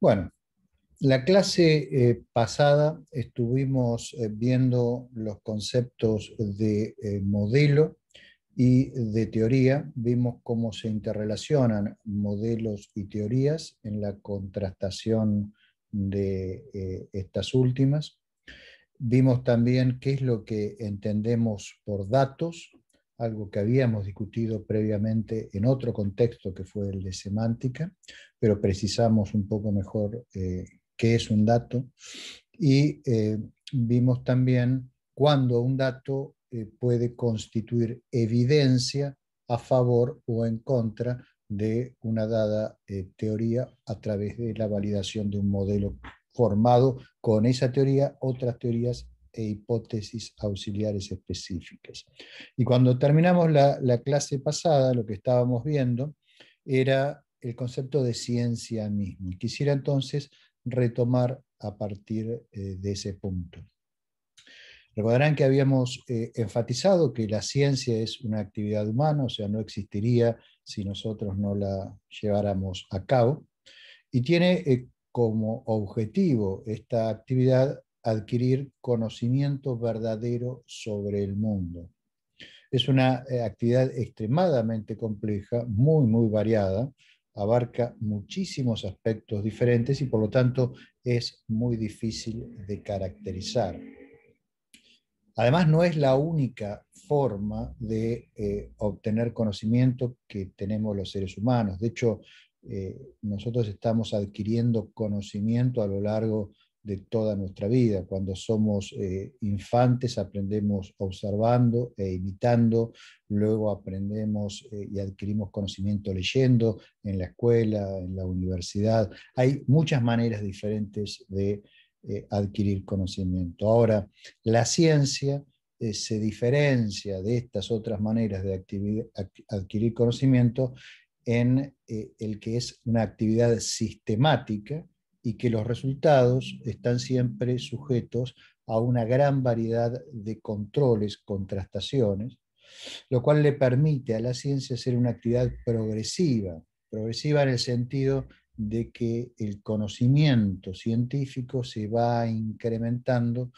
Bueno, la clase eh, pasada estuvimos eh, viendo los conceptos de eh, modelo y de teoría. Vimos cómo se interrelacionan modelos y teorías en la contrastación de estas últimas. Vimos también qué es lo que entendemos por datos algo que habíamos discutido previamente en otro contexto que fue el de semántica, pero precisamos un poco mejor eh, qué es un dato. Y eh, vimos también cuándo un dato eh, puede constituir evidencia a favor o en contra de una dada teoría a través de la validación de un modelo formado con esa teoría, otras teorías e hipótesis auxiliares específicas. Y cuando terminamos la, clase pasada, lo que estábamos viendo era el concepto de ciencia misma. Quisiera entonces retomar a partir eh, de ese punto. Recordarán que habíamos eh, enfatizado que la ciencia es una actividad humana, o sea, no existiría si nosotros no la lleváramos a cabo, y tiene eh, como objetivo esta actividad adquirir conocimiento verdadero sobre el mundo. Es una eh, actividad extremadamente compleja, muy, muy variada, abarca muchísimos aspectos diferentes y por lo tanto es muy difícil de caracterizar. Además, no es la única forma de eh, obtener conocimiento que tenemos los seres humanos. De hecho, eh, nosotros estamos adquiriendo conocimiento a lo largo de toda nuestra vida. Cuando somos eh, infantes aprendemos observando e imitando, luego aprendemos eh, y adquirimos conocimiento leyendo en la escuela, en la universidad. Hay muchas maneras diferentes de eh, adquirir conocimiento. Ahora, la ciencia se diferencia de estas otras maneras de adquirir conocimiento en el que es una actividad sistemática, y que los resultados están siempre sujetos a una gran variedad de controles, contrastaciones, lo cual le permite a la ciencia ser una actividad progresiva, progresiva en el sentido de que el conocimiento científico se va incrementando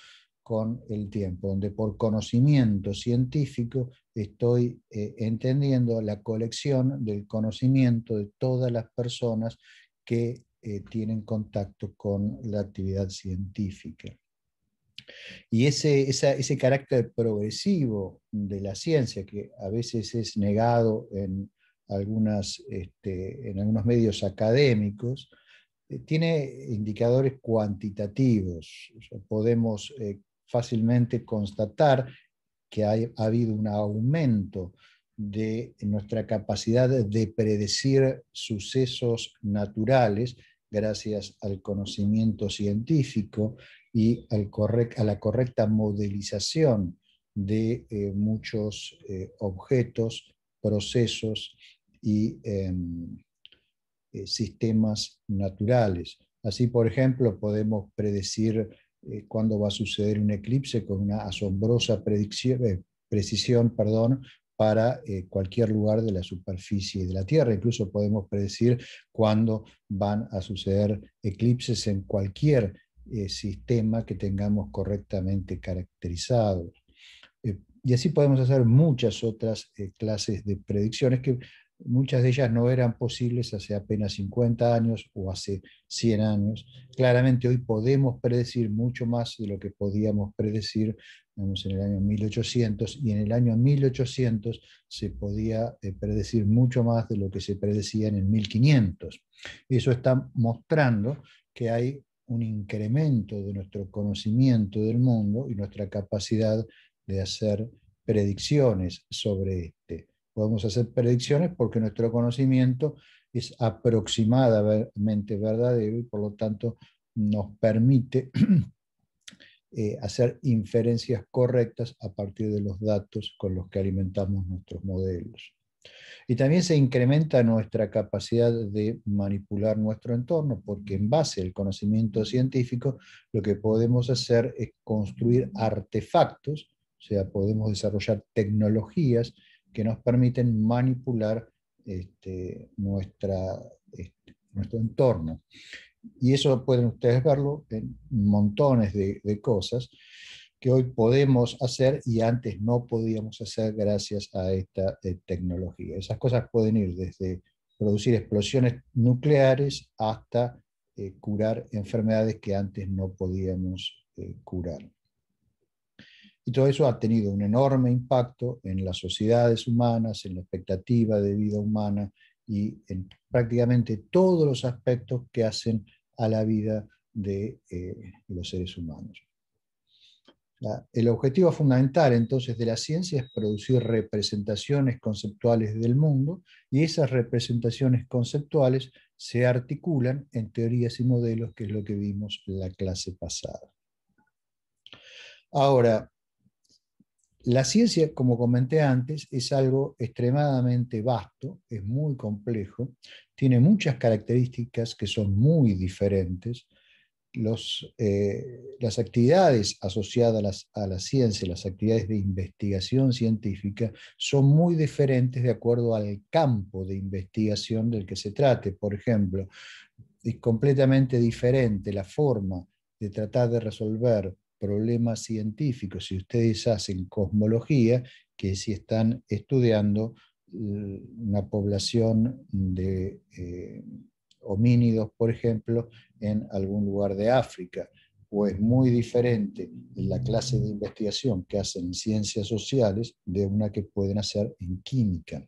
con el tiempo, donde por conocimiento científico estoy eh, entendiendo la colección del conocimiento de todas las personas que eh, tienen contacto con la actividad científica. Y ese, carácter progresivo de la ciencia, que a veces es negado en, este, en algunos medios académicos, eh, tiene indicadores cuantitativos. podemos eh, fácilmente constatar que ha habido un aumento de nuestra capacidad de predecir sucesos naturales gracias al conocimiento científico y al a la correcta modelización de eh, muchos eh, objetos, procesos y em, eh, sistemas naturales. Así, por ejemplo, podemos predecir cuándo va a suceder un eclipse con una asombrosa predicción, precisión perdón, para eh, cualquier lugar de la superficie de la Tierra. Incluso podemos predecir cuándo van a suceder eclipses en cualquier eh, sistema que tengamos correctamente caracterizado. Eh, y así podemos hacer muchas otras clases de predicciones que muchas de ellas no eran posibles hace apenas 50 años o hace 100 años. Claramente hoy podemos predecir mucho más de lo que podíamos predecir en el año 1800 y en el año 1800 se podía eh, predecir mucho más de lo que se predecía en el 1500. Eso está mostrando que hay un incremento de nuestro conocimiento del mundo y nuestra capacidad de hacer predicciones sobre este podemos hacer predicciones porque nuestro conocimiento es aproximadamente verdadero y por lo tanto nos permite eh, hacer inferencias correctas a partir de los datos con los que alimentamos nuestros modelos. Y también se incrementa nuestra capacidad de manipular nuestro entorno, porque en base al conocimiento científico lo que podemos hacer es construir artefactos, o sea, podemos desarrollar tecnologías que nos permiten manipular este, este, nuestro entorno. Y eso pueden ustedes verlo en montones de, cosas que hoy podemos hacer y antes no podíamos hacer gracias a esta eh, tecnología. Esas cosas pueden ir desde producir explosiones nucleares hasta eh, curar enfermedades que antes no podíamos eh, curar. Y todo eso ha tenido un enorme impacto en las sociedades humanas, en la expectativa de vida humana y en prácticamente todos los aspectos que hacen a la vida de eh, los seres humanos. el objetivo fundamental entonces de la ciencia es producir representaciones conceptuales del mundo y esas representaciones conceptuales se articulan en teorías y modelos, que es lo que vimos en la clase pasada. Ahora, la ciencia, como comenté antes, es algo extremadamente vasto, es muy complejo, tiene muchas características que son muy diferentes. Eh, las actividades asociadas a, a la ciencia, las actividades de investigación científica, son muy diferentes de acuerdo al campo de investigación del que se trate. Por ejemplo, es completamente diferente la forma de tratar de resolver problemas científicos, si ustedes hacen cosmología, que si están estudiando eh, una población de eh, homínidos, por ejemplo, en algún lugar de África, pues es muy diferente la clase de investigación que hacen en ciencias sociales de una que pueden hacer en química.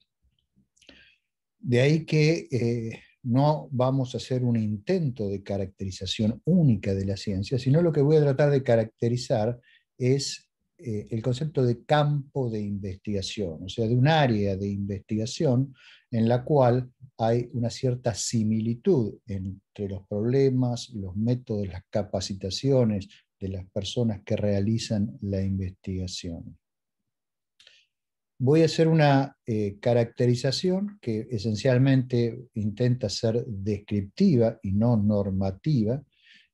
De ahí que eh, no vamos a hacer un intento de caracterización única de la ciencia, sino lo que voy a tratar de caracterizar es eh, el concepto de campo de investigación, o sea, de un área de investigación en la cual hay una cierta similitud entre los problemas, los métodos, las capacitaciones de las personas que realizan la investigación voy a hacer una eh, caracterización que esencialmente intenta ser descriptiva y no normativa,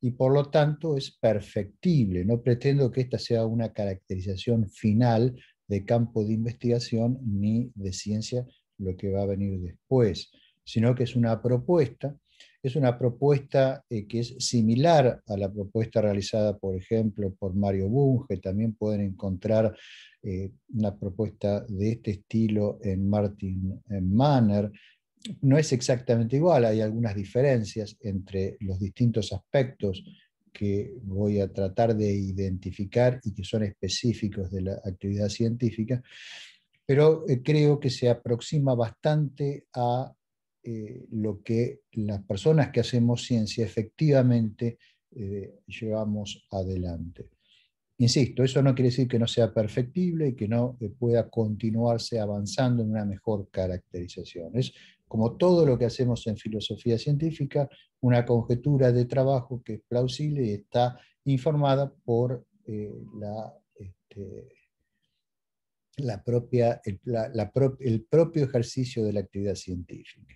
y por lo tanto es perfectible. No pretendo que esta sea una caracterización final de campo de investigación ni de ciencia, lo que va a venir después, sino que es una propuesta. Es una propuesta eh, que es similar a la propuesta realizada, por ejemplo, por Mario Bunge. También pueden encontrar eh, una propuesta de este estilo en Martin Manner. No es exactamente igual, hay algunas diferencias entre los distintos aspectos que voy a tratar de identificar y que son específicos de la actividad científica, pero eh, creo que se aproxima bastante a eh, lo que las personas que hacemos ciencia efectivamente llevamos adelante. Insisto, eso no quiere decir que no sea perfectible y que no eh, pueda continuarse avanzando en una mejor caracterización. Es como todo lo que hacemos en filosofía científica, una conjetura de trabajo que es plausible y está informada por eh, este, la, propia, el propio ejercicio de la actividad científica.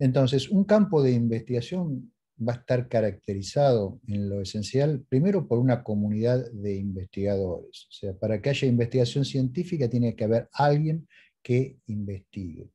Entonces, un campo de investigación va a estar caracterizado en lo esencial, primero por una comunidad de investigadores. O sea, para que haya investigación científica tiene que haber alguien que investigue.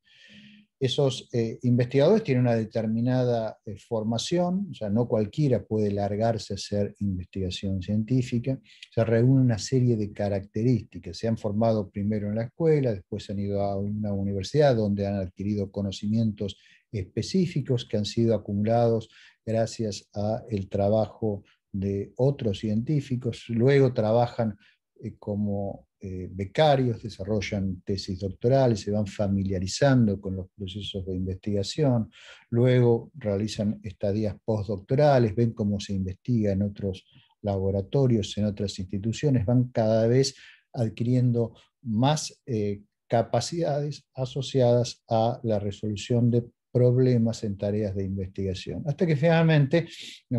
Esos eh, investigadores tienen una determinada eh, formación, o sea, no cualquiera puede largarse a hacer investigación científica, se reúne una serie de características, se han formado primero en la escuela, después han ido a una universidad donde han adquirido conocimientos específicos que han sido acumulados gracias al trabajo de otros científicos. Luego trabajan eh, como eh, becarios, desarrollan tesis doctorales, se van familiarizando con los procesos de investigación, luego realizan estadías postdoctorales, ven cómo se investiga en otros laboratorios, en otras instituciones, van cada vez adquiriendo más eh, capacidades asociadas a la resolución de problemas en tareas de investigación, hasta que finalmente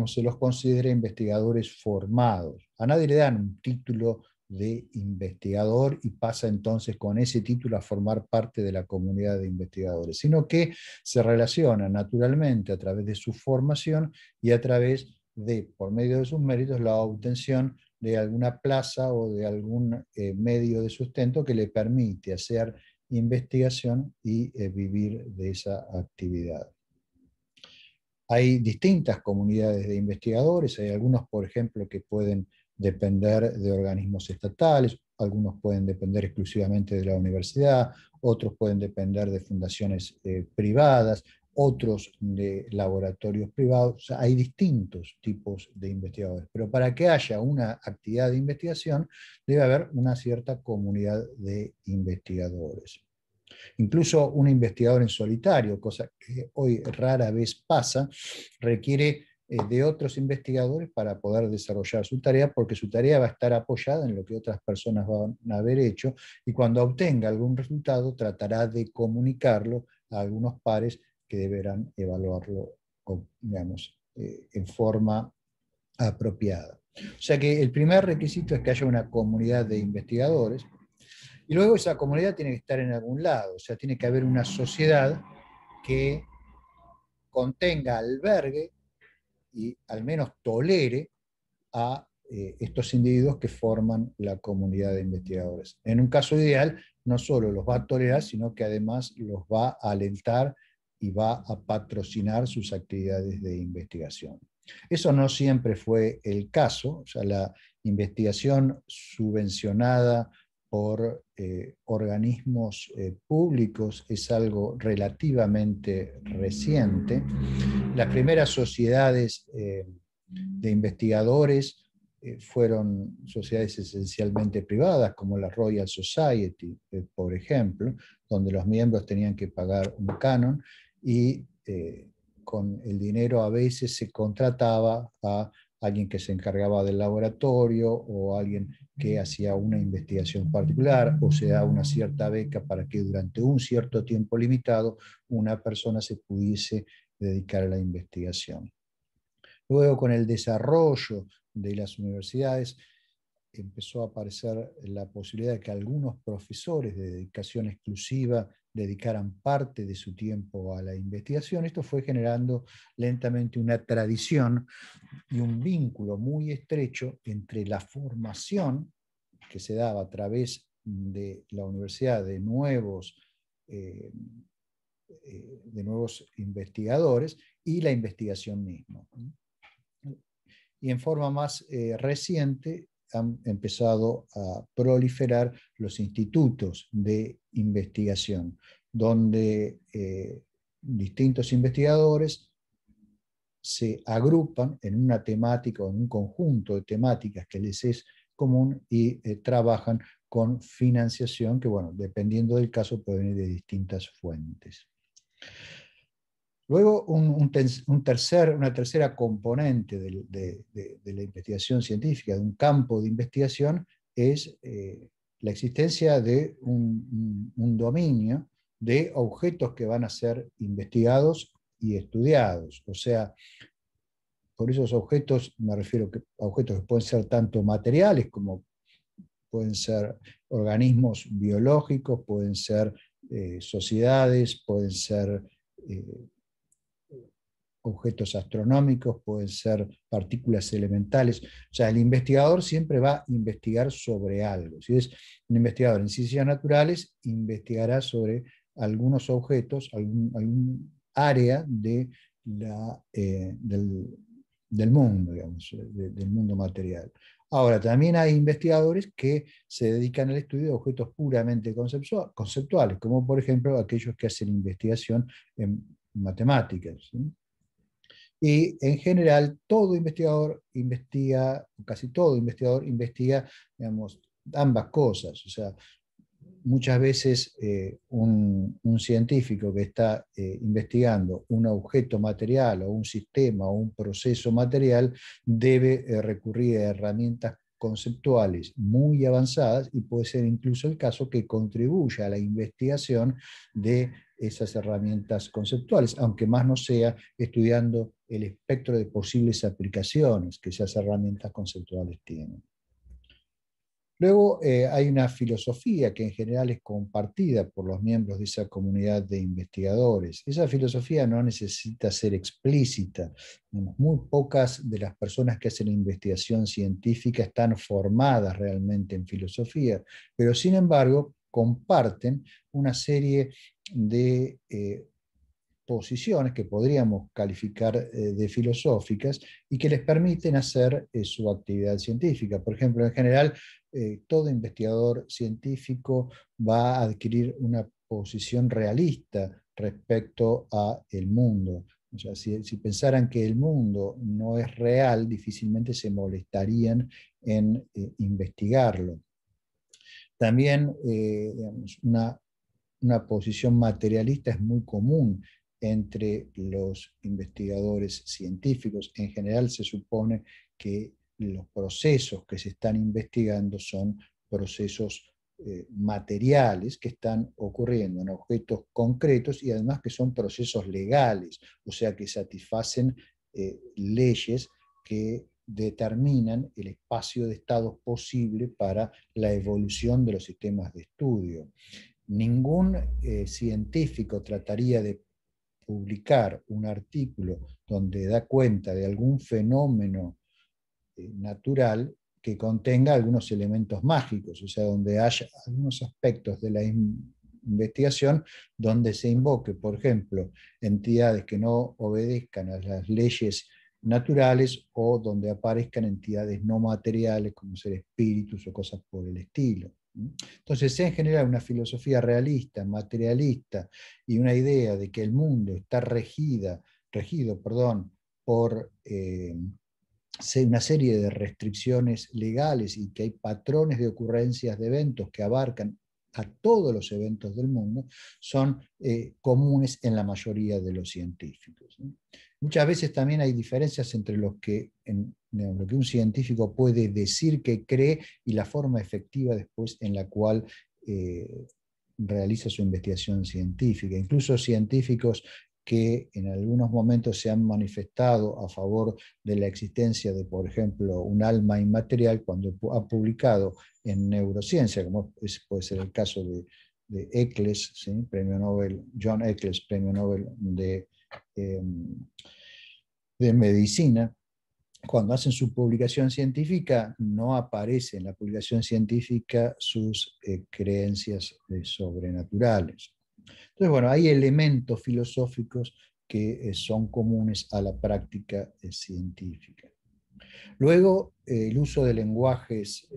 se los considera investigadores formados. A nadie le dan un título de investigador y pasa entonces con ese título a formar parte de la comunidad de investigadores, sino que se relaciona naturalmente a través de su formación y a través de, por medio de sus méritos, la obtención de alguna plaza o de algún eh, medio de sustento que le permite hacer investigación y eh, vivir de esa actividad. Hay distintas comunidades de investigadores, hay algunos, por ejemplo, que pueden depender de organismos estatales, algunos pueden depender exclusivamente de la universidad, otros pueden depender de fundaciones eh, privadas, otros de laboratorios privados, hay distintos tipos de investigadores, pero para que haya una actividad de investigación debe haber una cierta comunidad de investigadores. Incluso un investigador en solitario, cosa que hoy rara vez pasa, requiere eh, de otros investigadores para poder desarrollar su tarea, porque su tarea va a estar apoyada en lo que otras personas van a haber hecho, y cuando obtenga algún resultado tratará de comunicarlo a algunos pares que deberán evaluarlo eh, en forma apropiada. O sea que el primer requisito es que haya una comunidad de investigadores y luego esa comunidad tiene que estar en algún lado, o sea, tiene que haber una sociedad que contenga, albergue y al menos tolere a eh, estos individuos que forman la comunidad de investigadores. En un caso ideal, no solo los va a tolerar, sino que además los va a alentar y va a patrocinar sus actividades de investigación. Eso no siempre fue el caso, o sea, la investigación subvencionada por eh, organismos eh, públicos es algo relativamente reciente. Las primeras sociedades eh, de investigadores fueron sociedades esencialmente privadas, como la Royal Society, por ejemplo, donde los miembros tenían que pagar un canon, y eh, con el dinero a veces se contrataba a alguien que se encargaba del laboratorio o alguien que mm. hacía una investigación particular o se daba una cierta beca para que durante un cierto tiempo limitado una persona se pudiese dedicar a la investigación. Luego con el desarrollo de las universidades empezó a aparecer la posibilidad de que algunos profesores de dedicación exclusiva dedicaran parte de su tiempo a la investigación, esto fue generando lentamente una tradición y un vínculo muy estrecho entre la formación que se daba a través de la universidad de nuevos, eh, eh, de nuevos investigadores y la investigación misma. Y en forma más eh, reciente, han empezado a proliferar los institutos de investigación, donde eh, distintos investigadores se agrupan en una temática o en un conjunto de temáticas que les es común y eh, trabajan con financiación que, bueno, dependiendo del caso, puede venir de distintas fuentes. Luego, un, tercer, una tercera componente de, la investigación científica, de un campo de investigación, es eh, la existencia de un, dominio de objetos que van a ser investigados y estudiados. O sea, por esos objetos me refiero a objetos que pueden ser tanto materiales como pueden ser organismos biológicos, pueden ser eh, sociedades, pueden ser eh, objetos astronómicos, pueden ser partículas elementales. O sea, el investigador siempre va a investigar sobre algo. Si es un investigador en ciencias naturales, investigará sobre algunos objetos, algún, área de la, eh, del, mundo, digamos, del mundo material. Ahora, también hay investigadores que se dedican al estudio de objetos puramente conceptuales, como por ejemplo aquellos que hacen investigación en matemáticas. Y en general, todo investigador investiga, casi todo investigador investiga, digamos, ambas cosas. O sea, muchas veces eh, un, científico que está eh, investigando un objeto material o un sistema o un proceso material debe eh, recurrir a herramientas conceptuales muy avanzadas y puede ser incluso el caso que contribuya a la investigación de esas herramientas conceptuales, aunque más no sea estudiando el espectro de posibles aplicaciones que esas herramientas conceptuales tienen. Luego eh, hay una filosofía que en general es compartida por los miembros de esa comunidad de investigadores. Esa filosofía no necesita ser explícita. Muy pocas de las personas que hacen investigación científica están formadas realmente en filosofía, pero sin embargo comparten una serie de eh, posiciones que podríamos calificar eh, de filosóficas y que les permiten hacer eh, su actividad científica. Por ejemplo, en general, eh, todo investigador científico va a adquirir una posición realista respecto al mundo. sea, si, pensaran que el mundo no es real, difícilmente se molestarían en investigarlo. También una posición materialista es muy común entre los investigadores científicos. En general se supone que los procesos que se están investigando son procesos eh, materiales que están ocurriendo en objetos concretos y además que son procesos legales, o sea que satisfacen eh, leyes que determinan el espacio de estados posible para la evolución de los sistemas de estudio. Ningún eh, científico trataría de publicar un artículo donde da cuenta de algún fenómeno eh, natural que contenga algunos elementos mágicos, o sea, donde haya algunos aspectos de la investigación donde se invoque, por ejemplo, entidades que no obedezcan a las leyes naturales o donde aparezcan entidades no materiales como ser espíritus o cosas por el estilo. Entonces, en general, una filosofía realista, materialista y una idea de que el mundo está regida, regido perdón, por eh, una serie de restricciones legales y que hay patrones de ocurrencias de eventos que abarcan a todos los eventos del mundo son eh, comunes en la mayoría de los científicos. Muchas veces también hay diferencias entre que, lo que un científico puede decir que cree y la forma efectiva después en la cual eh, realiza su investigación científica. Incluso científicos que en algunos momentos se han manifestado a favor de la existencia de, por ejemplo, un alma inmaterial cuando ha publicado en neurociencia, como puede ser el caso de, de Eccles, premio Nobel, John Eccles, premio Nobel em, de, medicina, cuando hacen su publicación científica, no aparece en la publicación científica sus eh, creencias eh, sobrenaturales. Entonces, bueno, hay elementos filosóficos que eh, son comunes a la práctica eh, científica. Luego, eh, el uso de lenguajes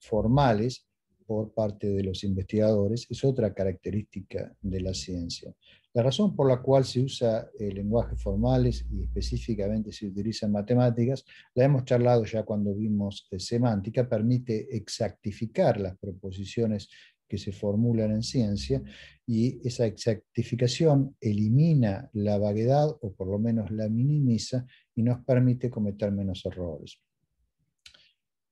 formales por parte de los investigadores es otra característica de la ciencia. La razón por la cual se usa el lenguajes formales y específicamente se utilizan matemáticas, la hemos charlado ya cuando vimos semántica, permite exactificar las proposiciones que se formulan en ciencia y esa exactificación elimina la vaguedad o por lo menos la minimiza y nos permite cometer menos errores.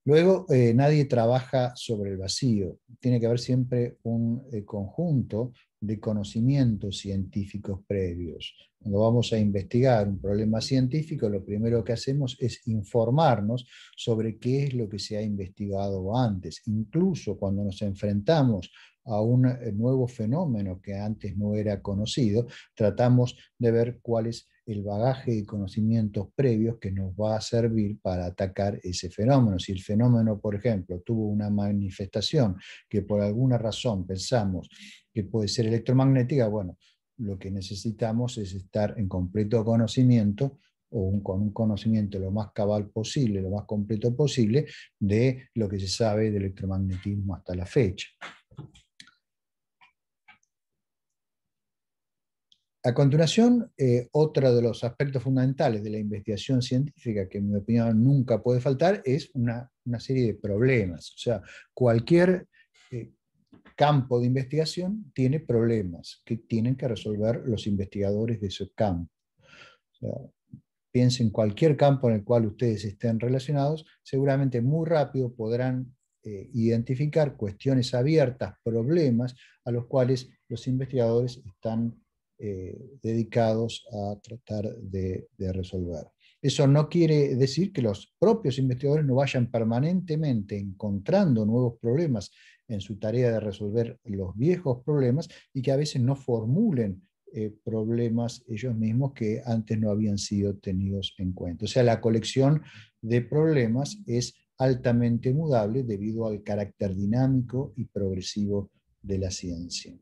Luego, eh, nadie trabaja sobre el vacío. Tiene que haber siempre un eh, conjunto de conocimientos científicos previos. Cuando vamos a investigar un problema científico, lo primero que hacemos es informarnos sobre qué es lo que se ha investigado antes. Incluso cuando nos enfrentamos a un eh, nuevo fenómeno que antes no era conocido, tratamos de ver cuál es el bagaje de conocimientos previos que nos va a servir para atacar ese fenómeno. Si el fenómeno, por ejemplo, tuvo una manifestación que por alguna razón pensamos que puede ser electromagnética, bueno, lo que necesitamos es estar en completo conocimiento o con un conocimiento lo más cabal posible, lo más completo posible, de lo que se sabe de electromagnetismo hasta la fecha. A continuación, eh, otro de los aspectos fundamentales de la investigación científica, que en mi opinión nunca puede faltar, es una, serie de problemas. O sea, cualquier eh, campo de investigación tiene problemas que tienen que resolver los investigadores de ese campo. piensen en cualquier campo en el cual ustedes estén relacionados, seguramente muy rápido podrán eh, identificar cuestiones abiertas, problemas a los cuales los investigadores están eh, dedicados a tratar de, de resolver. Eso no quiere decir que los propios investigadores no vayan permanentemente encontrando nuevos problemas en su tarea de resolver los viejos problemas y que a veces no formulen eh, problemas ellos mismos que antes no habían sido tenidos en cuenta. O sea, la colección de problemas es altamente mudable debido al carácter dinámico y progresivo de la ciencia.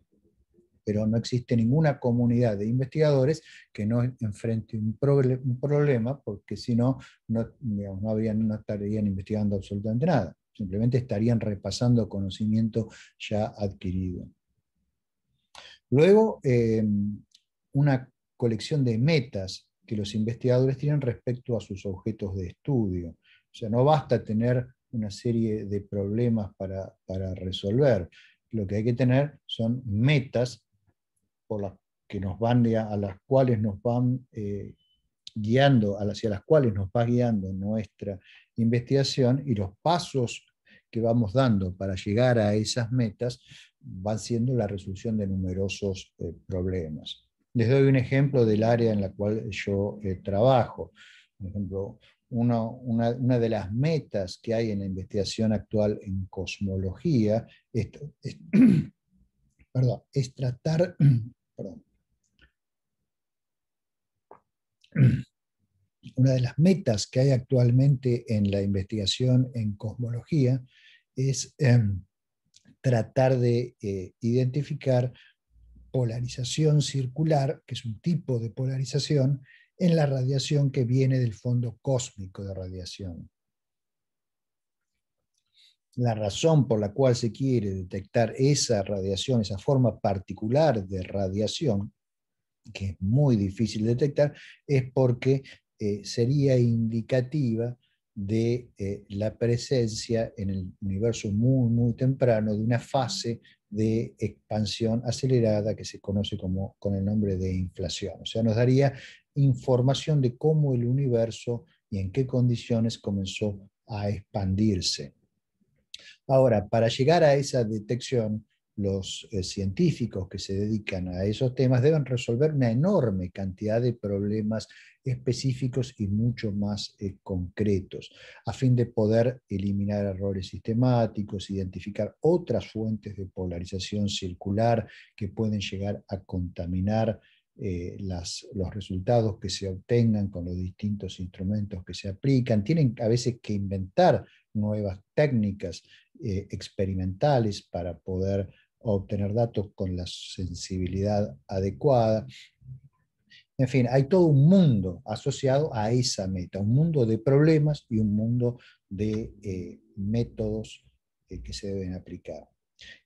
Pero no existe ninguna comunidad de investigadores que no enfrente un, problema, porque si no, no, no, habrían, no estarían investigando absolutamente nada simplemente estarían repasando conocimiento ya adquirido. Luego, em, una colección de metas que los investigadores tienen respecto a sus objetos de estudio. O sea, no basta tener una serie de problemas para, resolver. Lo que hay que tener son metas por las que nos van a, las cuales nos van eh, guiando, hacia las cuales nos va guiando nuestra investigación y los pasos que vamos dando para llegar a esas metas van siendo la resolución de numerosos eh, problemas. Les doy un ejemplo del área en la cual yo eh, trabajo. Por ejemplo, una, de las metas que hay en la investigación actual en cosmología es, perdón, es tratar... Perdón, una de las metas que hay actualmente en la investigación en cosmología es em, tratar de eh, identificar polarización circular, que es un tipo de polarización, en la radiación que viene del fondo cósmico de radiación. La razón por la cual se quiere detectar esa radiación, esa forma particular de radiación, que es muy difícil de detectar, es porque eh, sería indicativa de eh, la presencia en el universo muy, muy temprano de una fase de expansión acelerada que se conoce como, con el nombre de inflación. O sea, nos daría información de cómo el universo y en qué condiciones comenzó a expandirse. Ahora, para llegar a esa detección, los eh, científicos que se dedican a esos temas deben resolver una enorme cantidad de problemas específicos y mucho más eh, concretos, a fin de poder eliminar errores sistemáticos, identificar otras fuentes de polarización circular que pueden llegar a contaminar eh, los resultados que se obtengan con los distintos instrumentos que se aplican. Tienen a veces que inventar nuevas técnicas experimentales para poder obtener datos con la sensibilidad adecuada. En fin, hay todo un mundo asociado a esa meta, un mundo de problemas y un mundo de eh, métodos eh, que se deben aplicar.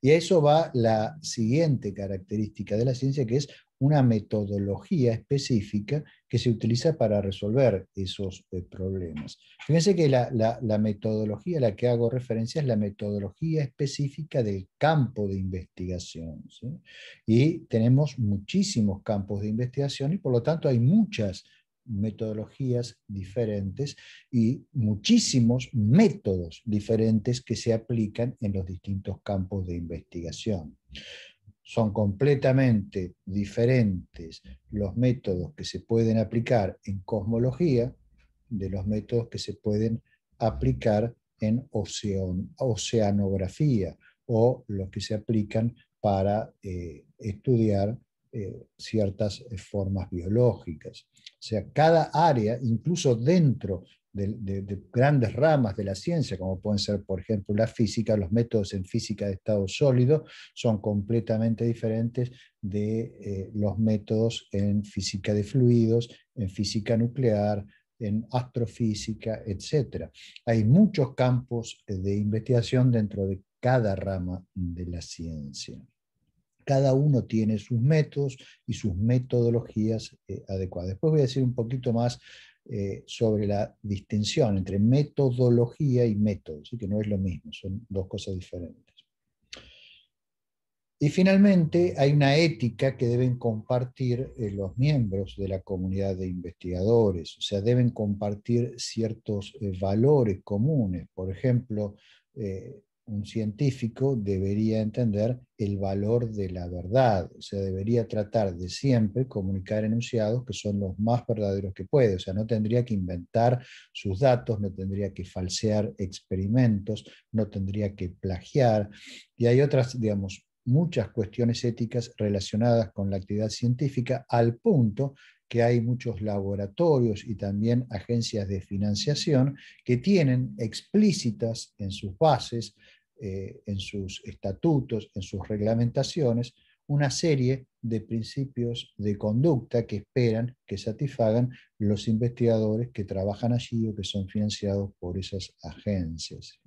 Y a eso va la siguiente característica de la ciencia, que es una metodología específica que se utiliza para resolver esos eh, problemas. Fíjense que la, metodología a la que hago referencia es la metodología específica del campo de investigación. Y tenemos muchísimos campos de investigación y por lo tanto hay muchas metodologías diferentes y muchísimos métodos diferentes que se aplican en los distintos campos de investigación son completamente diferentes los métodos que se pueden aplicar en cosmología de los métodos que se pueden aplicar en oceanografía o los que se aplican para eh, estudiar eh, ciertas eh, formas biológicas. O sea, cada área, incluso dentro de, grandes ramas de la ciencia, como pueden ser, por ejemplo, la física, los métodos en física de estado sólido son completamente diferentes de eh, los métodos en física de fluidos, en física nuclear, en astrofísica, etc. Hay muchos campos de investigación dentro de cada rama de la ciencia. Cada uno tiene sus métodos y sus metodologías eh, adecuadas. Después voy a decir un poquito más eh, sobre la distinción entre metodología y método, que no es lo mismo, son dos cosas diferentes. Y finalmente hay una ética que deben compartir eh, los miembros de la comunidad de investigadores, o sea, deben compartir ciertos eh, valores comunes, por ejemplo, un científico debería entender el valor de la verdad, o sea, debería tratar de siempre comunicar enunciados que son los más verdaderos que puede, o sea, no tendría que inventar sus datos, no tendría que falsear experimentos, no tendría que plagiar, y hay otras, digamos, muchas cuestiones éticas relacionadas con la actividad científica al punto que hay muchos laboratorios y también agencias de financiación que tienen explícitas en sus bases eh, en sus estatutos, en sus reglamentaciones, una serie de principios de conducta que esperan que satisfagan los investigadores que trabajan allí o que son financiados por esas agencias.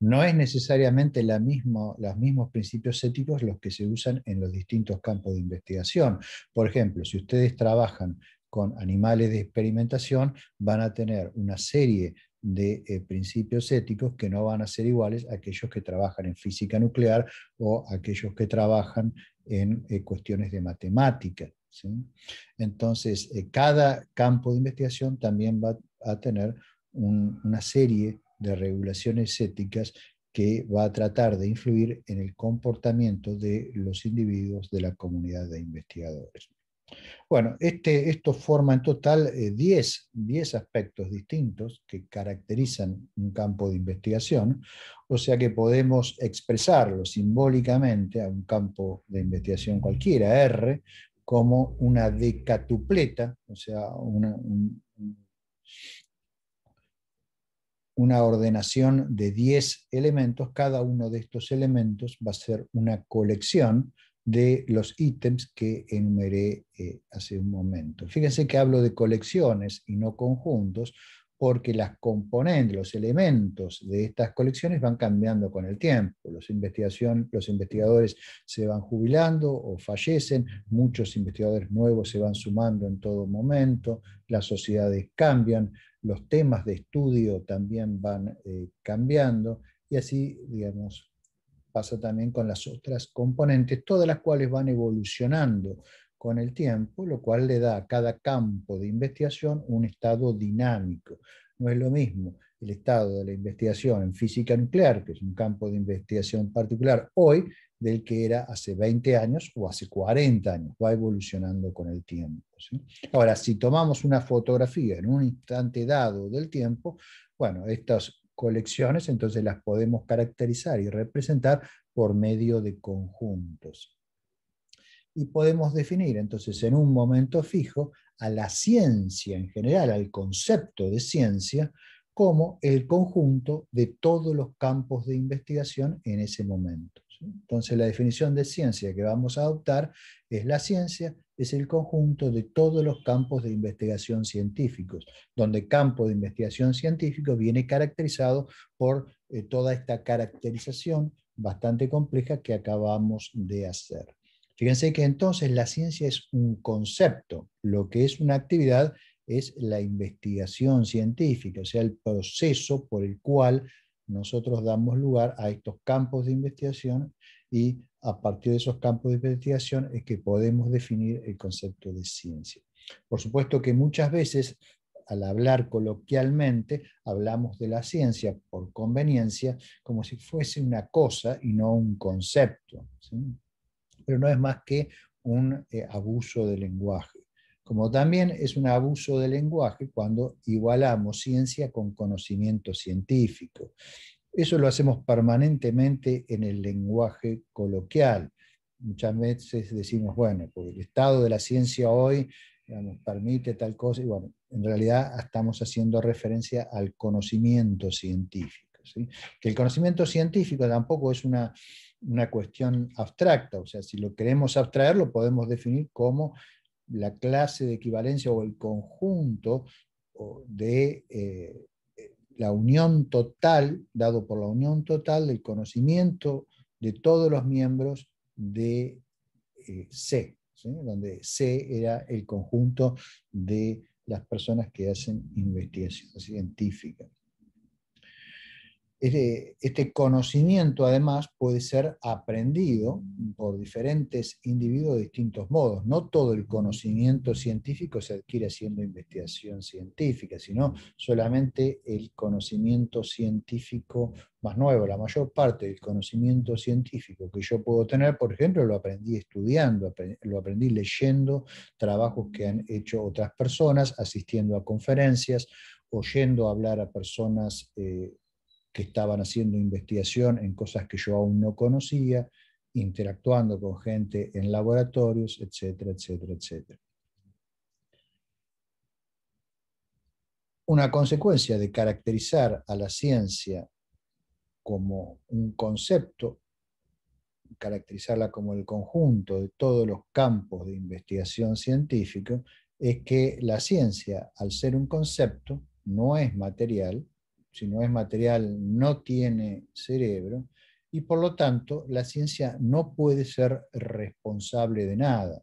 No es necesariamente mismo, los mismos principios éticos los que se usan en los distintos campos de investigación. Por ejemplo, si ustedes trabajan con animales de experimentación, van a tener una serie de eh, principios éticos que no van a ser iguales a aquellos que trabajan en física nuclear o aquellos que trabajan en eh, cuestiones de matemática. Entonces, eh, cada campo de investigación también va a tener una serie de regulaciones éticas que va a tratar de influir en el comportamiento de los individuos de la comunidad de investigadores. Bueno, este, esto forma en total 10 eh, aspectos distintos que caracterizan un campo de investigación, o sea que podemos expresarlo simbólicamente a un campo de investigación cualquiera, R, como una decatupleta, o sea, una, una ordenación de 10 elementos, cada uno de estos elementos va a ser una colección de los ítems que enumeré eh, hace un momento. Fíjense que hablo de colecciones y no conjuntos, porque las componentes, los elementos de estas colecciones van cambiando con el tiempo. Los, los investigadores se van jubilando o fallecen, muchos investigadores nuevos se van sumando en todo momento, las sociedades cambian, los temas de estudio también van eh, cambiando, y así, digamos, pasa también con las otras componentes, todas las cuales van evolucionando con el tiempo, lo cual le da a cada campo de investigación un estado dinámico. No es lo mismo el estado de la investigación en física nuclear, que es un campo de investigación particular hoy, del que era hace 20 años o hace 40 años, va evolucionando con el tiempo. Ahora, si tomamos una fotografía en un instante dado del tiempo, bueno, estas colecciones, entonces las podemos caracterizar y representar por medio de conjuntos. Y podemos definir entonces en un momento fijo a la ciencia en general, al concepto de ciencia, como el conjunto de todos los campos de investigación en ese momento. Entonces la definición de ciencia que vamos a adoptar es la ciencia es el conjunto de todos los campos de investigación científicos, donde campo de investigación científico viene caracterizado por eh, toda esta caracterización bastante compleja que acabamos de hacer. Fíjense que entonces la ciencia es un concepto, lo que es una actividad es la investigación científica, o sea, el proceso por el cual nosotros damos lugar a estos campos de investigación y a partir de esos campos de investigación es que podemos definir el concepto de ciencia. Por supuesto que muchas veces al hablar coloquialmente, hablamos de la ciencia por conveniencia, como si fuese una cosa y no un concepto. Pero no es más que un eh, abuso de lenguaje. Como también es un abuso de lenguaje cuando igualamos ciencia con conocimiento científico. Eso lo hacemos permanentemente en el lenguaje coloquial. Muchas veces decimos, bueno, porque el estado de la ciencia hoy nos permite tal cosa, y bueno, en realidad estamos haciendo referencia al conocimiento científico. Que el conocimiento científico tampoco es una, cuestión abstracta, o sea, si lo queremos abstraer, lo podemos definir como la clase de equivalencia o el conjunto de eh, la unión total, dado por la unión total del conocimiento de todos los miembros de eh, C, donde C era el conjunto de las personas que hacen investigación científica. Este, este conocimiento, además, puede ser aprendido por diferentes individuos de distintos modos. No todo el conocimiento científico se adquiere haciendo investigación científica, sino solamente el conocimiento científico más nuevo. La mayor parte del conocimiento científico que yo puedo tener, por ejemplo, lo aprendí estudiando, lo aprendí leyendo trabajos que han hecho otras personas, asistiendo a conferencias, oyendo hablar a personas eh, que estaban haciendo investigación en cosas que yo aún no conocía, interactuando con gente en laboratorios, etcétera, etcétera, etcétera. Una consecuencia de caracterizar a la ciencia como un concepto, caracterizarla como el conjunto de todos los campos de investigación científica, es que la ciencia, al ser un concepto, no es material, si no es material, no tiene cerebro, y por lo tanto la ciencia no puede ser responsable de nada.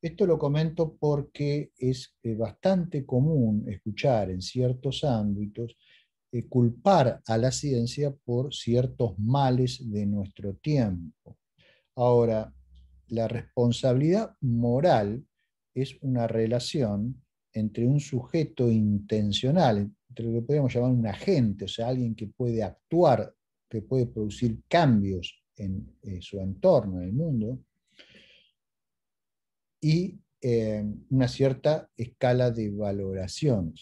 Esto lo comento porque es eh, bastante común escuchar en ciertos ámbitos eh, culpar a la ciencia por ciertos males de nuestro tiempo. Ahora, la responsabilidad moral es una relación entre un sujeto intencional, entre lo que podríamos llamar un agente, o sea, alguien que puede actuar, que puede producir cambios en eh, su entorno, en el mundo, y eh, una cierta escala de valoración.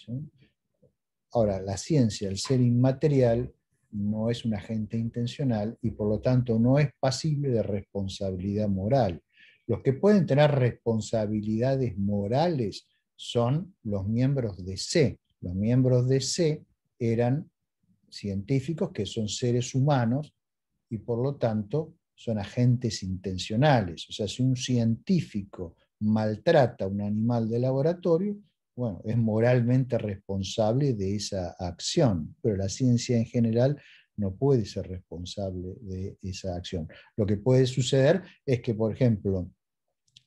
Ahora, la ciencia, el ser inmaterial, no es un agente intencional y por lo tanto no es pasible de responsabilidad moral. Los que pueden tener responsabilidades morales son los miembros de C, los miembros de C eran científicos que son seres humanos y por lo tanto son agentes intencionales. O sea, si un científico maltrata a un animal de laboratorio, bueno, es moralmente responsable de esa acción, pero la ciencia en general no puede ser responsable de esa acción. Lo que puede suceder es que, por ejemplo,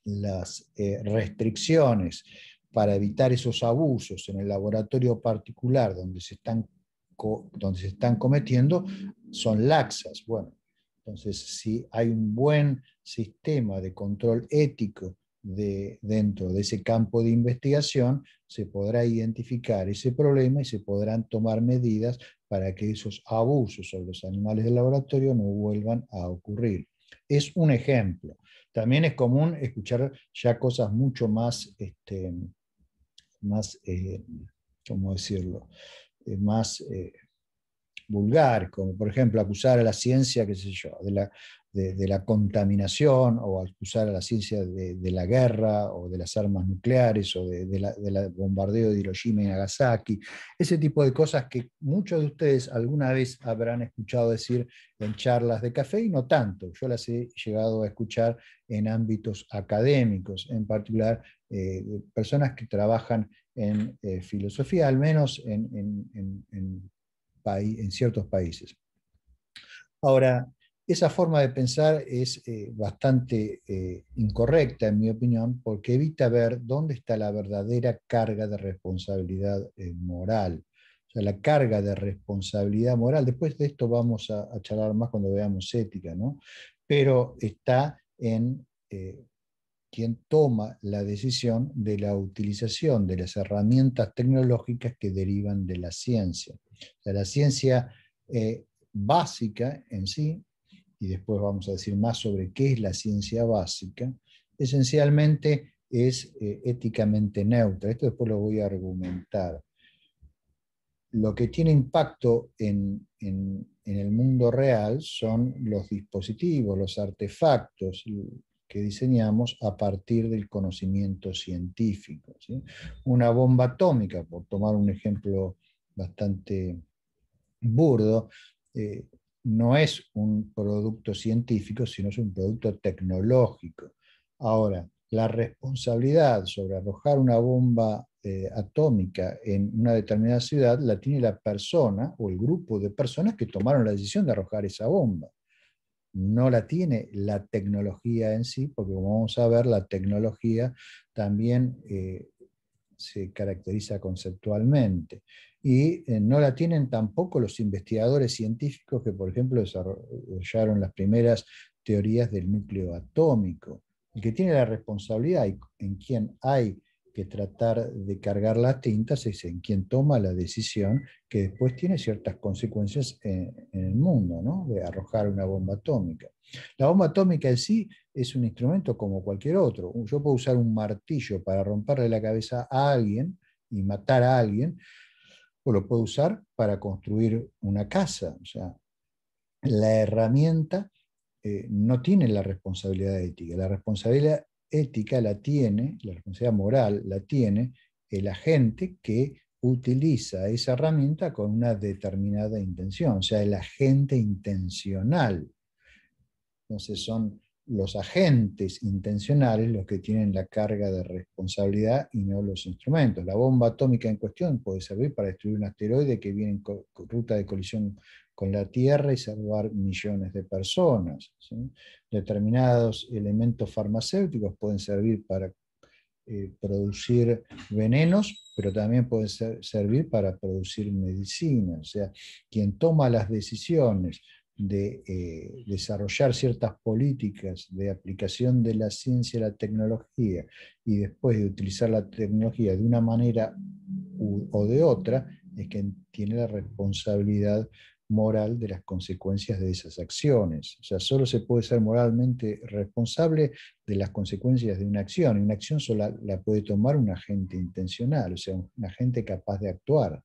las eh, restricciones para evitar esos abusos en el laboratorio particular donde se están, donde se están cometiendo son laxas. Bueno, entonces si hay un buen sistema de control ético de, dentro de ese campo de investigación, se podrá identificar ese problema y se podrán tomar medidas para que esos abusos sobre los animales del laboratorio no vuelvan a ocurrir. Es un ejemplo. También es común escuchar ya cosas mucho más este, más eh, ¿cómo decirlo? Eh, más eh, vulgar, como por ejemplo acusar a la ciencia, qué sé yo, de la, de, la contaminación o acusar a la ciencia de, de, la guerra o de las armas nucleares o del bombardeo de Hiroshima y Nagasaki, ese tipo de cosas que muchos de ustedes alguna vez habrán escuchado decir en charlas de café y no tanto, yo las he llegado a escuchar en ámbitos académicos, en particular eh, personas que trabajan en eh, filosofía, al menos en, en, en, en, ciertos países. Ahora, esa forma de pensar es eh, bastante incorrecta, en mi opinión, porque evita ver dónde está la verdadera carga de responsabilidad moral. O sea, la carga de responsabilidad moral. Después de esto vamos a, charlar más cuando veamos ética, ¿no? Pero está en quien toma la decisión de la utilización de las herramientas tecnológicas que derivan de la ciencia. la ciencia eh, básica en sí, y después vamos a decir más sobre qué es la ciencia básica, esencialmente es eh, éticamente neutra. Esto después lo voy a argumentar. Lo que tiene impacto en, en el mundo real son los dispositivos, los artefactos, que diseñamos a partir del conocimiento científico. Una bomba atómica, por tomar un ejemplo bastante burdo, eh, no es un producto científico, sino es un producto tecnológico. Ahora, la responsabilidad sobre arrojar una bomba eh, atómica en una determinada ciudad la tiene la persona o el grupo de personas que tomaron la decisión de arrojar esa bomba no la tiene la tecnología en sí, porque como vamos a ver, la tecnología también eh, se caracteriza conceptualmente. Y eh, no la tienen tampoco los investigadores científicos que, por ejemplo, desarrollaron las primeras teorías del núcleo atómico. El que tiene la responsabilidad en quien hay que tratar de cargar las tintas es en quien toma la decisión que después tiene ciertas consecuencias en, el mundo, de arrojar una bomba atómica. La bomba atómica en sí es un instrumento como cualquier otro. Yo puedo usar un martillo para romperle la cabeza a alguien y matar a alguien, o lo puedo usar para construir una casa. O sea, la herramienta eh, no tiene la responsabilidad ética. La responsabilidad ética la tiene, la responsabilidad moral la tiene el agente que utiliza esa herramienta con una determinada intención, o sea, el agente intencional. Entonces son los agentes intencionales los que tienen la carga de responsabilidad y no los instrumentos. La bomba atómica en cuestión puede servir para destruir un asteroide que viene en ruta de colisión con la tierra y salvar millones de personas. Determinados elementos farmacéuticos pueden servir para eh, producir venenos, pero también pueden servir para producir medicina. O sea, quien toma las decisiones de eh, desarrollar ciertas políticas de aplicación de la ciencia y la tecnología y después de utilizar la tecnología de una manera u, o de otra, es quien tiene la responsabilidad moral de las consecuencias de esas acciones. O sea, solo se puede ser moralmente responsable de las consecuencias de una acción. Una acción solo la puede tomar un agente intencional, o sea, un agente capaz de actuar.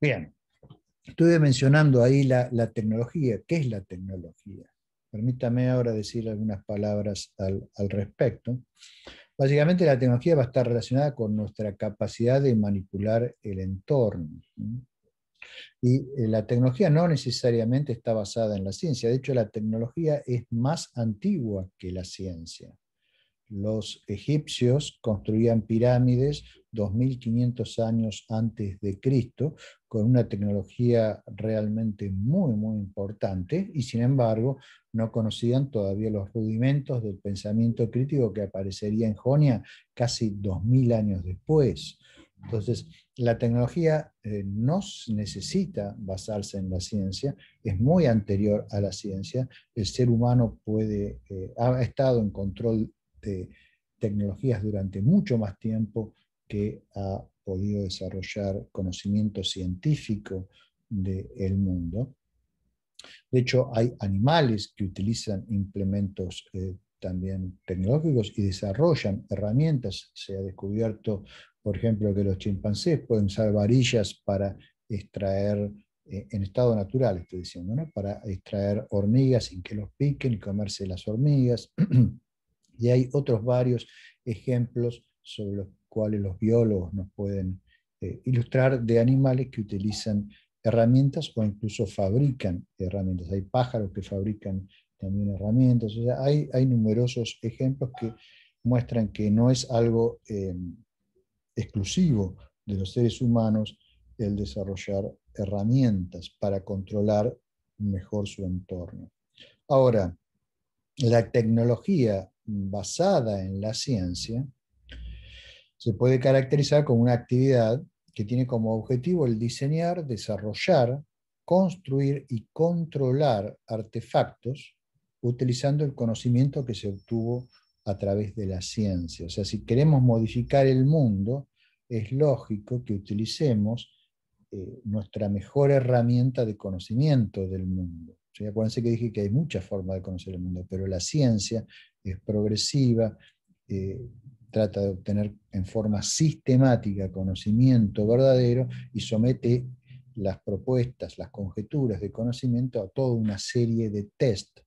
Bien, estuve mencionando ahí la, tecnología. ¿Qué es la tecnología? Permítame ahora decir algunas palabras al, respecto. Básicamente la tecnología va a estar relacionada con nuestra capacidad de manipular el entorno. Y eh, la tecnología no necesariamente está basada en la ciencia, de hecho la tecnología es más antigua que la ciencia. Los egipcios construían pirámides 2500 años antes de Cristo con una tecnología realmente muy, muy importante y sin embargo no conocían todavía los rudimentos del pensamiento crítico que aparecería en Jonia casi 2000 años después. Entonces, la tecnología eh, no necesita basarse en la ciencia, es muy anterior a la ciencia. El ser humano puede, eh, ha estado en control de tecnologías durante mucho más tiempo que ha podido desarrollar conocimiento científico del mundo. De hecho, hay animales que utilizan implementos eh, también tecnológicos y desarrollan herramientas. Se ha descubierto, por ejemplo, que los chimpancés pueden usar varillas para extraer eh, en estado natural, estoy diciendo, ¿no? para extraer hormigas sin que los piquen y comerse las hormigas. y hay otros varios ejemplos sobre los cuales los biólogos nos pueden eh, ilustrar de animales que utilizan herramientas o incluso fabrican herramientas. Hay pájaros que fabrican también herramientas. hay, numerosos ejemplos que muestran que no es algo eh, exclusivo de los seres humanos el desarrollar herramientas para controlar mejor su entorno. Ahora, la tecnología basada en la ciencia se puede caracterizar como una actividad que tiene como objetivo el diseñar, desarrollar, construir y controlar artefactos utilizando el conocimiento que se obtuvo a través de la ciencia. O sea, si queremos modificar el mundo, es lógico que utilicemos eh, nuestra mejor herramienta de conocimiento del mundo. acuérdense que dije que hay muchas formas de conocer el mundo, pero la ciencia es progresiva, eh, trata de obtener en forma sistemática conocimiento verdadero y somete las propuestas, las conjeturas de conocimiento a toda una serie de test.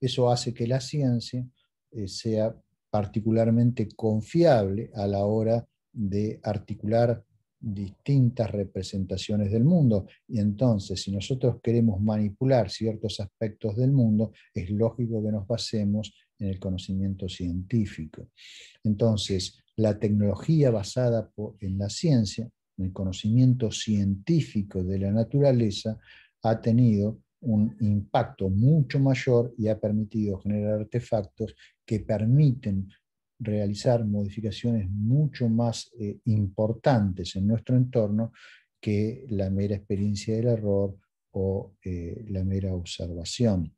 Eso hace que la ciencia eh, sea particularmente confiable a la hora de articular distintas representaciones del mundo. Y entonces, si nosotros queremos manipular ciertos aspectos del mundo, es lógico que nos basemos en el conocimiento científico. Entonces, la tecnología basada en la ciencia el conocimiento científico de la naturaleza, ha tenido un impacto mucho mayor y ha permitido generar artefactos que permiten realizar modificaciones mucho más eh, importantes en nuestro entorno que la mera experiencia del error o eh, la mera observación.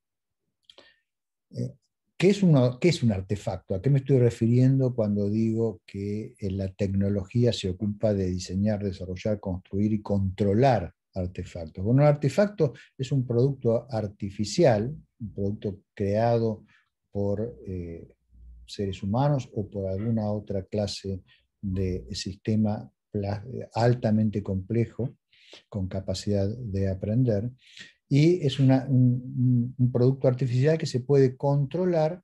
Eh, ¿Qué es, es, un artefacto? ¿A qué me estoy refiriendo cuando digo que eh, la tecnología se ocupa de diseñar, desarrollar, construir y controlar artefactos? Bueno, un artefacto es un producto artificial, un producto creado por eh, seres humanos o por alguna otra clase de sistema altamente complejo con capacidad de aprender, y es un, producto artificial que se puede controlar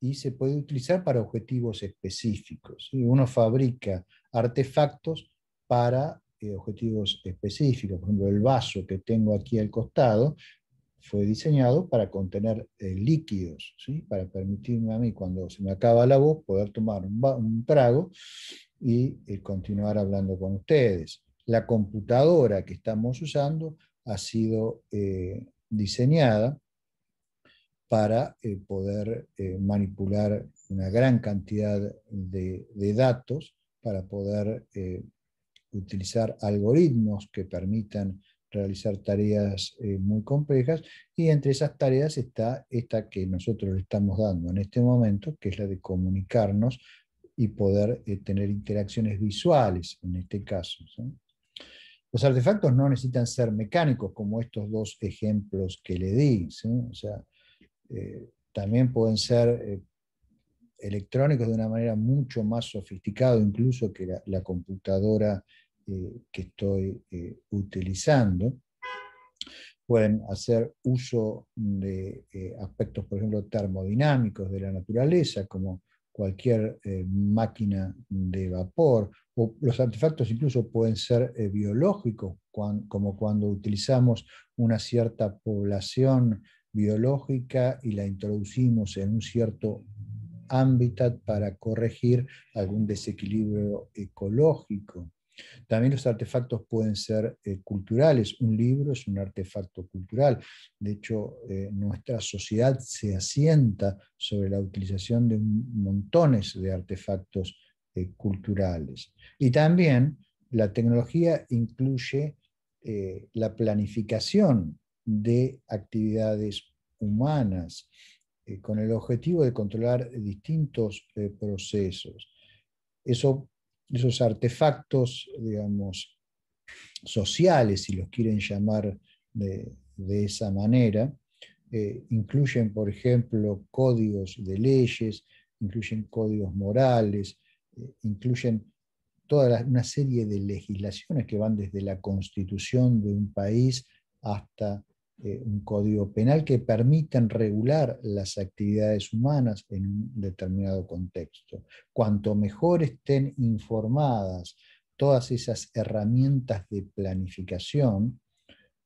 y se puede utilizar para objetivos específicos. Uno fabrica artefactos para eh, objetivos específicos. Por ejemplo, el vaso que tengo aquí al costado fue diseñado para contener eh, líquidos, para permitirme a mí, cuando se me acaba la voz, poder tomar un, trago y eh, continuar hablando con ustedes. La computadora que estamos usando ha sido eh, diseñada para eh, poder eh, manipular una gran cantidad de, datos, para poder utilizar algoritmos que permitan realizar tareas muy complejas y entre esas tareas está esta que nosotros le estamos dando en este momento, que es la de comunicarnos y poder tener interacciones visuales en este caso. Los artefactos no necesitan ser mecánicos, como estos dos ejemplos que le di. O sea, eh, también pueden ser eh, electrónicos de una manera mucho más sofisticada, incluso que la, computadora eh, que estoy utilizando. Pueden hacer uso de aspectos, por ejemplo, termodinámicos de la naturaleza, como cualquier eh, máquina de vapor, o los artefactos incluso pueden ser eh, biológicos, como cuando utilizamos una cierta población biológica y la introducimos en un cierto hábitat para corregir algún desequilibrio ecológico. También los artefactos pueden ser eh, culturales. Un libro es un artefacto cultural. De hecho, eh, nuestra sociedad se asienta sobre la utilización de montones de artefactos eh, culturales. Y también la tecnología incluye la planificación de actividades humanas con el objetivo de controlar distintos procesos. Eso esos artefactos, digamos, sociales, si los quieren llamar de, esa manera, eh, incluyen, por ejemplo, códigos de leyes, incluyen códigos morales, eh, incluyen toda una serie de legislaciones que van desde la constitución de un país hasta eh, un código penal que permitan regular las actividades humanas en un determinado contexto. Cuanto mejor estén informadas todas esas herramientas de planificación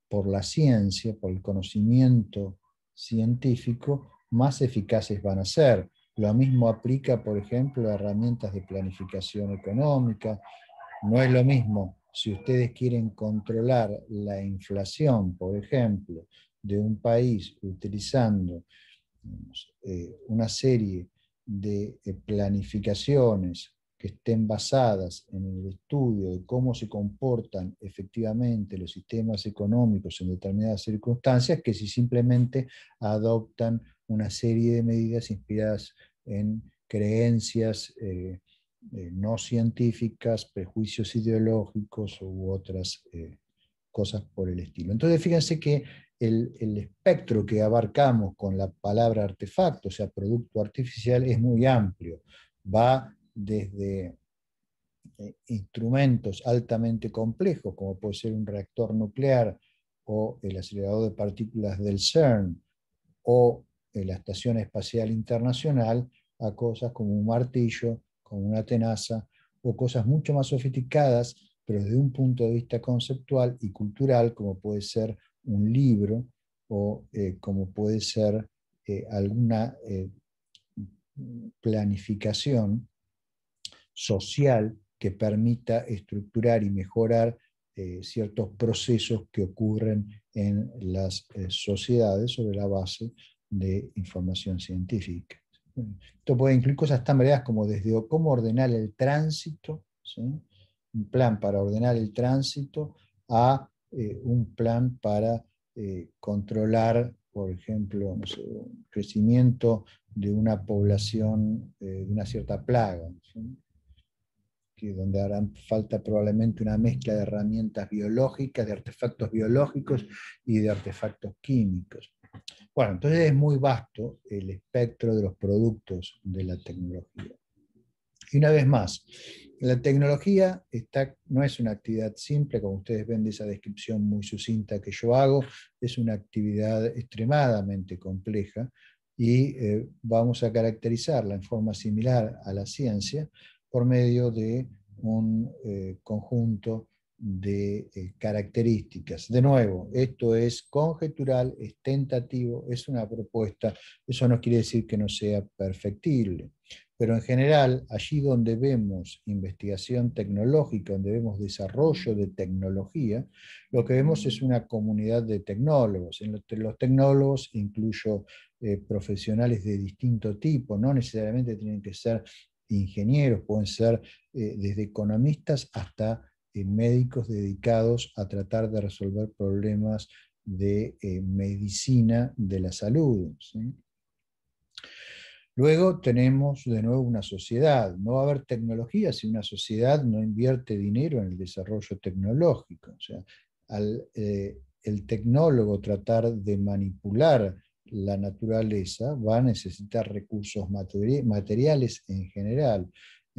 por la ciencia, por el conocimiento científico, más eficaces van a ser. Lo mismo aplica, por ejemplo, a herramientas de planificación económica. No es lo mismo si ustedes quieren controlar la inflación, por ejemplo, de un país utilizando eh, una serie de eh, planificaciones que estén basadas en el estudio de cómo se comportan efectivamente los sistemas económicos en determinadas circunstancias, que si simplemente adoptan una serie de medidas inspiradas en creencias eh, eh, no científicas, prejuicios ideológicos u otras eh, cosas por el estilo. Entonces, fíjense que el, espectro que abarcamos con la palabra artefacto, o sea, producto artificial, es muy amplio. Va desde eh, instrumentos altamente complejos, como puede ser un reactor nuclear o el acelerador de partículas del CERN o la Estación Espacial Internacional, a cosas como un martillo, como una tenaza, o cosas mucho más sofisticadas, pero desde un punto de vista conceptual y cultural, como puede ser un libro o eh, como puede ser eh, alguna eh, planificación social que permita estructurar y mejorar ciertos procesos que ocurren en las sociedades sobre la base de información científica. Esto puede incluir cosas tan variadas como desde cómo ordenar el tránsito, un plan para ordenar el tránsito, a eh, un plan para eh, controlar, por ejemplo, el crecimiento de una población eh, de una cierta plaga, que donde harán falta probablemente una mezcla de herramientas biológicas, de artefactos biológicos y de artefactos químicos. Bueno, entonces es muy vasto el espectro de los productos de la tecnología. Y una vez más, la tecnología no es una actividad simple, como ustedes ven de esa descripción muy sucinta que yo hago, es una actividad extremadamente compleja y eh, vamos a caracterizarla en forma similar a la ciencia por medio de un eh, conjunto de eh, características. De nuevo, esto es conjetural, es tentativo, es una propuesta, eso no quiere decir que no sea perfectible, pero en general, allí donde vemos investigación tecnológica, donde vemos desarrollo de tecnología, lo que vemos es una comunidad de tecnólogos. los tecnólogos incluyo eh, profesionales de distinto tipo, no necesariamente tienen que ser ingenieros, pueden ser eh, desde economistas hasta eh, médicos dedicados a tratar de resolver problemas de eh, medicina de la salud. Luego tenemos de nuevo una sociedad. No va a haber tecnología si una sociedad no invierte dinero en el desarrollo tecnológico. O sea, eh, el tecnólogo tratar de manipular la naturaleza va a necesitar recursos materiales en general.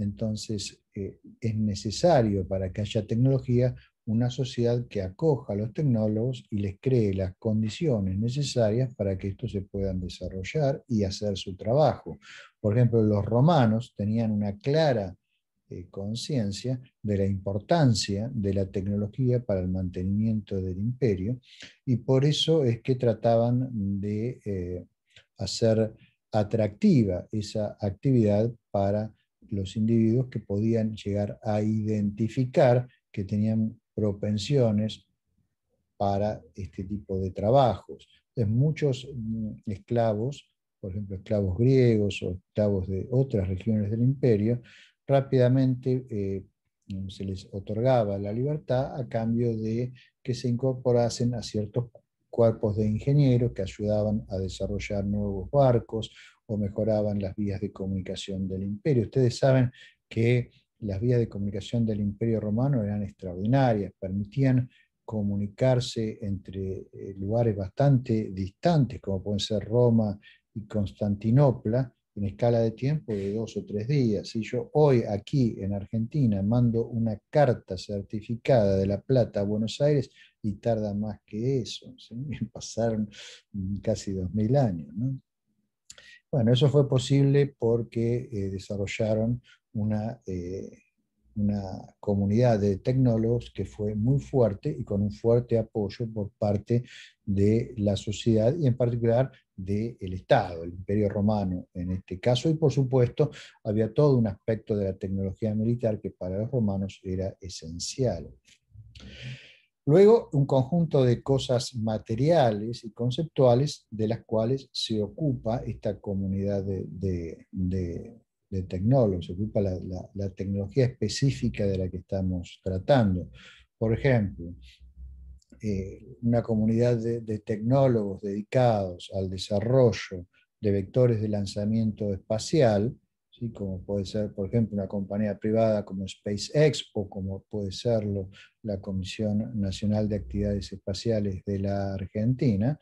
Entonces, eh, es necesario para que haya tecnología una sociedad que acoja a los tecnólogos y les cree las condiciones necesarias para que estos se puedan desarrollar y hacer su trabajo. Por ejemplo, los romanos tenían una clara eh, conciencia de la importancia de la tecnología para el mantenimiento del imperio y por eso es que trataban de eh, hacer atractiva esa actividad para los individuos que podían llegar a identificar que tenían propensiones para este tipo de trabajos. muchos mm, esclavos, por ejemplo, esclavos griegos o esclavos de otras regiones del imperio, rápidamente eh, mm, se les otorgaba la libertad a cambio de que se incorporasen a ciertos cuerpos de ingenieros que ayudaban a desarrollar nuevos barcos mejoraban las vías de comunicación del imperio. Ustedes saben que las vías de comunicación del imperio romano eran extraordinarias, permitían comunicarse entre eh, lugares bastante distantes, como pueden ser Roma y Constantinopla, en escala de tiempo de dos o tres días. Y yo hoy aquí en Argentina mando una carta certificada de La Plata a Buenos Aires y tarda más que eso, pasaron casi dos mil años. Bueno, eso fue posible porque eh, desarrollaron una, eh, una, comunidad de tecnólogos que fue muy fuerte y con un fuerte apoyo por parte de la sociedad y en particular del Estado, el Imperio Romano en este caso. Y por supuesto había todo un aspecto de la tecnología militar que para los romanos era esencial. Luego, un conjunto de cosas materiales y conceptuales de las cuales se ocupa esta comunidad de, tecnólogos, se ocupa la, tecnología específica de la que estamos tratando. Por ejemplo, eh, una comunidad de tecnólogos dedicados al desarrollo de vectores de lanzamiento espacial, como puede ser, por ejemplo, una compañía privada como SpaceX o como puede serlo la Comisión Nacional de Actividades Espaciales de la Argentina,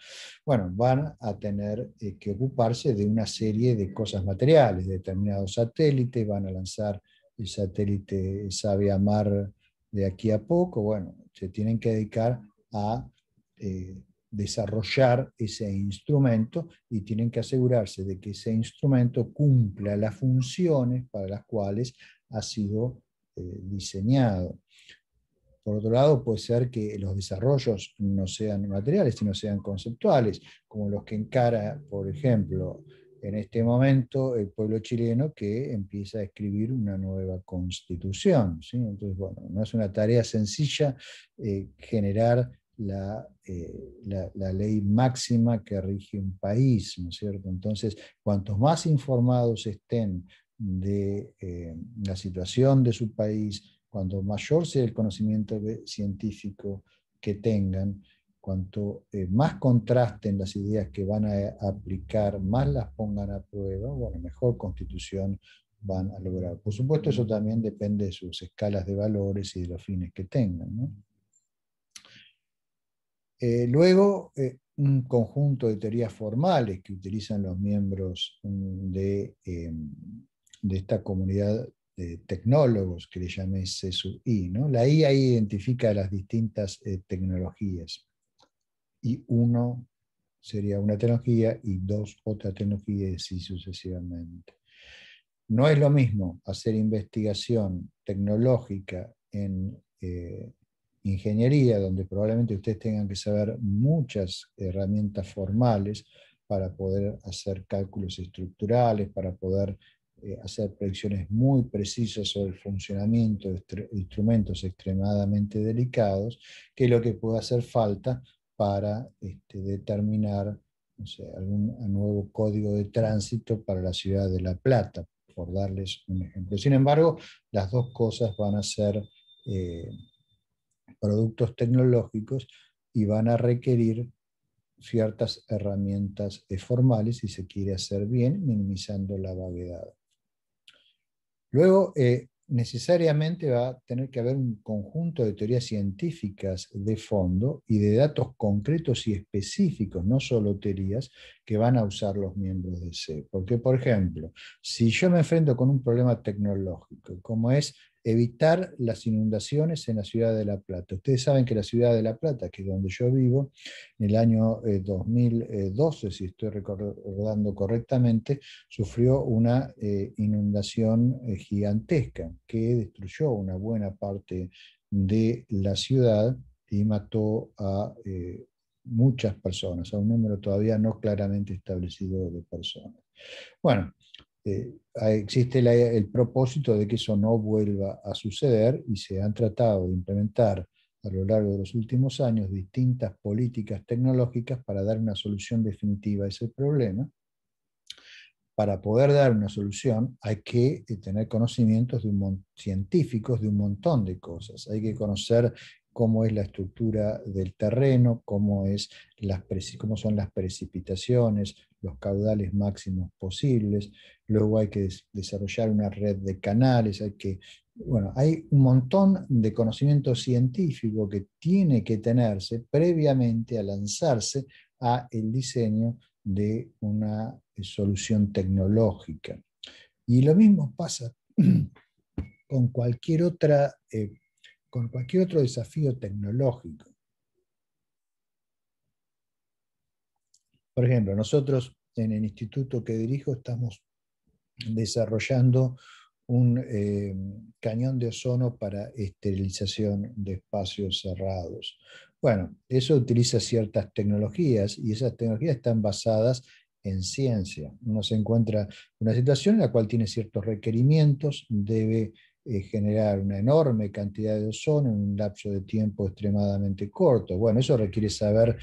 bueno, van a tener eh, que ocuparse de una serie de cosas materiales, determinados satélites, van a lanzar el satélite Sabe Mar de aquí a poco, bueno, se tienen que dedicar a eh, desarrollar ese instrumento y tienen que asegurarse de que ese instrumento cumpla las funciones para las cuales ha sido eh, diseñado. Por otro lado, puede ser que los desarrollos no sean materiales, sino sean conceptuales, como los que encara, por ejemplo, en este momento el pueblo chileno que empieza a escribir una nueva constitución. Entonces, bueno, no es una tarea sencilla eh, generar eh, la, ley máxima que rige un país, ¿no es cierto? Entonces, cuanto más informados estén de eh, la situación de su país, cuanto mayor sea el conocimiento científico que tengan, cuanto eh, más contrasten las ideas que van a aplicar, más las pongan a prueba, bueno, mejor constitución van a lograr. Por supuesto, eso también depende de sus escalas de valores y de los fines que tengan, ¿no? Eh, luego, eh, un conjunto de teorías formales que utilizan los miembros mm, eh, de, esta comunidad de tecnólogos, que le llamé CSUI. ¿no? La I ahí identifica las distintas tecnologías. Y uno sería una tecnología y dos otra tecnología y así sucesivamente. No es lo mismo hacer investigación tecnológica en ingeniería, donde probablemente ustedes tengan que saber muchas herramientas formales para poder hacer cálculos estructurales, para poder eh, hacer predicciones muy precisas sobre el funcionamiento de instrumentos extremadamente delicados, que es lo que puede hacer falta para este, determinar algún nuevo código de tránsito para la ciudad de La Plata, por darles un ejemplo. Sin embargo, las dos cosas van a ser... Eh, productos tecnológicos y van a requerir ciertas herramientas eh, formales si se quiere hacer bien, minimizando la vaguedad. Luego, eh, necesariamente va a tener que haber un conjunto de teorías científicas de fondo y de datos concretos y específicos, no solo teorías, que van a usar los miembros de C. Porque, por ejemplo, si yo me enfrento con un problema tecnológico, como es evitar las inundaciones en la ciudad de La Plata. Ustedes saben que la ciudad de La Plata, que es donde yo vivo, en el año 2012, eh, si estoy recordando correctamente, sufrió una eh, inundación eh, gigantesca que destruyó una buena parte de la ciudad y mató a muchas personas, a un número todavía no claramente establecido de personas. Bueno, eh, existe el propósito de que eso no vuelva a suceder y se han tratado de implementar a lo largo de los últimos años distintas políticas tecnológicas para dar una solución definitiva a ese problema. Para poder dar una solución hay que eh, tener conocimientos de un científicos de un montón de cosas. Hay que conocer cómo es la estructura del terreno, cómo, es las, son las precipitaciones, los caudales máximos posibles. Luego hay que desarrollar una red de canales, hay que bueno, hay un montón de conocimiento científico que tiene que tenerse previamente a lanzarse a el diseño de una eh, solución tecnológica. Y lo mismo pasa con cualquier otra eh, con cualquier otro desafío tecnológico. Por ejemplo, nosotros en el instituto que dirijo estamos desarrollando un eh, cañón de ozono para esterilización de espacios cerrados. Bueno, eso utiliza ciertas tecnologías y esas tecnologías están basadas en ciencia. Uno se encuentra en una situación en la cual tiene ciertos requerimientos, debe eh, generar una enorme cantidad de ozono en un lapso de tiempo extremadamente corto. Bueno, eso requiere saber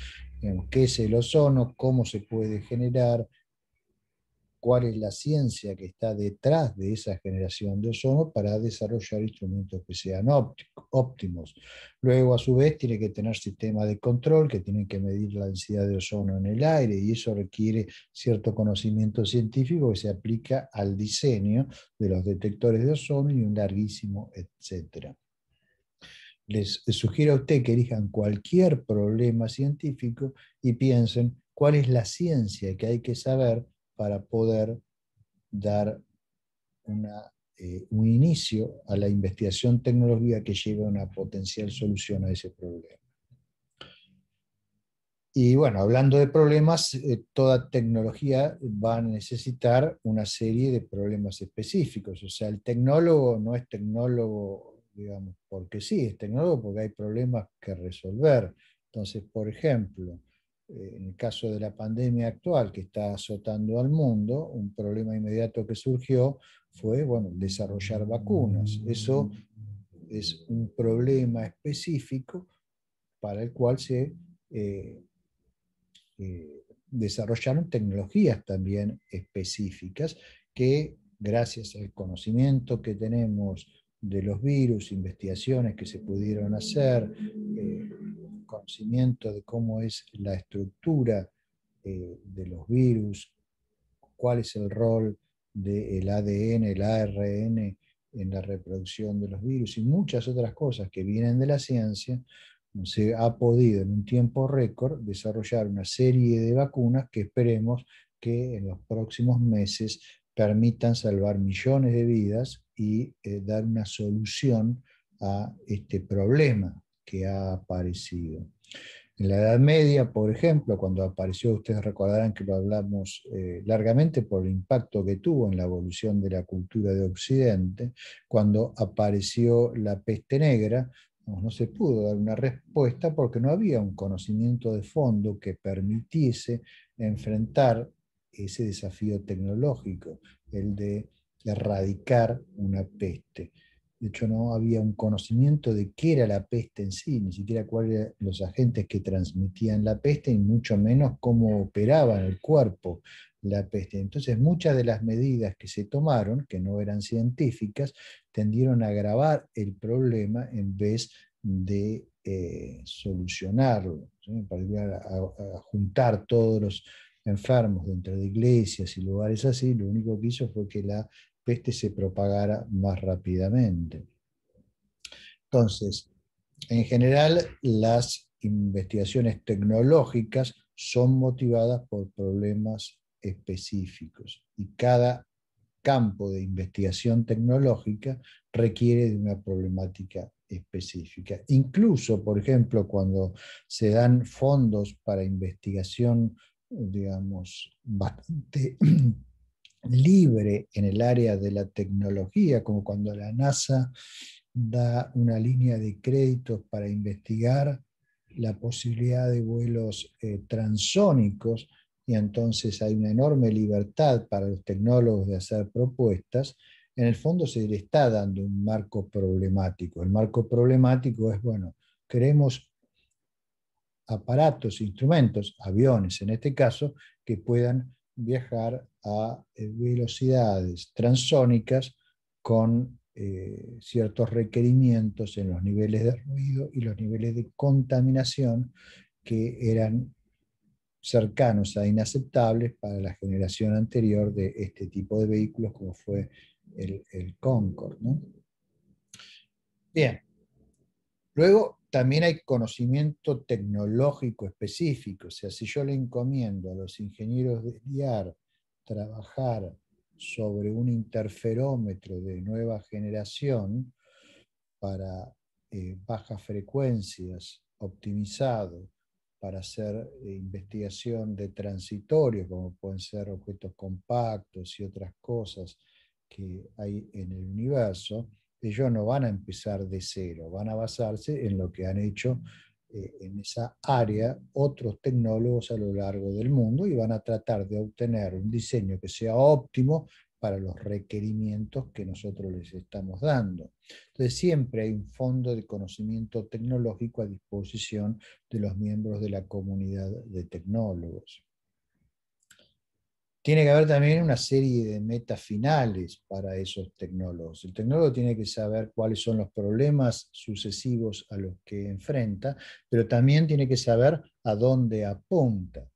qué es el ozono, cómo se puede generar, cuál es la ciencia que está detrás de esa generación de ozono para desarrollar instrumentos que sean óptimos. Luego, a su vez, tiene que tener sistemas de control que tienen que medir la densidad de ozono en el aire y eso requiere cierto conocimiento científico que se aplica al diseño de los detectores de ozono y un larguísimo etcétera. Les sugiero a usted que elijan cualquier problema científico y piensen cuál es la ciencia que hay que saber para poder dar eh, un inicio a la investigación tecnológica que lleve a una potencial solución a ese problema. Y bueno, hablando de problemas, eh, toda tecnología va a necesitar una serie de problemas específicos. O sea, el tecnólogo no es tecnólogo, digamos, porque sí, es tecnólogo porque hay problemas que resolver. Entonces, por ejemplo, eh, en el caso de la pandemia actual que está azotando al mundo, un problema inmediato que surgió fue bueno, desarrollar vacunas. Eso es un problema específico para el cual se eh, eh, desarrollaron tecnologías también específicas que gracias al conocimiento que tenemos de los virus, investigaciones que se pudieron hacer, conocimiento de cómo es la estructura eh, de los virus, cuál es el rol del ADN, el ARN en la reproducción de los virus y muchas otras cosas que vienen de la ciencia, se ha podido en un tiempo récord desarrollar una serie de vacunas que esperemos que en los próximos meses permitan salvar millones de vidas y eh, dar una solución a este problema que ha aparecido. En la Edad Media, por ejemplo, cuando apareció, ustedes recordarán que lo hablamos eh, largamente por el impacto que tuvo en la evolución de la cultura de Occidente, cuando apareció la peste negra, no se pudo dar una respuesta porque no había un conocimiento de fondo que permitiese enfrentar ese desafío tecnológico, el de erradicar una peste. De hecho, no había un conocimiento de qué era la peste en sí, ni siquiera cuáles eran los agentes que transmitían la peste, y mucho menos cómo operaba en el cuerpo la peste. Entonces, muchas de las medidas que se tomaron, que no eran científicas, tendieron a agravar el problema en vez de eh, solucionarlo, juntar todos los enfermos dentro de iglesias y lugares así, lo único que hizo fue que la peste se propagara más rápidamente. Entonces, en general, las investigaciones tecnológicas son motivadas por problemas específicos y cada campo de investigación tecnológica requiere de una problemática específica. Incluso, por ejemplo, cuando se dan fondos para investigación, digamos, bastante libre en el área de la tecnología, como cuando la NASA da una línea de créditos para investigar la posibilidad de vuelos eh, transónicos y entonces hay una enorme libertad para los tecnólogos de hacer propuestas, en el fondo se le está dando un marco problemático. El marco problemático es, bueno, queremos aparatos, instrumentos, aviones en este caso, que puedan viajar a eh, velocidades transónicas con eh, ciertos requerimientos en los niveles de ruido y los niveles de contaminación que eran cercanos a inaceptables para la generación anterior de este tipo de vehículos como fue el, Concorde. Bien, luego también hay conocimiento tecnológico específico. O sea, si yo le encomiendo a los ingenieros de IAR trabajar sobre un interferómetro de nueva generación para eh, bajas frecuencias optimizado para hacer eh, investigación de transitorios, como pueden ser objetos compactos y otras cosas que hay en el universo, ellos no van a empezar de cero, van a basarse en lo que han hecho eh, en esa área otros tecnólogos a lo largo del mundo y van a tratar de obtener un diseño que sea óptimo para los requerimientos que nosotros les estamos dando. Entonces siempre hay un fondo de conocimiento tecnológico a disposición de los miembros de la comunidad de tecnólogos. Tiene que haber también una serie de metas finales para esos tecnólogos. El tecnólogo tiene que saber cuáles son los problemas sucesivos a los que enfrenta, pero también tiene que saber a dónde apunta.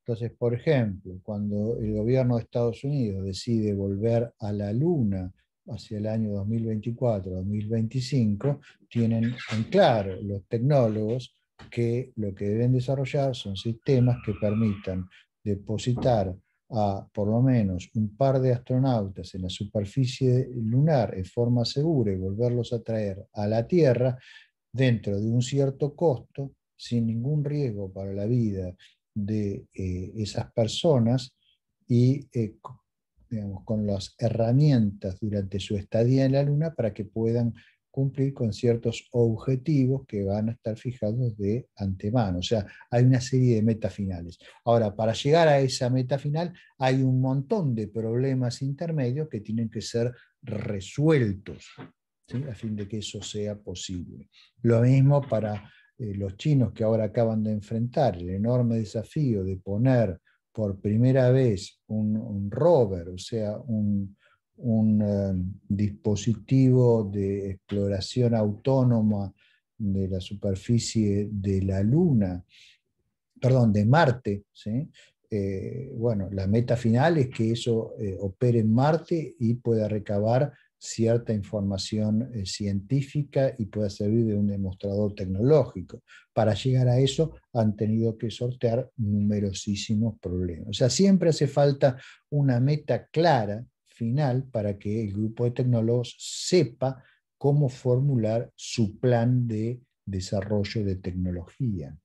Entonces, por ejemplo, cuando el gobierno de Estados Unidos decide volver a la Luna hacia el año 2024-2025, tienen en claro los tecnólogos que lo que deben desarrollar son sistemas que permitan depositar a por lo menos un par de astronautas en la superficie lunar en forma segura y volverlos a traer a la Tierra dentro de un cierto costo, sin ningún riesgo para la vida de eh, esas personas y eh, con las herramientas durante su estadía en la Luna para que puedan cumplir con ciertos objetivos que van a estar fijados de antemano. O sea, hay una serie de metas finales. Ahora, para llegar a esa meta final hay un montón de problemas intermedios que tienen que ser resueltos, a fin de que eso sea posible. Lo mismo para eh, los chinos que ahora acaban de enfrentar el enorme desafío de poner por primera vez un, un rover, o sea, un, un eh, dispositivo de exploración autónoma de la superficie de la Luna, perdón, de Marte. Eh, bueno, la meta final es que eso eh, opere en Marte y pueda recabar cierta información científica y pueda servir de un demostrador tecnológico. Para llegar a eso han tenido que sortear numerosísimos problemas. O sea, siempre hace falta una meta clara final para que el grupo de tecnólogos sepa cómo formular su plan de desarrollo de tecnología.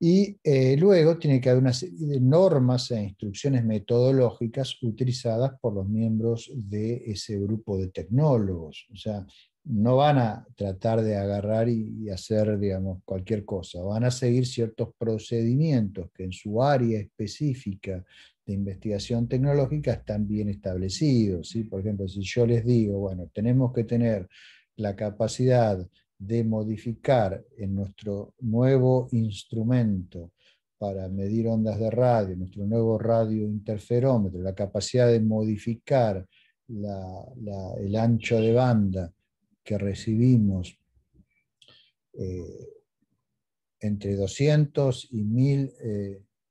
Y eh, luego tiene que haber una serie de normas e instrucciones metodológicas utilizadas por los miembros de ese grupo de tecnólogos. O sea, no van a tratar de agarrar y, hacer, digamos, cualquier cosa. Van a seguir ciertos procedimientos que en su área específica de investigación tecnológica están bien establecidos. ¿sí? Por ejemplo, si yo les digo, bueno, tenemos que tener la capacidad de modificar en nuestro nuevo instrumento para medir ondas de radio, nuestro nuevo radiointerferómetro, la capacidad de modificar el ancho de banda que recibimos eh, entre 200 y 1000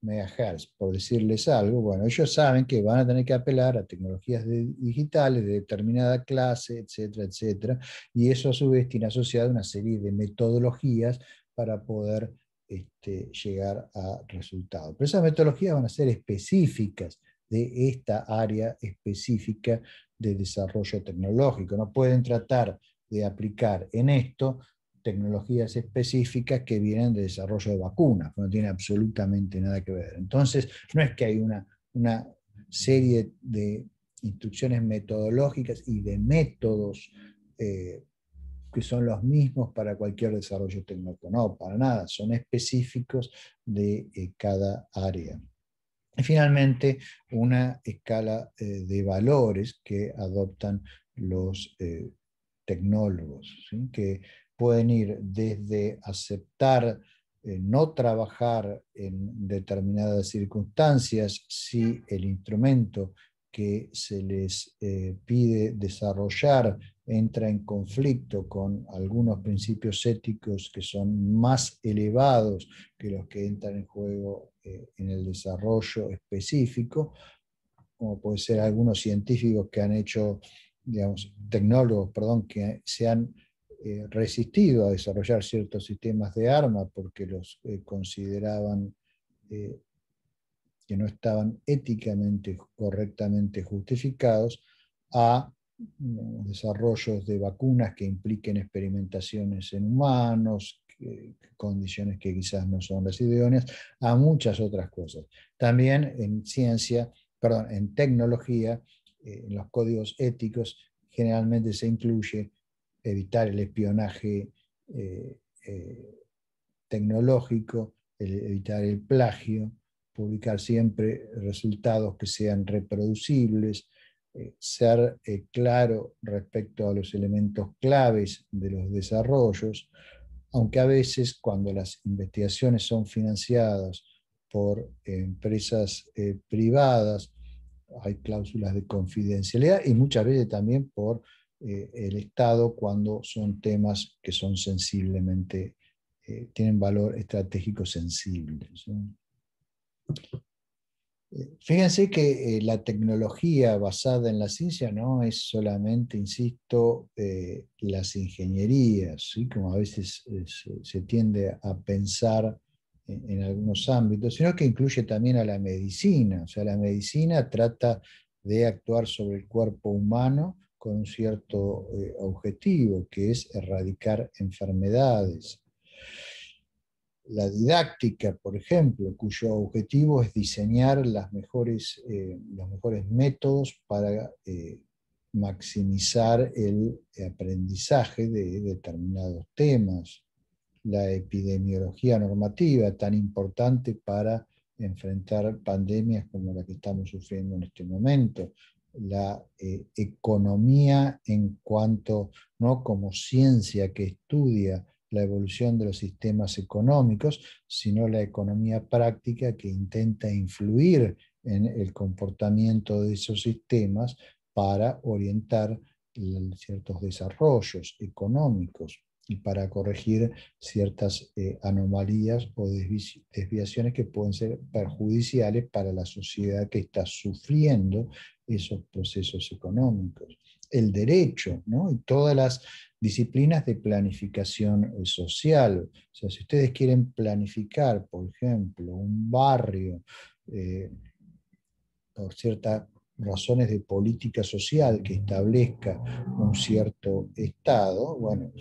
megahertz, por decirles algo, bueno, ellos saben que van a tener que apelar a tecnologías digitales de determinada clase, etcétera, etcétera, y eso a su vez tiene asociado una serie de metodologías para poder este, llegar a resultados. Pero esas metodologías van a ser específicas de esta área específica de desarrollo tecnológico. No pueden tratar de aplicar en esto tecnologías específicas que vienen de desarrollo de vacunas, no tiene absolutamente nada que ver. Entonces, no es que hay una, una serie de instrucciones metodológicas y de métodos eh, que son los mismos para cualquier desarrollo tecnológico. No, para nada, son específicos de eh, cada área. Y finalmente, una escala eh, de valores que adoptan los tecnólogos, que pueden ir desde aceptar eh, no trabajar en determinadas circunstancias si el instrumento que se les eh, pide desarrollar entra en conflicto con algunos principios éticos que son más elevados que los que entran en juego eh, en el desarrollo específico, como puede ser algunos científicos que han hecho, digamos, tecnólogos, perdón, que se han eh, resistido a desarrollar ciertos sistemas de arma porque los eh, consideraban eh, que no estaban éticamente correctamente justificados a desarrollos de vacunas que impliquen experimentaciones en humanos, condiciones que quizás no son las a muchas otras cosas. También en ciencia, perdón, en tecnología, en los códigos éticos, generalmente se incluye evitar el espionaje eh, eh, tecnológico, evitar el plagio, publicar siempre resultados que sean reproducibles, eh, ser claro respecto a los elementos claves de los desarrollos, aunque a veces cuando las investigaciones son financiadas por empresas privadas, hay cláusulas de confidencialidad y muchas veces también por eh, el Estado cuando son temas que son sensiblemente, eh, tienen valor estratégico sensible. Eh, fíjense que la tecnología basada en la ciencia no es solamente, insisto, las ingenierías, como a veces se tiende a pensar en, algunos ámbitos, sino que incluye también a la medicina. O sea, la medicina trata de actuar sobre el cuerpo humano con un cierto eh, objetivo, que es erradicar enfermedades. La didáctica, por ejemplo, cuyo objetivo es diseñar las mejores, eh, los mejores métodos para eh, maximizar el aprendizaje de determinados temas. La epidemiología normativa, tan importante para enfrentar pandemias como la que estamos sufriendo en este momento, la eh, economía en cuanto, no como ciencia que estudia la evolución de los sistemas económicos, sino la economía práctica que intenta influir en el comportamiento de esos sistemas para orientar ciertos desarrollos económicos y para corregir ciertas eh, anomalías o desviaciones que pueden ser perjudiciales para la sociedad que está sufriendo esos procesos económicos. El derecho ¿no? y todas las disciplinas de planificación eh, social. O sea, si ustedes quieren planificar, por ejemplo, un barrio eh, por ciertas razones de política social que establezca un cierto Estado, bueno,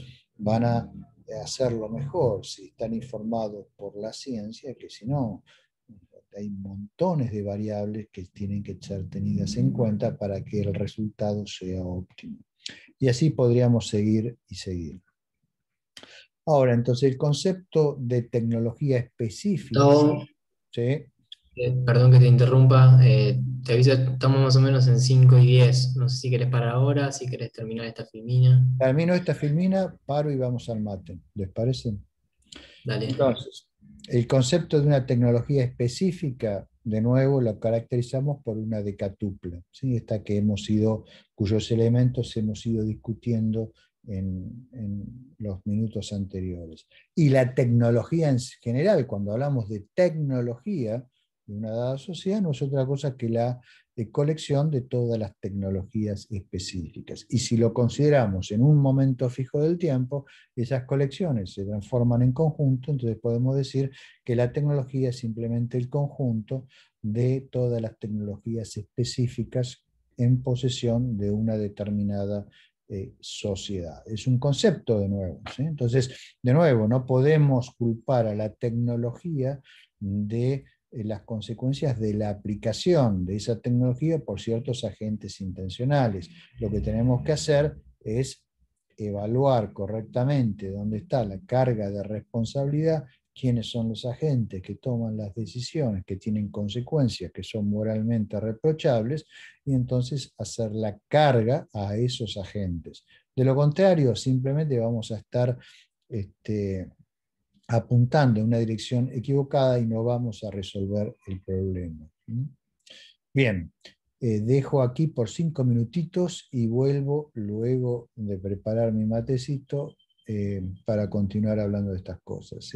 van a eh, hacerlo mejor si están informados por la ciencia que si no. Hay montones de variables que tienen que ser tenidas en cuenta para que el resultado sea óptimo. Y así podríamos seguir y seguir. Ahora, entonces, el concepto de tecnología específica. Eh, perdón que te interrumpa, eh, te aviso, estamos más o menos en 5 y 10. No sé si querés parar ahora, si querés terminar esta filmina. Termino esta filmina, paro y vamos al mate. ¿Les parece? Dale. Entonces, el concepto de una tecnología específica, de nuevo, lo caracterizamos por una decatupla, esta que hemos ido, cuyos elementos hemos ido discutiendo en, los minutos anteriores. Y la tecnología en general, cuando hablamos de tecnología, de una dada sociedad no es otra cosa que la eh, colección de todas las tecnologías específicas. Y si lo consideramos en un momento fijo del tiempo, esas colecciones se transforman en conjunto, entonces podemos decir que la tecnología es simplemente el conjunto de todas las tecnologías específicas en posesión de una determinada eh, sociedad. Es un concepto de nuevo. Entonces, de nuevo, no podemos culpar a la tecnología de eh, las consecuencias de la aplicación de esa tecnología por ciertos agentes intencionales. Lo que tenemos que hacer es evaluar correctamente dónde está la carga de responsabilidad, quiénes son los agentes que toman las decisiones, que tienen consecuencias, que son moralmente reprochables, y entonces hacer la carga a esos agentes. De lo contrario, simplemente vamos a estar este, apuntando en una dirección equivocada y no vamos a resolver el problema. Bien, eh, dejo aquí por cinco minutitos y vuelvo luego de preparar mi matecito eh, para continuar hablando de estas cosas.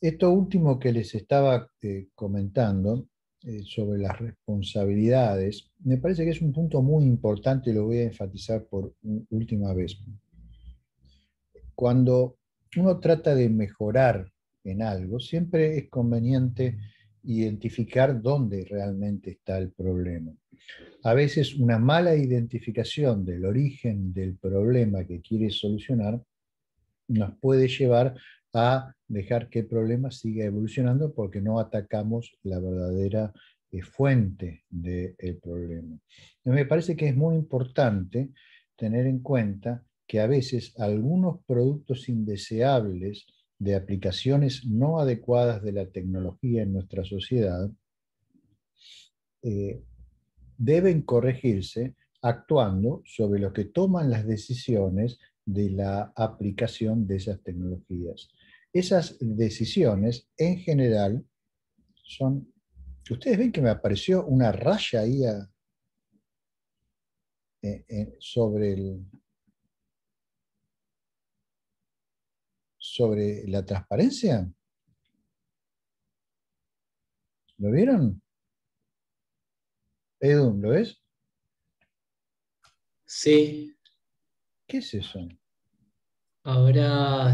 Esto último que les estaba eh, comentando eh, sobre las responsabilidades, me parece que es un punto muy importante y lo voy a enfatizar por última vez. Cuando uno trata de mejorar en algo, siempre es conveniente identificar dónde realmente está el problema. A veces una mala identificación del origen del problema que quiere solucionar nos puede llevar a dejar que el problema siga evolucionando porque no atacamos la verdadera eh, fuente del problema. me parece que es muy importante tener en cuenta que a veces algunos productos indeseables de aplicaciones no adecuadas de la tecnología en nuestra sociedad eh, deben corregirse actuando sobre los que toman las decisiones de la aplicación de esas tecnologías esas decisiones en general son... Ustedes ven que me apareció una raya ahí eh, eh, sobre sobre la transparencia. ¿Lo vieron? Edu, ¿lo ves? Sí. ¿Qué es eso? Ahora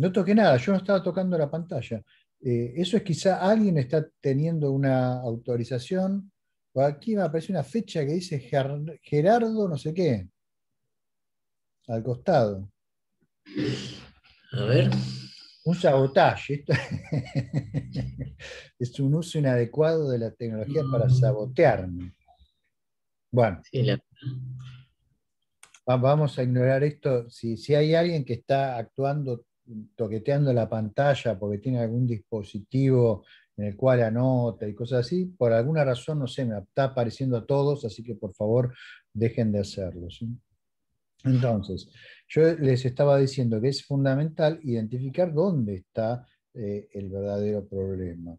no toqué nada, yo no estaba tocando la pantalla. Eh, eso es quizá alguien está teniendo una autorización. aquí me aparece una fecha que dice Gerardo no sé qué. Al costado. A ver. Un sabotaje. es un uso inadecuado de la tecnología para mm. sabotearme. Bueno. Vamos a ignorar esto. Si, si hay alguien que está actuando toqueteando la pantalla porque tiene algún dispositivo en el cual anota y cosas así, por alguna razón, no sé, me está apareciendo a todos, así que por favor dejen de hacerlo. Entonces, yo les estaba diciendo que es fundamental identificar dónde está eh, el verdadero problema,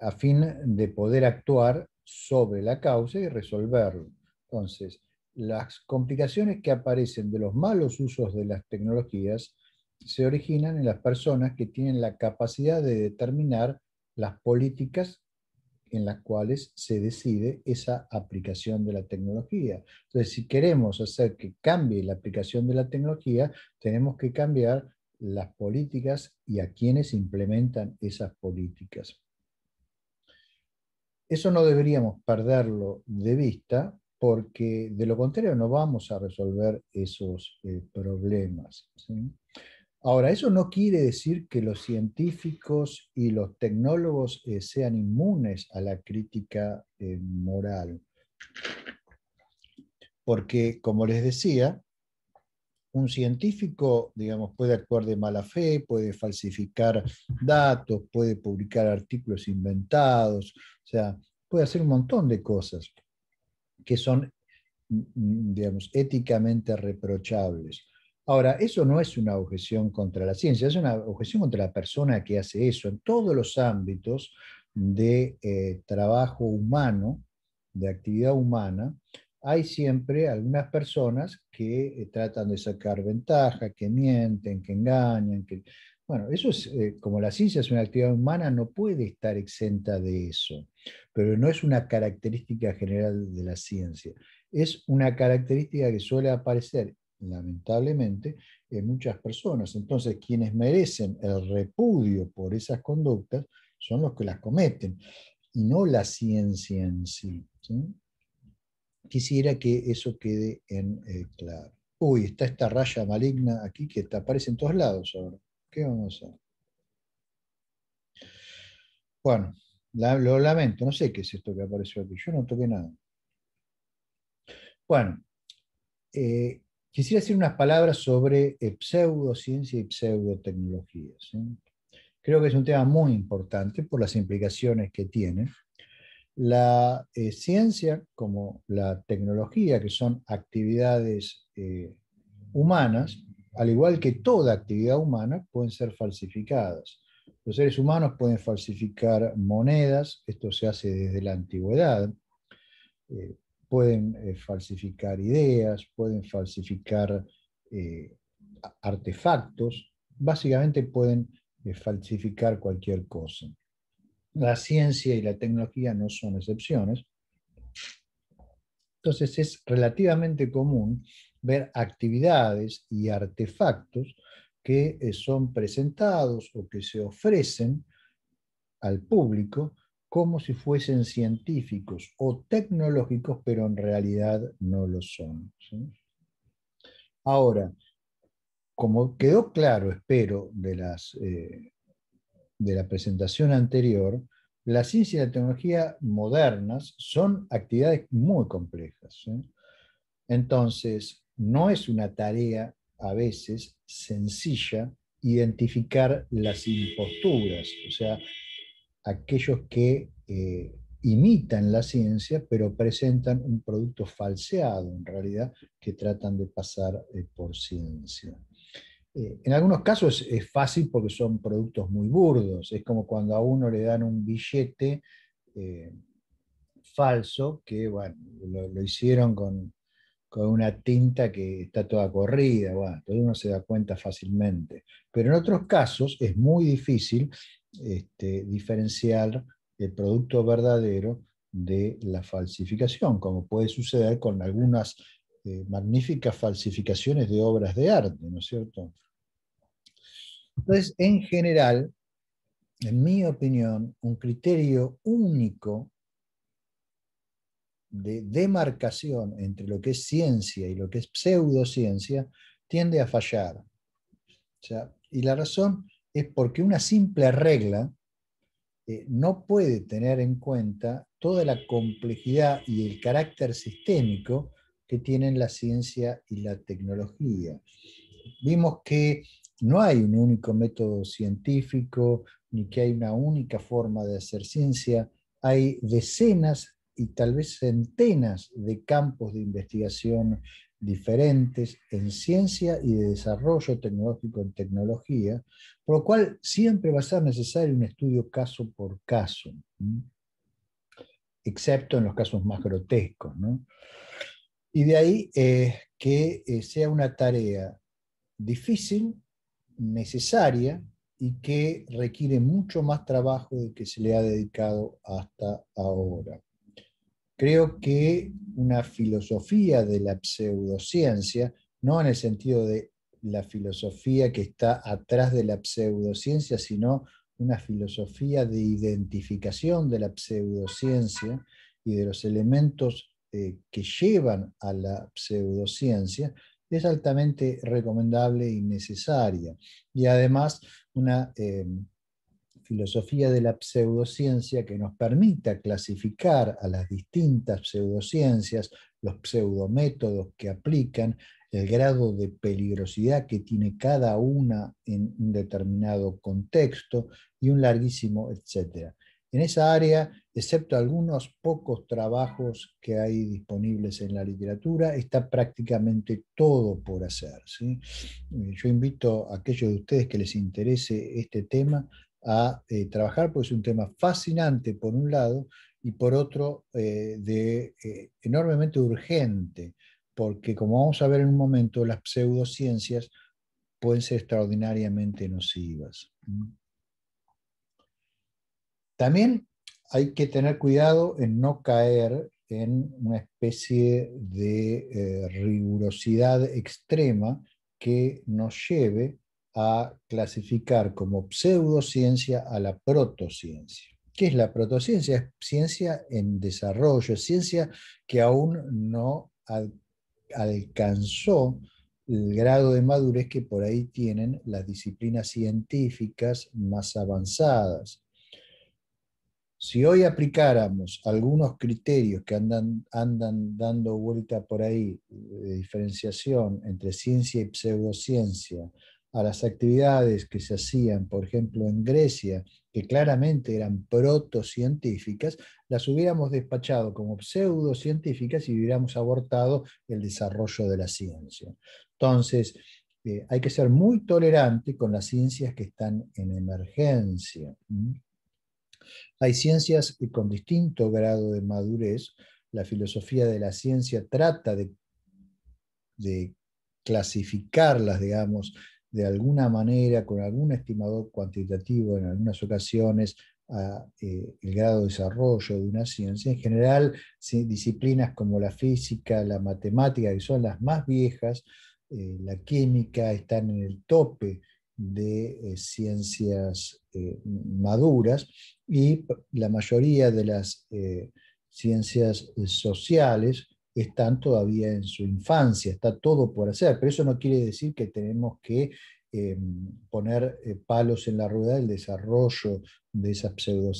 a fin de poder actuar sobre la causa y resolverlo. Entonces, las complicaciones que aparecen de los malos usos de las tecnologías se originan en las personas que tienen la capacidad de determinar las políticas en las cuales se decide esa aplicación de la tecnología. Entonces, si queremos hacer que cambie la aplicación de la tecnología, tenemos que cambiar las políticas y a quienes implementan esas políticas. Eso no deberíamos perderlo de vista porque de lo contrario no vamos a resolver esos eh, problemas. Ahora, eso no quiere decir que los científicos y los tecnólogos eh, sean inmunes a la crítica eh, moral. Porque, como les decía, un científico, digamos, puede actuar de mala fe, puede falsificar datos, puede publicar artículos inventados, o sea, puede hacer un montón de cosas que son, mm, mm, digamos, éticamente reprochables. Ahora, eso no es una objeción contra la ciencia, es una objeción contra la persona que hace eso en todos los ámbitos de eh, trabajo humano, de actividad humana, hay siempre algunas personas que eh, tratan de sacar ventaja, que mienten, que engañan, Bueno, eso es, eh, como la ciencia es una actividad humana, no puede estar exenta de eso, pero no es una característica general de la ciencia, es una característica que suele aparecer lamentablemente, en muchas personas. Entonces, quienes merecen el repudio por esas conductas son los que las cometen y no la ciencia en sí. Quisiera que eso quede en eh, claro. Uy, está esta raya maligna aquí que te aparece en todos lados ahora. ¿Qué vamos a hacer? Bueno, lo lamento, no sé qué es esto que apareció aquí. Yo no toqué nada. Bueno, eh, Quisiera decir unas palabras sobre eh, pseudociencia y pseudotecnología. Creo que es un tema muy importante por las implicaciones que tiene. La eh, ciencia como la tecnología, que son actividades eh, humanas, al igual que toda actividad humana, pueden ser falsificadas. Los seres humanos pueden falsificar monedas, esto se hace desde la antigüedad pueden eh, falsificar ideas, pueden falsificar eh, artefactos, básicamente pueden eh, falsificar cualquier cosa. La ciencia y la tecnología no son excepciones. Entonces es relativamente común ver actividades y artefactos que son presentados o que se ofrecen al público como si fuesen científicos o tecnológicos, pero en realidad no lo son. Ahora, como quedó claro, espero, de, las, eh, de la presentación anterior, la ciencia y la tecnología modernas son actividades muy complejas. Entonces, no es una tarea a veces sencilla identificar las imposturas, o sea, aquellos que eh, imitan la ciencia, pero presentan un producto falseado, en realidad, que tratan de pasar eh, por ciencia. Eh, en algunos casos es, fácil porque son productos muy burdos, es como cuando a uno le dan un billete falso, que lo, hicieron con, una tinta que está toda corrida, todo uno se da cuenta fácilmente. Pero en otros casos es muy difícil este, diferenciar el producto verdadero de la falsificación, como puede suceder con algunas eh, magníficas falsificaciones de obras de arte, ¿no es cierto? Entonces, en general, en mi opinión, un criterio único de demarcación entre lo que es ciencia y lo que es pseudociencia tiende a fallar. y la razón es porque una simple regla eh, no puede tener en cuenta toda la complejidad y el carácter sistémico que tienen la ciencia y la tecnología. Vimos que no hay un único método científico, ni que hay una única forma de hacer ciencia, hay decenas y tal vez centenas de campos de investigación diferentes en ciencia y de desarrollo tecnológico en tecnología, por lo cual siempre va a ser necesario un estudio caso por caso, excepto en los casos más grotescos. Y de ahí es eh, que eh, sea una tarea difícil, necesaria y que requiere mucho más trabajo de que se le ha dedicado hasta ahora. Creo que una filosofía de la pseudociencia, no en el sentido de la filosofía que está atrás de la pseudociencia, sino una filosofía de identificación de la pseudociencia y de los elementos eh, que llevan a la pseudociencia, es altamente recomendable y necesaria. Y además, una eh, filosofía de la pseudociencia que nos permita clasificar a las distintas pseudociencias, los pseudométodos que aplican, el grado de peligrosidad que tiene cada una en un determinado contexto y un larguísimo etcétera. En esa área, excepto algunos pocos trabajos que hay disponibles en la literatura, está prácticamente todo por hacer. Yo invito a aquellos de ustedes que les interese este tema a eh, trabajar, porque es un tema fascinante por un lado y por otro eh, de, eh, enormemente urgente, porque como vamos a ver en un momento, las pseudociencias pueden ser extraordinariamente nocivas. También hay que tener cuidado en no caer en una especie de rigurosidad extrema que nos lleve a clasificar como pseudociencia a la protociencia. ¿Qué es la protociencia? Es ciencia en desarrollo, es ciencia que aún no alcanzó el grado de madurez que por ahí tienen las disciplinas científicas más avanzadas. Si hoy aplicáramos algunos criterios que andan, andan dando vuelta por ahí, de eh, diferenciación entre ciencia y pseudociencia, a las actividades que se hacían, por ejemplo, en Grecia, que claramente eran protocientíficas, las hubiéramos despachado como pseudocientíficas y hubiéramos abortado el desarrollo de la ciencia. Entonces, eh, hay que ser muy tolerante con las ciencias que están en emergencia. Hay ciencias con distinto grado de madurez. La filosofía de la ciencia trata de clasificarlas, digamos, de alguna manera, con algún estimador cuantitativo en algunas ocasiones, eh, el grado de desarrollo de una ciencia. En general, disciplinas como la física, la matemática, que son las más viejas, eh, la química, están en el tope de eh, ciencias maduras y la mayoría de las ciencias sociales están todavía en su infancia, está todo por hacer, pero eso no quiere decir que tenemos que em, poner eh, palos en la rueda del desarrollo de esas,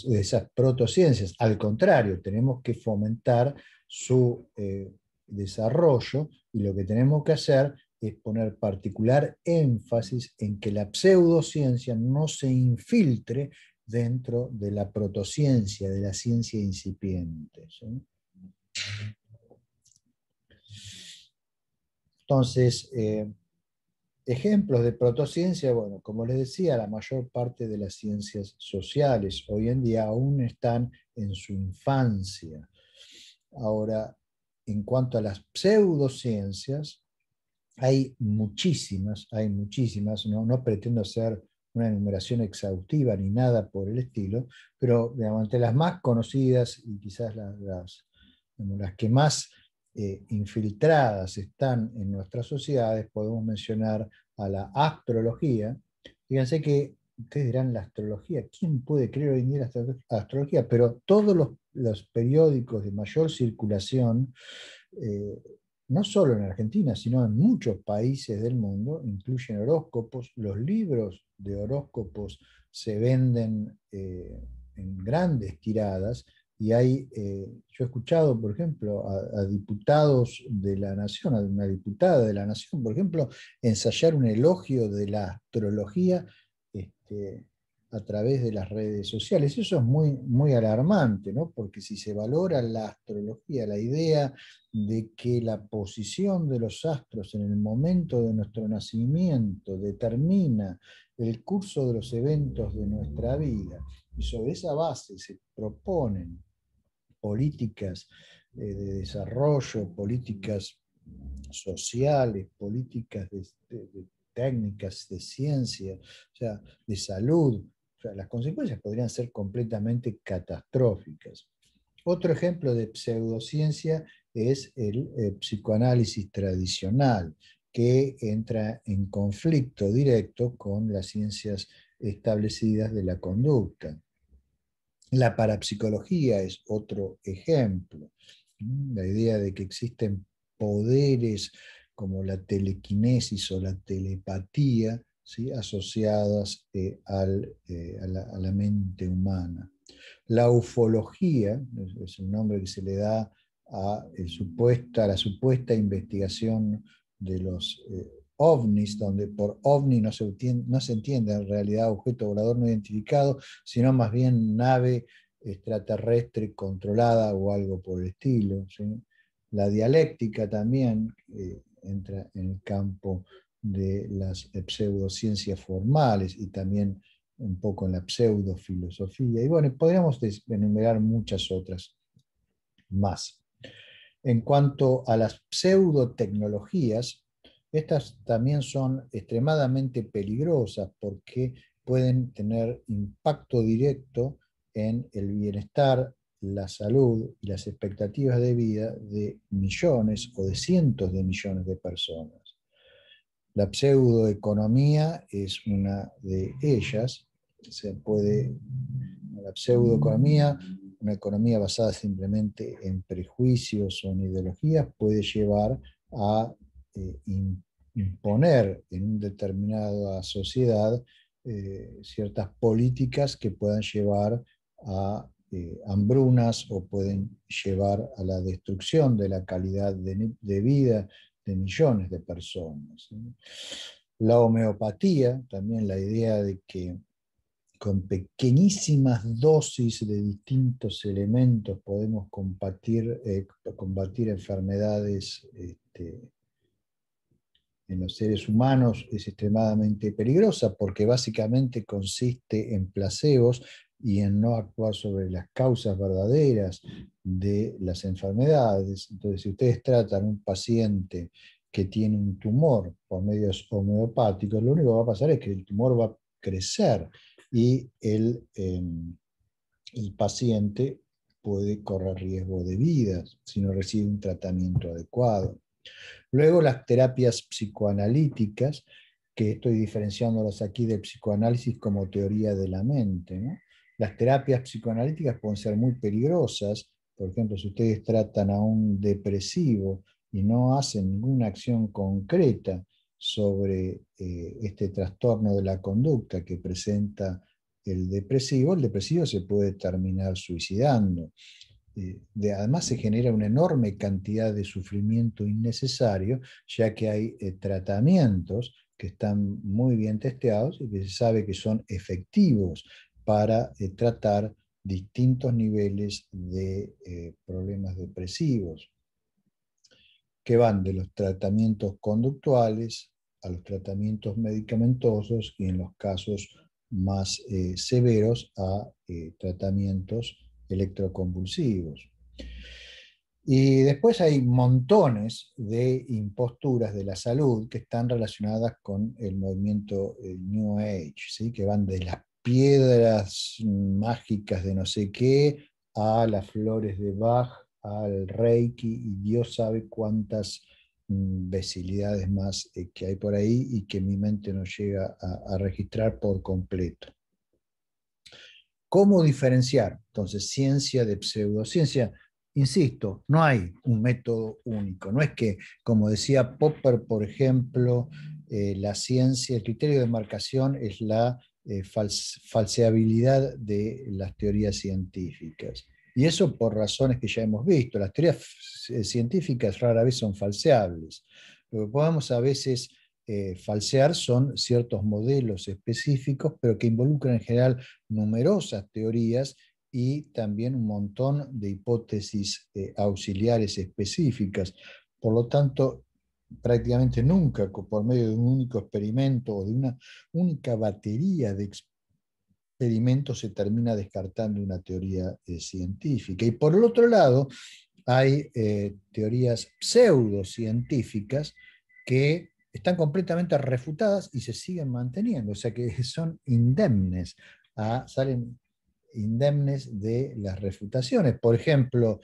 esas protociencias. Al contrario, tenemos que fomentar su eh, desarrollo y lo que tenemos que hacer es poner particular énfasis en que la pseudociencia no se infiltre dentro de la protociencia, de la ciencia incipiente. Entonces, eh, ejemplos de protociencia, bueno, como les decía, la mayor parte de las ciencias sociales hoy en día aún están en su infancia. Ahora, en cuanto a las pseudociencias, hay muchísimas, hay muchísimas, no, no pretendo hacer una enumeración exhaustiva ni nada por el estilo, pero digamos, entre las más conocidas y quizás las, las, las que más eh, infiltradas están en nuestras sociedades, podemos mencionar a la astrología. Fíjense que ustedes dirán la astrología, ¿quién puede creer hoy en día la astrología? Pero todos los, periódicos de mayor circulación, eh, no solo en Argentina, sino en muchos países del mundo, incluyen horóscopos, los libros de horóscopos se venden eh, en grandes tiradas, y hay, eh, yo he escuchado, por ejemplo, a, diputados de la nación, a una diputada de la nación, por ejemplo, ensayar un elogio de la astrología este, a través de las redes sociales. Eso es muy, muy alarmante, porque si se valora la astrología, la idea de que la posición de los astros en el momento de nuestro nacimiento determina el curso de los eventos de nuestra vida, y sobre esa base se proponen políticas eh, de desarrollo, políticas sociales, políticas de, técnicas, de ciencia, o sea, de salud. las consecuencias podrían ser completamente catastróficas. Otro ejemplo de pseudociencia es el eh, psicoanálisis tradicional, que entra en conflicto directo con las ciencias establecidas de la conducta. La parapsicología es otro ejemplo. La idea de que existen poderes como la telequinesis o la telepatía asociadas eh, eh, a, la, mente humana. La ufología es el nombre que se le da a, eh, la supuesta investigación de los ovnis, donde por ovni no se, entiende, en realidad objeto volador no identificado, sino más bien nave extraterrestre controlada o algo por el estilo. La dialéctica también eh, entra en el campo de las pseudociencias formales y también un poco en la pseudofilosofía. Y bueno, podríamos enumerar muchas otras más. En cuanto a las pseudotecnologías, estas también son extremadamente peligrosas porque pueden tener impacto directo en el bienestar, la salud y las expectativas de vida de millones o de cientos de millones de personas. La pseudoeconomía es una de ellas. Se puede, la pseudoeconomía, una economía basada simplemente en prejuicios o en ideologías, puede llevar a este, imponer en una determinada sociedad eh, ciertas políticas que puedan llevar a eh, hambrunas o pueden llevar a la destrucción de la calidad de, vida de millones de personas. La homeopatía, también la idea de que con pequeñísimas dosis de distintos elementos podemos combatir, eh, combatir enfermedades este, en los seres humanos es extremadamente peligrosa porque básicamente consiste en placebos y en no actuar sobre las causas verdaderas de las enfermedades. Entonces, si ustedes tratan un paciente que tiene un tumor por medios homeopáticos, lo único que va a pasar es que el tumor va a crecer y el, em, el paciente puede correr riesgo de vida si no recibe un tratamiento adecuado. Luego las terapias psicoanalíticas, que estoy diferenciándolas aquí del psicoanálisis como teoría de la mente. Las terapias psicoanalíticas pueden ser muy peligrosas, por ejemplo, si ustedes tratan a un depresivo y no hacen ninguna acción concreta sobre eh, este trastorno de la conducta que presenta el depresivo, el depresivo se puede terminar suicidando. Eh, además se genera una enorme cantidad de sufrimiento innecesario, ya que hay eh, tratamientos que están muy bien testeados y que se sabe que son efectivos para eh, tratar distintos niveles de problemas depresivos, que van de los tratamientos conductuales a los tratamientos medicamentosos y en los casos más severos a tratamientos electroconvulsivos. Y después hay montones de imposturas de la salud que están relacionadas con el movimiento eh, New Age, ¿sí? que van de las piedras mágicas de no sé qué a las flores de Bach, al Reiki y Dios sabe cuántas imbecilidades mm, más eh, que hay por ahí y que mi mente no llega a registrar por completo. ¿Cómo diferenciar? Entonces, ciencia de pseudociencia. Insisto, no hay un método único. No es que, como decía Popper, por ejemplo, eh, la ciencia, el criterio de marcación es la eh, falseabilidad de las teorías científicas. Y eso por razones que ya hemos visto. Las teorías eh, científicas rara vez son falseables. Lo que podemos a veces eh, falsear son ciertos modelos específicos, pero que involucran en general numerosas teorías y también un montón de hipótesis eh, auxiliares específicas. Por lo tanto, prácticamente nunca, por medio de un único experimento o de una única batería de experimentos, se termina descartando una teoría eh, científica. Y por el otro lado, hay teorías pseudocientíficas que están completamente refutadas y se siguen manteniendo, o sea que son indemnes, ¿ah? salen indemnes de las refutaciones. Por ejemplo,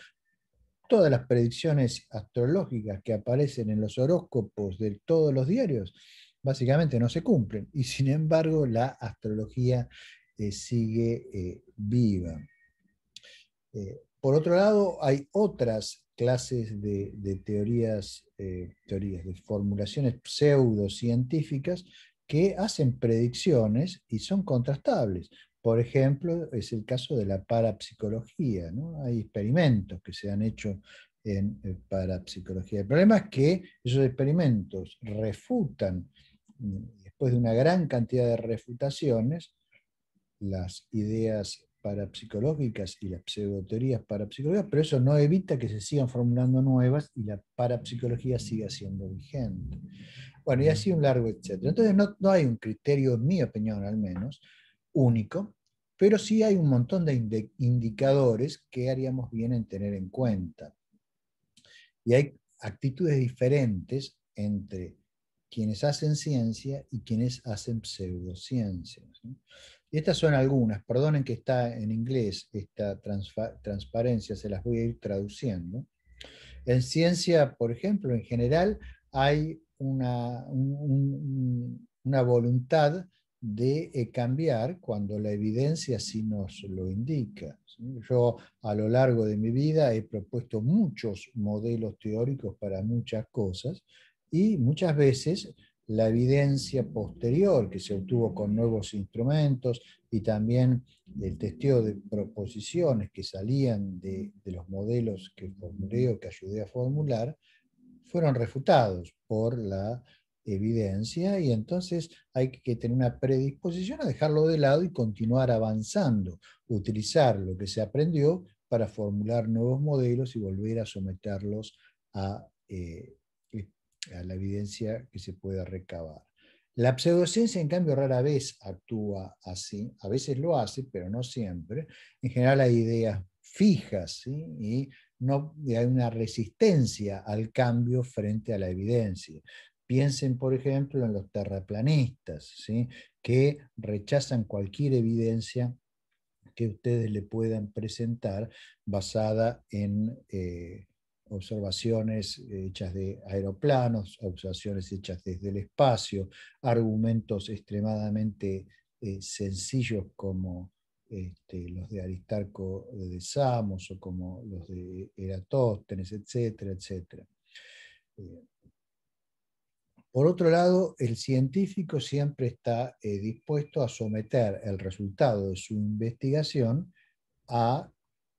todas las predicciones astrológicas que aparecen en los horóscopos de todos los diarios, básicamente no se cumplen y sin embargo la astrología eh, sigue eh, viva. Eh, por otro lado, hay otras clases de, teorías, eh, teorías, de formulaciones pseudocientíficas que hacen predicciones y son contrastables. Por ejemplo, es el caso de la parapsicología. ¿no? Hay experimentos que se han hecho en eh, parapsicología. El problema es que esos experimentos refutan, mm, después de una gran cantidad de refutaciones, las ideas parapsicológicas y las pseudoteorías parapsicológicas, pero eso no evita que se sigan formulando nuevas y la parapsicología siga siendo vigente. Bueno, y así un largo etcétera. Entonces no, no hay un criterio, en mi opinión al menos, único, pero sí hay un montón de indicadores que haríamos bien en tener en cuenta. Y hay actitudes diferentes entre quienes hacen ciencia y quienes hacen pseudociencia estas son algunas, perdonen que está en inglés esta transparencia, se las voy a ir traduciendo. En ciencia, por ejemplo, en general, hay una, una voluntad de eh, cambiar cuando la evidencia sí nos lo indica. Yo a lo largo de mi vida he propuesto muchos modelos teóricos para muchas cosas y muchas veces la evidencia posterior que se obtuvo con nuevos instrumentos y también el testeo de proposiciones que salían de, los modelos que formuleo que ayudé a formular, fueron refutados por la evidencia y entonces hay que tener una predisposición a dejarlo de lado y continuar avanzando, utilizar lo que se aprendió para formular nuevos modelos y volver a someterlos a eh, a la evidencia que se pueda recabar. La pseudociencia, en cambio, rara vez actúa así, a veces lo hace, pero no siempre. En general hay ideas fijas y no, hay una resistencia al cambio frente a la evidencia. Piensen, por ejemplo, en los terraplanistas, ¿sí? que rechazan cualquier evidencia que ustedes le puedan presentar basada en... Eh, observaciones hechas de aeroplanos, observaciones hechas desde el espacio, argumentos extremadamente eh, sencillos como este, los de Aristarco de Samos o como los de Eratóstenes, etcétera, etcétera. Eh, por otro lado, el científico siempre está eh, dispuesto a someter el resultado de su investigación a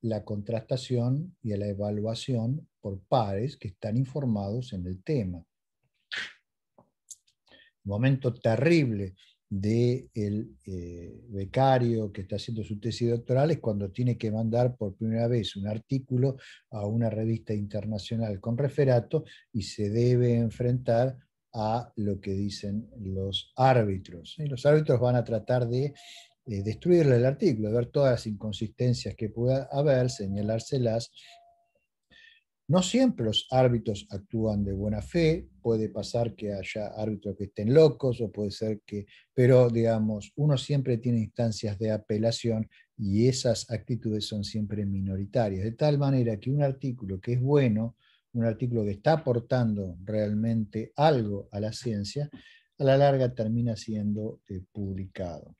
la contrastación y a la evaluación por pares que están informados en el tema. momento terrible del eh, becario que está haciendo su tesis doctoral es cuando tiene que mandar por primera vez un artículo a una revista internacional con referato y se debe enfrentar a lo que dicen los árbitros. ¿eh? los árbitros van a tratar de eh, destruirle el artículo, de ver todas las inconsistencias que pueda haber, señalárselas no siempre los árbitros actúan de buena fe, puede pasar que haya árbitros que estén locos o puede ser que, pero digamos, uno siempre tiene instancias de apelación y esas actitudes son siempre minoritarias, de tal manera que un artículo que es bueno, un artículo que está aportando realmente algo a la ciencia, a la larga termina siendo eh, publicado.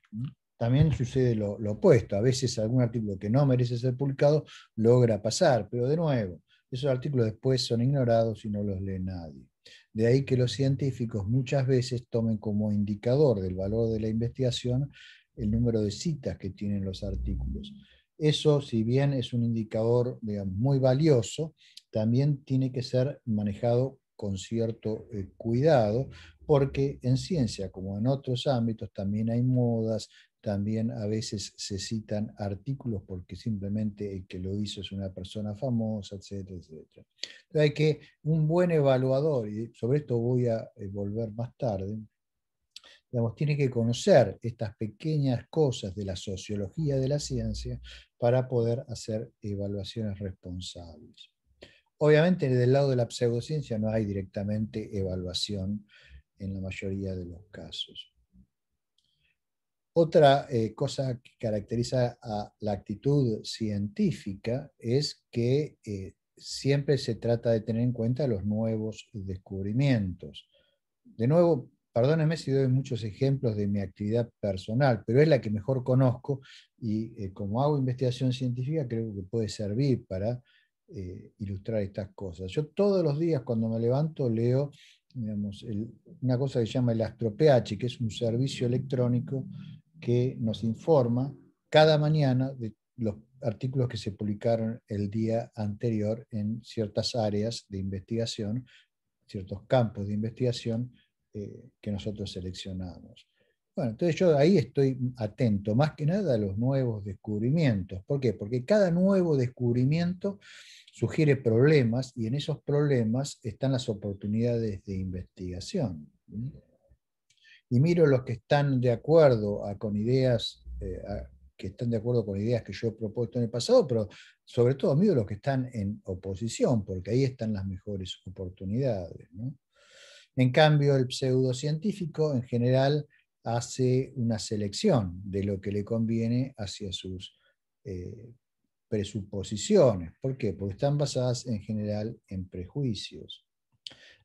También sucede lo, opuesto, a veces algún artículo que no merece ser publicado logra pasar, pero de nuevo, esos artículos después son ignorados y no los lee nadie. De ahí que los científicos muchas veces tomen como indicador del valor de la investigación el número de citas que tienen los artículos. Eso, si bien es un indicador muy valioso, también tiene que ser manejado con cierto eh, cuidado, porque en ciencia, como en otros ámbitos, también hay modas, también a veces se citan artículos porque simplemente el que lo hizo es una persona famosa, etcétera, etcétera. hay que un buen evaluador, y sobre esto voy a eh, volver más tarde, digamos, tiene que conocer estas pequeñas cosas de la sociología de la ciencia para poder hacer evaluaciones responsables. Obviamente del lado de la pseudociencia no hay directamente evaluación en la mayoría de los casos. Otra eh, cosa que caracteriza a la actitud científica es que eh, siempre se trata de tener en cuenta los nuevos descubrimientos. De nuevo, perdónenme si doy muchos ejemplos de mi actividad personal, pero es la que mejor conozco y eh, como hago investigación científica creo que puede servir para ilustrar estas cosas. Yo todos los días cuando me levanto leo digamos, una cosa que se llama el AstroPH, que es un servicio electrónico que nos informa cada mañana de los artículos que se publicaron el día anterior en ciertas áreas de investigación, ciertos campos de investigación eh, que nosotros seleccionamos. Bueno, entonces yo ahí estoy atento, más que nada a los nuevos descubrimientos. ¿Por qué? Porque cada nuevo descubrimiento sugiere problemas y en esos problemas están las oportunidades de investigación y miro los que están de acuerdo con ideas, eh, que están de acuerdo con ideas que yo he propuesto en el pasado, pero sobre todo miro los que están en oposición, porque ahí están las mejores oportunidades. En cambio, el pseudocientífico en general hace una selección de lo que le conviene hacia sus eh, presuposiciones. ¿Por qué? Porque están basadas en general en prejuicios.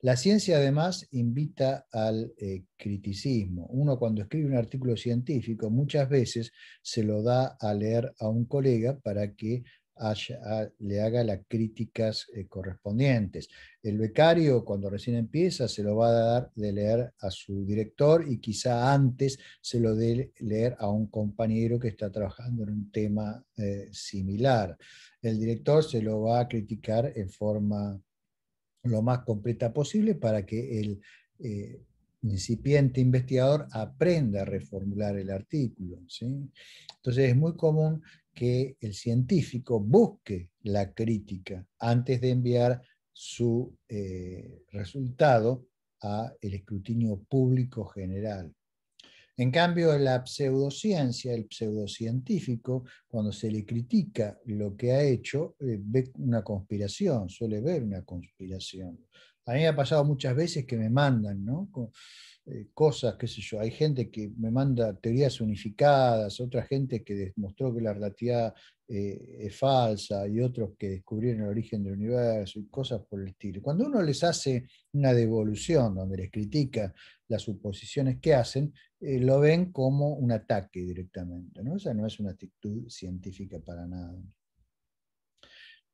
La ciencia además invita al eh, criticismo. Uno cuando escribe un artículo científico muchas veces se lo da a leer a un colega para que le haga las críticas eh, correspondientes. El becario cuando recién empieza se lo va a dar de leer a su director y quizá antes se lo dé leer a un compañero que está trabajando en un tema eh, similar. El director se lo va a criticar en forma lo más completa posible para que el eh, incipiente investigador aprenda a reformular el artículo. Entonces es muy común que el científico busque la crítica antes de enviar su eh, resultado a el escrutinio público general. En cambio, la pseudociencia, el pseudocientífico, cuando se le critica lo que ha hecho, eh, ve una conspiración, suele ver una conspiración. A mí me ha pasado muchas veces que me mandan, ¿no? Eh, cosas, qué sé yo. Hay gente que me manda teorías unificadas, otra gente que demostró que la relatividad eh, es falsa y otros que descubrieron el origen del universo y cosas por el estilo. Cuando uno les hace una devolución donde les critica las suposiciones que hacen, eh, lo ven como un ataque directamente. ¿no? Esa no es una actitud científica para nada.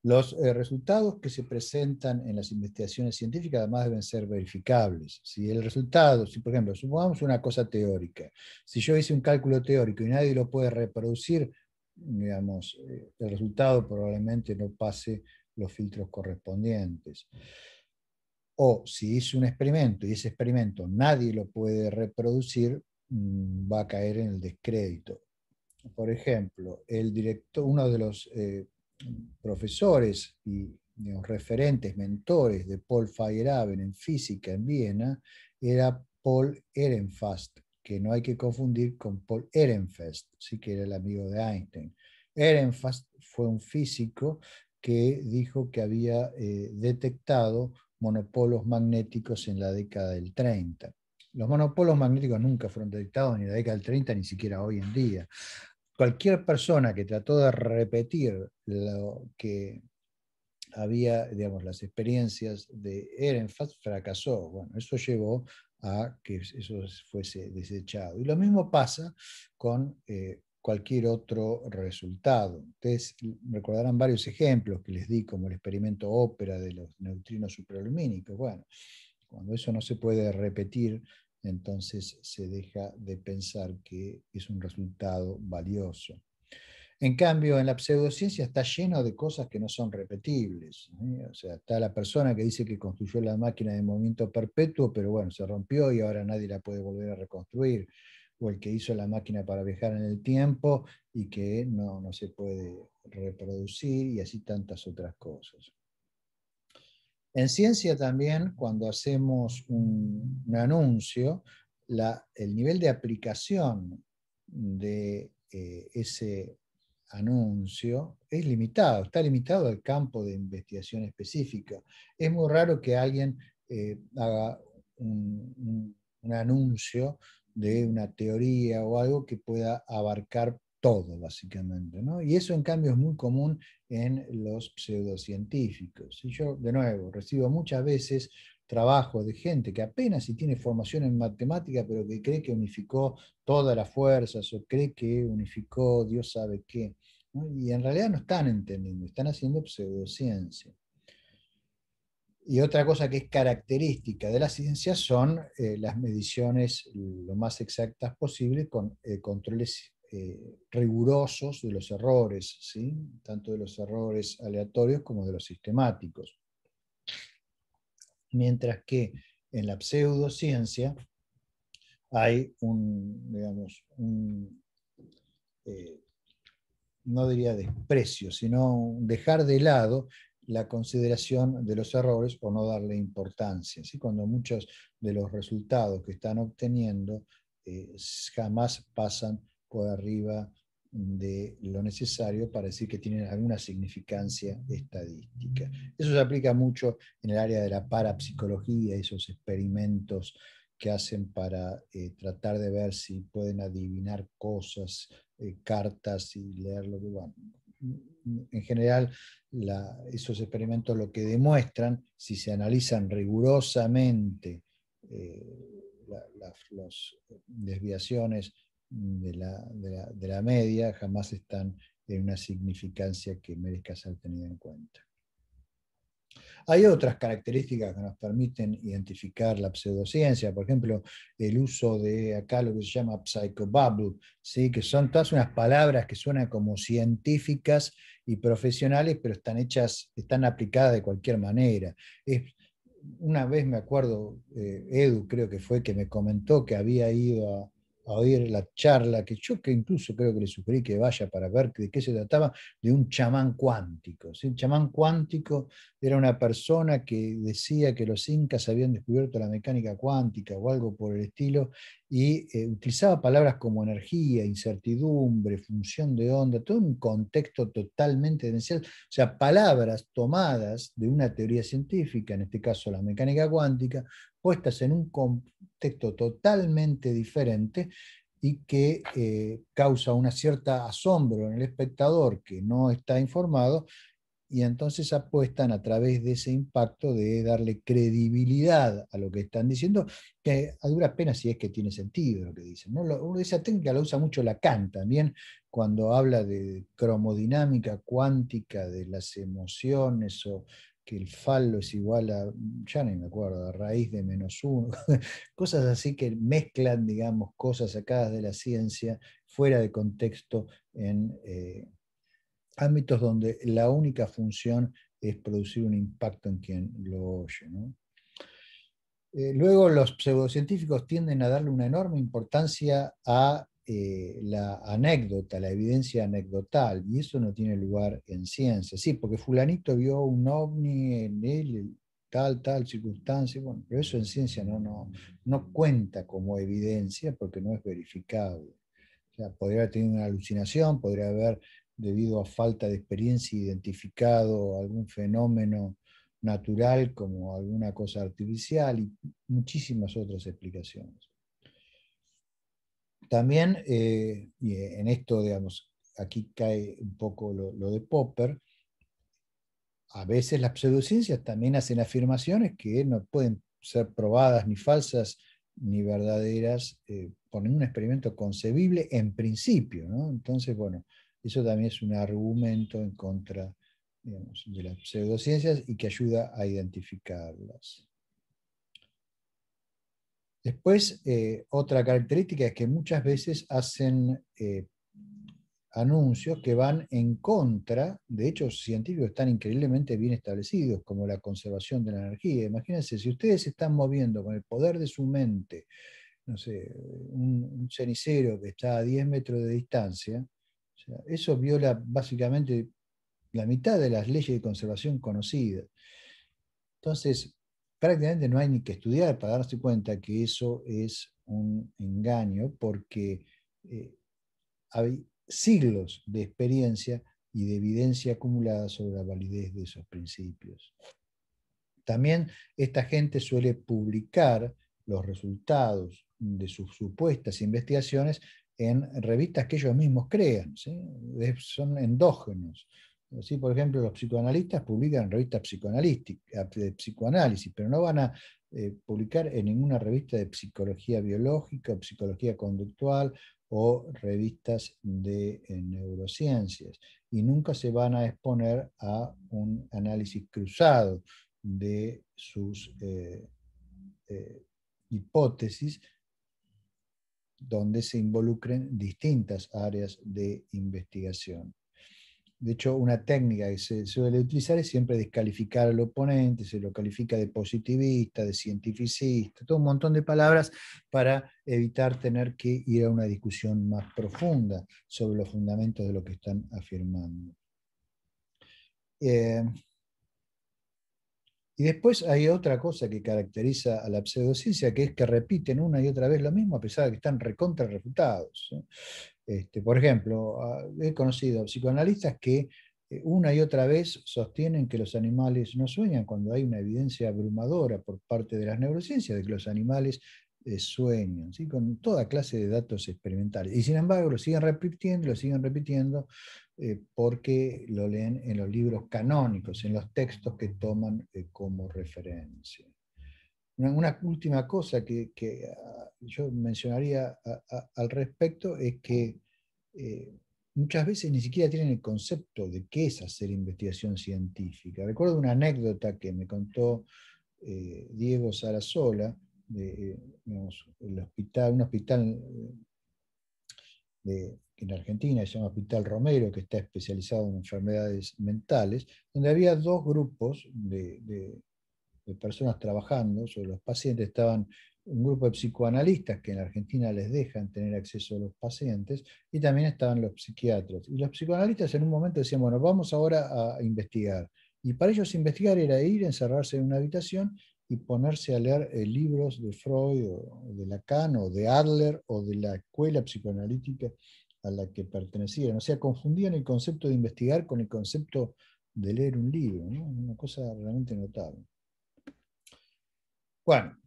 Los eh, resultados que se presentan en las investigaciones científicas además deben ser verificables. Si el resultado, si por ejemplo, supongamos una cosa teórica, si yo hice un cálculo teórico y nadie lo puede reproducir, digamos, eh, el resultado probablemente no pase los filtros correspondientes. O si hice un experimento y ese experimento nadie lo puede reproducir, mm, va a caer en el descrédito. Por ejemplo, el director, uno de los eh, profesores y referentes, mentores de Paul Feyerabend en física en Viena, era Paul Ehrenfest, que no hay que confundir con Paul Ehrenfest, sí que era el amigo de Einstein. Ehrenfest fue un físico que dijo que había eh, detectado monopolos magnéticos en la década del 30. Los monopolos magnéticos nunca fueron detectados ni en la década del 30, ni siquiera hoy en día cualquier persona que trató de repetir lo que había, digamos, las experiencias de Ehrenfass fracasó. Bueno, eso llevó a que eso fuese desechado. Y lo mismo pasa con eh, cualquier otro resultado. Ustedes recordarán varios ejemplos que les di, como el experimento ópera de los neutrinos supralumínicos. Bueno, cuando eso no se puede repetir entonces se deja de pensar que es un resultado valioso. En cambio, en la pseudociencia está lleno de cosas que no son repetibles. ¿eh? O sea, está la persona que dice que construyó la máquina de movimiento perpetuo, pero bueno, se rompió y ahora nadie la puede volver a reconstruir. O el que hizo la máquina para viajar en el tiempo y que no se puede reproducir y así tantas otras cosas. En ciencia también, cuando hacemos un, anuncio, el nivel de aplicación de eh, ese anuncio es limitado, está limitado al campo de investigación específica. Es muy raro que alguien eh, haga un, anuncio de una teoría o algo que pueda abarcar todo, básicamente. Y eso, en cambio, es muy común en los pseudocientíficos. Y yo, de nuevo, recibo muchas veces trabajo de gente que apenas si tiene formación en matemática, pero que cree que unificó todas las fuerzas o cree que unificó Dios sabe qué. Y en realidad no están entendiendo, están haciendo pseudociencia. Y otra cosa que es característica de la ciencia son eh, las mediciones lo más exactas posible con eh, controles eh, rigurosos de los errores, ¿sí? tanto de los errores aleatorios como de los sistemáticos. Mientras que en la pseudociencia hay un, digamos, un, eh, no diría desprecio, sino dejar de lado la consideración de los errores por no darle importancia, ¿sí? cuando muchos de los resultados que están obteniendo eh, jamás pasan por arriba de lo necesario para decir que tienen alguna significancia estadística. Eso se aplica mucho en el área de la parapsicología, esos experimentos que hacen para eh, tratar de ver si pueden adivinar cosas, eh, cartas y leerlo. Bueno, en general, esos experimentos lo que demuestran, si se analizan rigurosamente eh, las desviaciones de la, media jamás están en una significancia que merezca ser tenida en cuenta. Hay otras características que nos permiten identificar la pseudociencia, por ejemplo, el uso de acá lo que se llama psychobabble ¿sí? que son todas unas palabras que suenan como científicas y profesionales, pero están hechas, están aplicadas de cualquier manera. una vez me acuerdo, eh, Edu creo que fue que me comentó que había ido a, a oír la charla, que yo que incluso creo que le sugerí que vaya para ver de qué se trataba, de un chamán cuántico. ¿sí? chamán cuántico era una persona que decía que los incas habían descubierto la mecánica cuántica o algo por el estilo, y eh, utilizaba palabras como energía, incertidumbre, función de onda, todo un contexto totalmente demencial, o sea, palabras tomadas de una teoría científica, en este caso la mecánica cuántica, puestas en un contexto totalmente diferente y que eh, causa una cierta asombro en el espectador que no está informado y entonces apuestan a través de ese impacto de darle credibilidad a lo que están diciendo, que a duras penas si es que tiene sentido lo que dicen. ¿no? esa técnica la usa mucho Lacan también cuando habla de cromodinámica cuántica de las emociones o que el falo es igual a, ya ni me acuerdo, a raíz de menos uno, cosas así que mezclan, digamos, cosas sacadas de la ciencia fuera de contexto en... Eh, ámbitos donde la única función es producir un impacto en quien lo oye. Eh, luego los pseudocientíficos tienden a darle una enorme importancia a eh, la anécdota, la evidencia anecdotal, y eso no tiene lugar en ciencia. Sí, porque fulanito vio un ovni en él, tal, tal circunstancia, bueno, pero eso en ciencia no, no, no cuenta como evidencia porque no es verificable. O sea, podría haber tenido una alucinación, podría haber debido a falta de experiencia identificado algún fenómeno natural como alguna cosa artificial y muchísimas otras explicaciones. También, eh, y en esto, digamos, aquí cae un poco lo, de Popper, a veces las pseudociencias también hacen afirmaciones que no pueden ser probadas ni falsas ni verdaderas eh, por ningún experimento concebible en principio. Entonces, bueno, eso también es un argumento en contra de las pseudociencias y que ayuda a identificarlas. Después, eh, otra característica es que muchas veces hacen eh, anuncios que van en contra de hechos científicos están increíblemente bien establecidos, como la conservación de la energía. Imagínense, si ustedes se están moviendo con el poder de su mente, no sé, un cenicero que está a 10 metros de distancia, eso viola básicamente la mitad de las leyes de conservación conocidas. Entonces, prácticamente no hay ni que estudiar para darse cuenta que eso es un engaño porque eh, hay siglos de experiencia y de evidencia acumulada sobre la validez de esos principios. También esta gente suele publicar los resultados de sus supuestas investigaciones en revistas que ellos mismos crean, son endógenos. Por ejemplo, los psicoanalistas publican revistas ah, de psicoanálisis, pero no van a eh, publicar en ninguna revista de psicología biológica o psicología conductual o revistas de eh, neurociencias. Y nunca se van a exponer a un análisis cruzado de sus eh, hipótesis donde se involucren distintas áreas de investigación. De hecho, una técnica que se suele utilizar es siempre descalificar al oponente, se lo califica de positivista, de cientificista, todo un montón de palabras para evitar tener que ir a una discusión más profunda sobre los fundamentos de lo que están afirmando. Eh, y después hay otra cosa que caracteriza a la pseudociencia, que es que repiten una y otra vez lo mismo, a pesar de que están recontra refutados. ¿eh? Este, por ejemplo, ah, he conocido psicoanalistas que eh, una y otra vez sostienen que los animales no sueñan cuando hay una evidencia abrumadora por parte de las neurociencias de que los animales eh, sueñan, con toda clase de datos experimentales. Y sin embargo lo siguen repitiendo, lo siguen repitiendo, eh, porque lo leen en los libros canónicos, en los textos que toman eh, como referencia. Una, última cosa que, ah, yo mencionaría al respecto es que eh, muchas veces ni siquiera tienen el concepto de qué es hacer investigación científica. Recuerdo una anécdota que me contó Diego Sarasola, de el hospital, un hospital en Argentina, es un Hospital Romero, que está especializado en enfermedades mentales, donde había dos grupos de, personas trabajando sobre los pacientes. Estaban un grupo de psicoanalistas que en Argentina les dejan tener acceso a los pacientes, y también estaban los psiquiatras. Y los psicoanalistas en un momento decían, bueno, vamos ahora a investigar. Y para ellos investigar era ir, encerrarse en una habitación y ponerse a leer eh, libros de Freud o, de Lacan o de Adler o de la escuela psicoanalítica a la que pertenecían. O sea, confundían el concepto de investigar con el concepto de leer un libro, una cosa realmente notable. Bueno,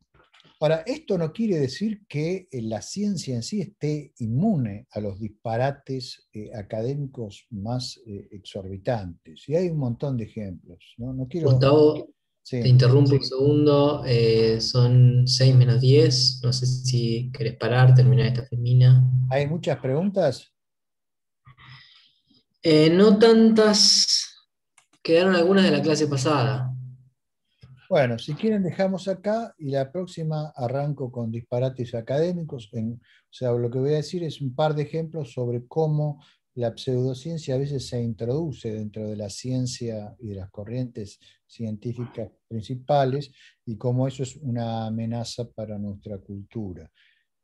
ahora, esto no quiere decir que eh, la ciencia en sí esté inmune a los disparates eh, académicos más exorbitantes. Y hay un montón de ejemplos. ¿no? quiero, te interrumpo un segundo, eh, son 6 menos 10, no sé si querés parar, terminar esta femina. ¿Hay muchas preguntas? Eh, no tantas, quedaron algunas de la clase pasada. Bueno, si quieren dejamos acá y la próxima arranco con disparates académicos. o sea, lo que voy a decir es un par de ejemplos sobre cómo la pseudociencia a veces se introduce dentro de la ciencia y de las corrientes científicas principales y cómo eso es una amenaza para nuestra cultura.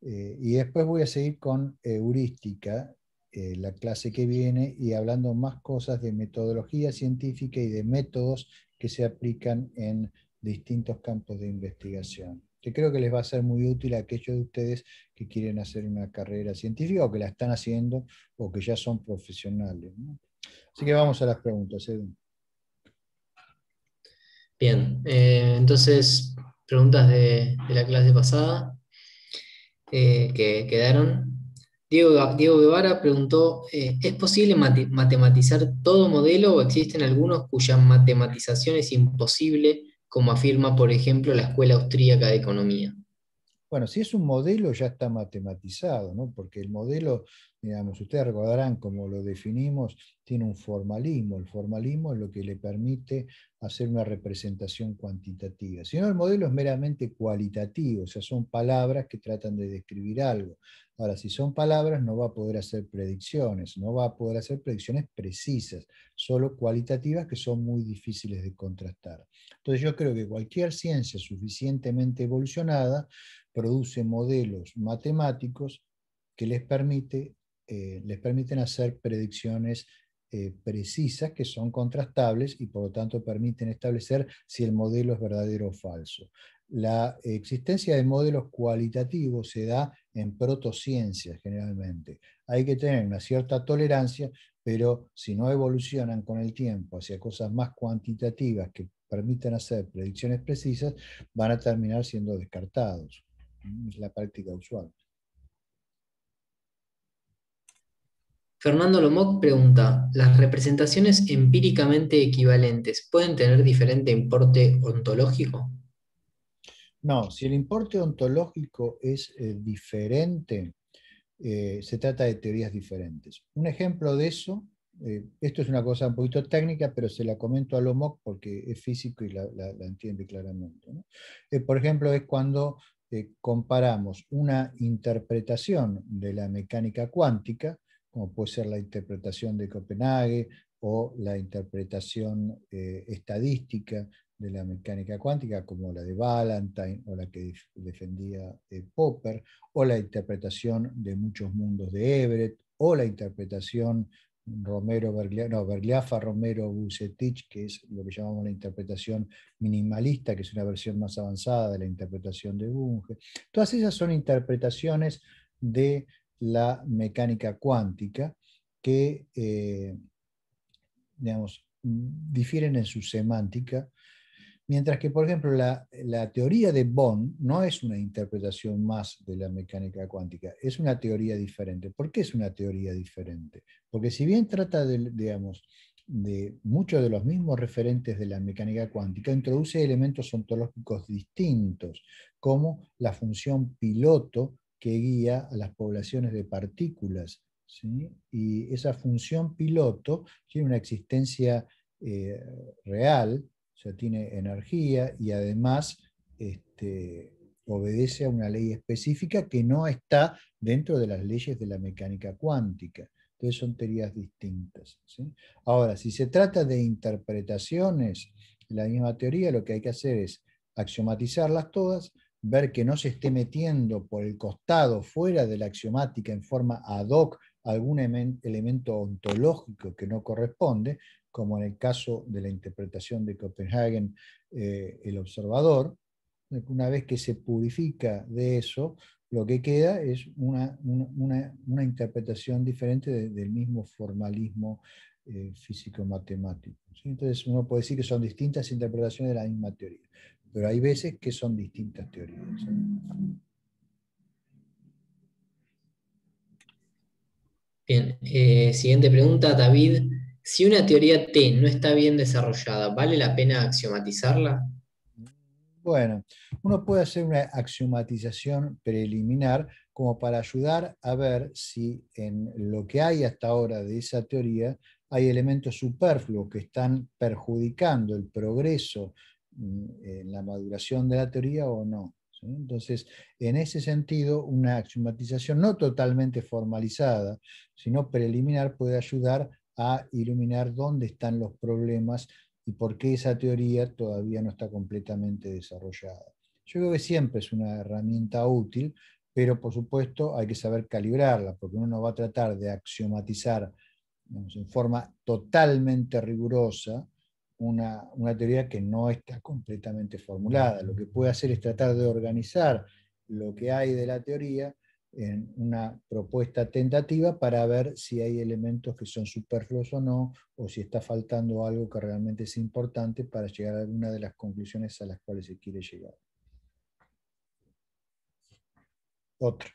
Eh, y después voy a seguir con heurística, eh, la clase que viene, y hablando más cosas de metodología científica y de métodos que se aplican en distintos campos de investigación que creo que les va a ser muy útil a aquellos de ustedes que quieren hacer una carrera científica o que la están haciendo o que ya son profesionales. Así que vamos a las preguntas. Bien, eh, entonces preguntas de, la clase pasada eh, que quedaron. Diego, Diego Guevara preguntó, eh, ¿es posible matematizar todo modelo o existen algunos cuya matematización es imposible como afirma, por ejemplo, la Escuela Austríaca de Economía. Bueno, si es un modelo ya está matematizado, ¿no? porque el modelo digamos, ustedes recordarán como lo definimos, tiene un formalismo. El formalismo es lo que le permite hacer una representación cuantitativa. Si no, el modelo es meramente cualitativo, o sea, son palabras que tratan de describir algo. Ahora, si son palabras, no va a poder hacer predicciones, no va a poder hacer predicciones precisas, solo cualitativas que son muy difíciles de contrastar. Entonces, yo creo que cualquier ciencia suficientemente evolucionada produce modelos matemáticos que les permite eh, les permiten hacer predicciones eh, precisas que son contrastables y por lo tanto permiten establecer si el modelo es verdadero o falso. La existencia de modelos cualitativos se da en protociencias generalmente. Hay que tener una cierta tolerancia, pero si no evolucionan con el tiempo hacia cosas más cuantitativas que permitan hacer predicciones precisas, van a terminar siendo descartados. Es la práctica usual. Fernando Lomoc pregunta, ¿las representaciones empíricamente equivalentes pueden tener diferente importe ontológico? No, si el importe ontológico es eh, diferente, eh, se trata de teorías diferentes. Un ejemplo de eso, eh, esto es una cosa un poquito técnica, pero se la comento a Lomoc porque es físico y la, entiende claramente. por ejemplo, es cuando comparamos una interpretación de la mecánica cuántica como puede ser la interpretación de Copenhague o la interpretación eh, estadística de la mecánica cuántica, como la de Valentine o la que defendía eh, Popper, o la interpretación de muchos mundos de Everett, o la interpretación Romero, Bergliafa, no, Berliafa, Romero, Bucetich, que es lo que llamamos la interpretación minimalista, que es una versión más avanzada de la interpretación de Bunge. Todas esas son interpretaciones de la mecánica cuántica, que eh, difieren en su semántica, mientras que, por ejemplo, la, teoría de Bohm no es una interpretación más de la mecánica cuántica, es una teoría diferente. ¿Por qué es una teoría diferente? Porque si bien trata de muchos de los mismos referentes de la mecánica cuántica, introduce elementos ontológicos distintos, como la función piloto que guía a las poblaciones de partículas. Y esa función piloto tiene una existencia eh, real, o sea, tiene energía y además este, obedece a una ley específica que no está dentro de las leyes de la mecánica cuántica. Entonces son teorías distintas. Ahora, si se trata de interpretaciones de la misma teoría, lo que hay que hacer es axiomatizarlas todas, ver que no se esté metiendo por el costado, fuera de la axiomática, en forma ad hoc, algún elemento ontológico que no corresponde, como en el caso de la interpretación de Copenhagen, eh, el observador. Una vez que se purifica de eso, lo que queda es una, interpretación diferente del mismo formalismo eh, físico-matemático. Entonces uno puede decir que son distintas interpretaciones de la misma teoría pero hay veces que son distintas teorías. ¿eh? Bien, eh, siguiente pregunta, David. Si una teoría T no está bien desarrollada, ¿vale la pena axiomatizarla? Bueno, uno puede hacer una axiomatización preliminar como para ayudar a ver si en lo que hay hasta ahora de esa teoría hay elementos superfluos que están perjudicando el progreso Mm, eh, en la maduración de la teoría o no. Entonces, en ese sentido, una axiomatización no totalmente formalizada, sino preliminar, puede ayudar a iluminar dónde están los problemas y por qué esa teoría todavía no está completamente desarrollada. Yo creo que siempre es una herramienta útil, pero por supuesto hay que saber calibrarla, porque uno no va a tratar de axiomatizar en forma totalmente rigurosa una, teoría que no está completamente formulada. Lo que puede hacer es tratar de organizar lo que hay de la teoría en una propuesta tentativa para ver si hay elementos que son superfluos o no, o si está faltando algo que realmente es importante para llegar a alguna de las conclusiones a las cuales se quiere llegar. Otro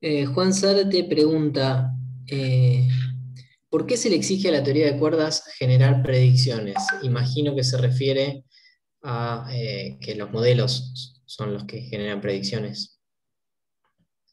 eh, Juan te pregunta, eh, ¿Por qué se le exige a la teoría de cuerdas generar predicciones? Imagino que se refiere a eh, que los modelos son los que generan predicciones.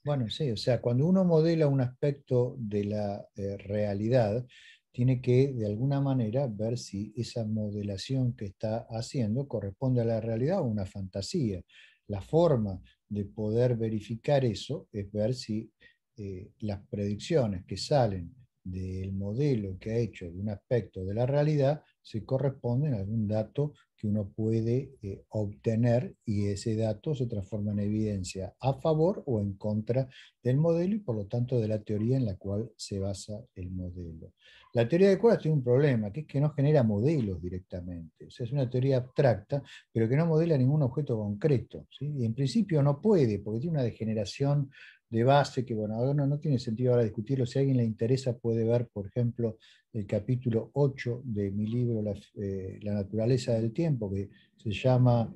Bueno, sí, o sea, cuando uno modela un aspecto de la eh, realidad, tiene que de alguna manera ver si esa modelación que está haciendo corresponde a la realidad o una fantasía. La forma de poder verificar eso es ver si eh, las predicciones que salen del modelo que ha hecho de un aspecto de la realidad se corresponde a algún dato que uno puede eh, obtener y ese dato se transforma en evidencia a favor o en contra del modelo y por lo tanto de la teoría en la cual se basa el modelo. La teoría de cuerdas tiene un problema, que es que no genera modelos directamente. es una teoría abstracta, pero que no modela ningún objeto concreto. en principio no puede, porque tiene una degeneración de base, que bueno, no, tiene sentido ahora discutirlo, si a alguien le interesa puede ver, por ejemplo, el capítulo 8 de mi libro eh, La, naturaleza del tiempo, que se llama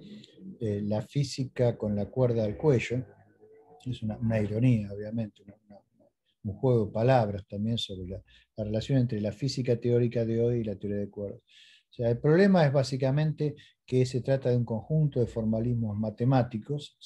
eh, La física con la cuerda al cuello, es una, ironía, obviamente, un juego de palabras también sobre la, la relación entre la física teórica de hoy y la teoría de cuerdas. O sea, el problema es básicamente que se trata de un conjunto de formalismos matemáticos,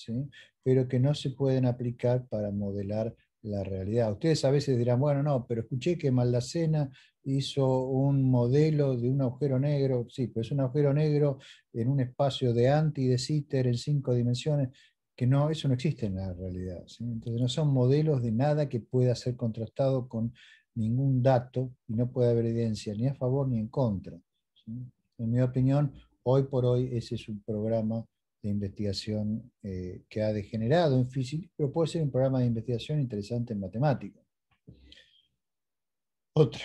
pero que no se pueden aplicar para modelar la realidad. Ustedes a veces dirán, bueno, no, pero escuché que Maldacena hizo un modelo de un agujero negro, sí, pero es un agujero negro en un espacio de anti y de Sitter en cinco dimensiones, que no, eso no existe en la realidad. Entonces no son modelos de nada que pueda ser contrastado con ningún dato y no puede haber evidencia ni a favor ni en contra. En mi opinión, hoy por hoy ese es un programa de investigación eh, que ha degenerado en física, pero puede ser un programa de investigación interesante en matemática. Otra.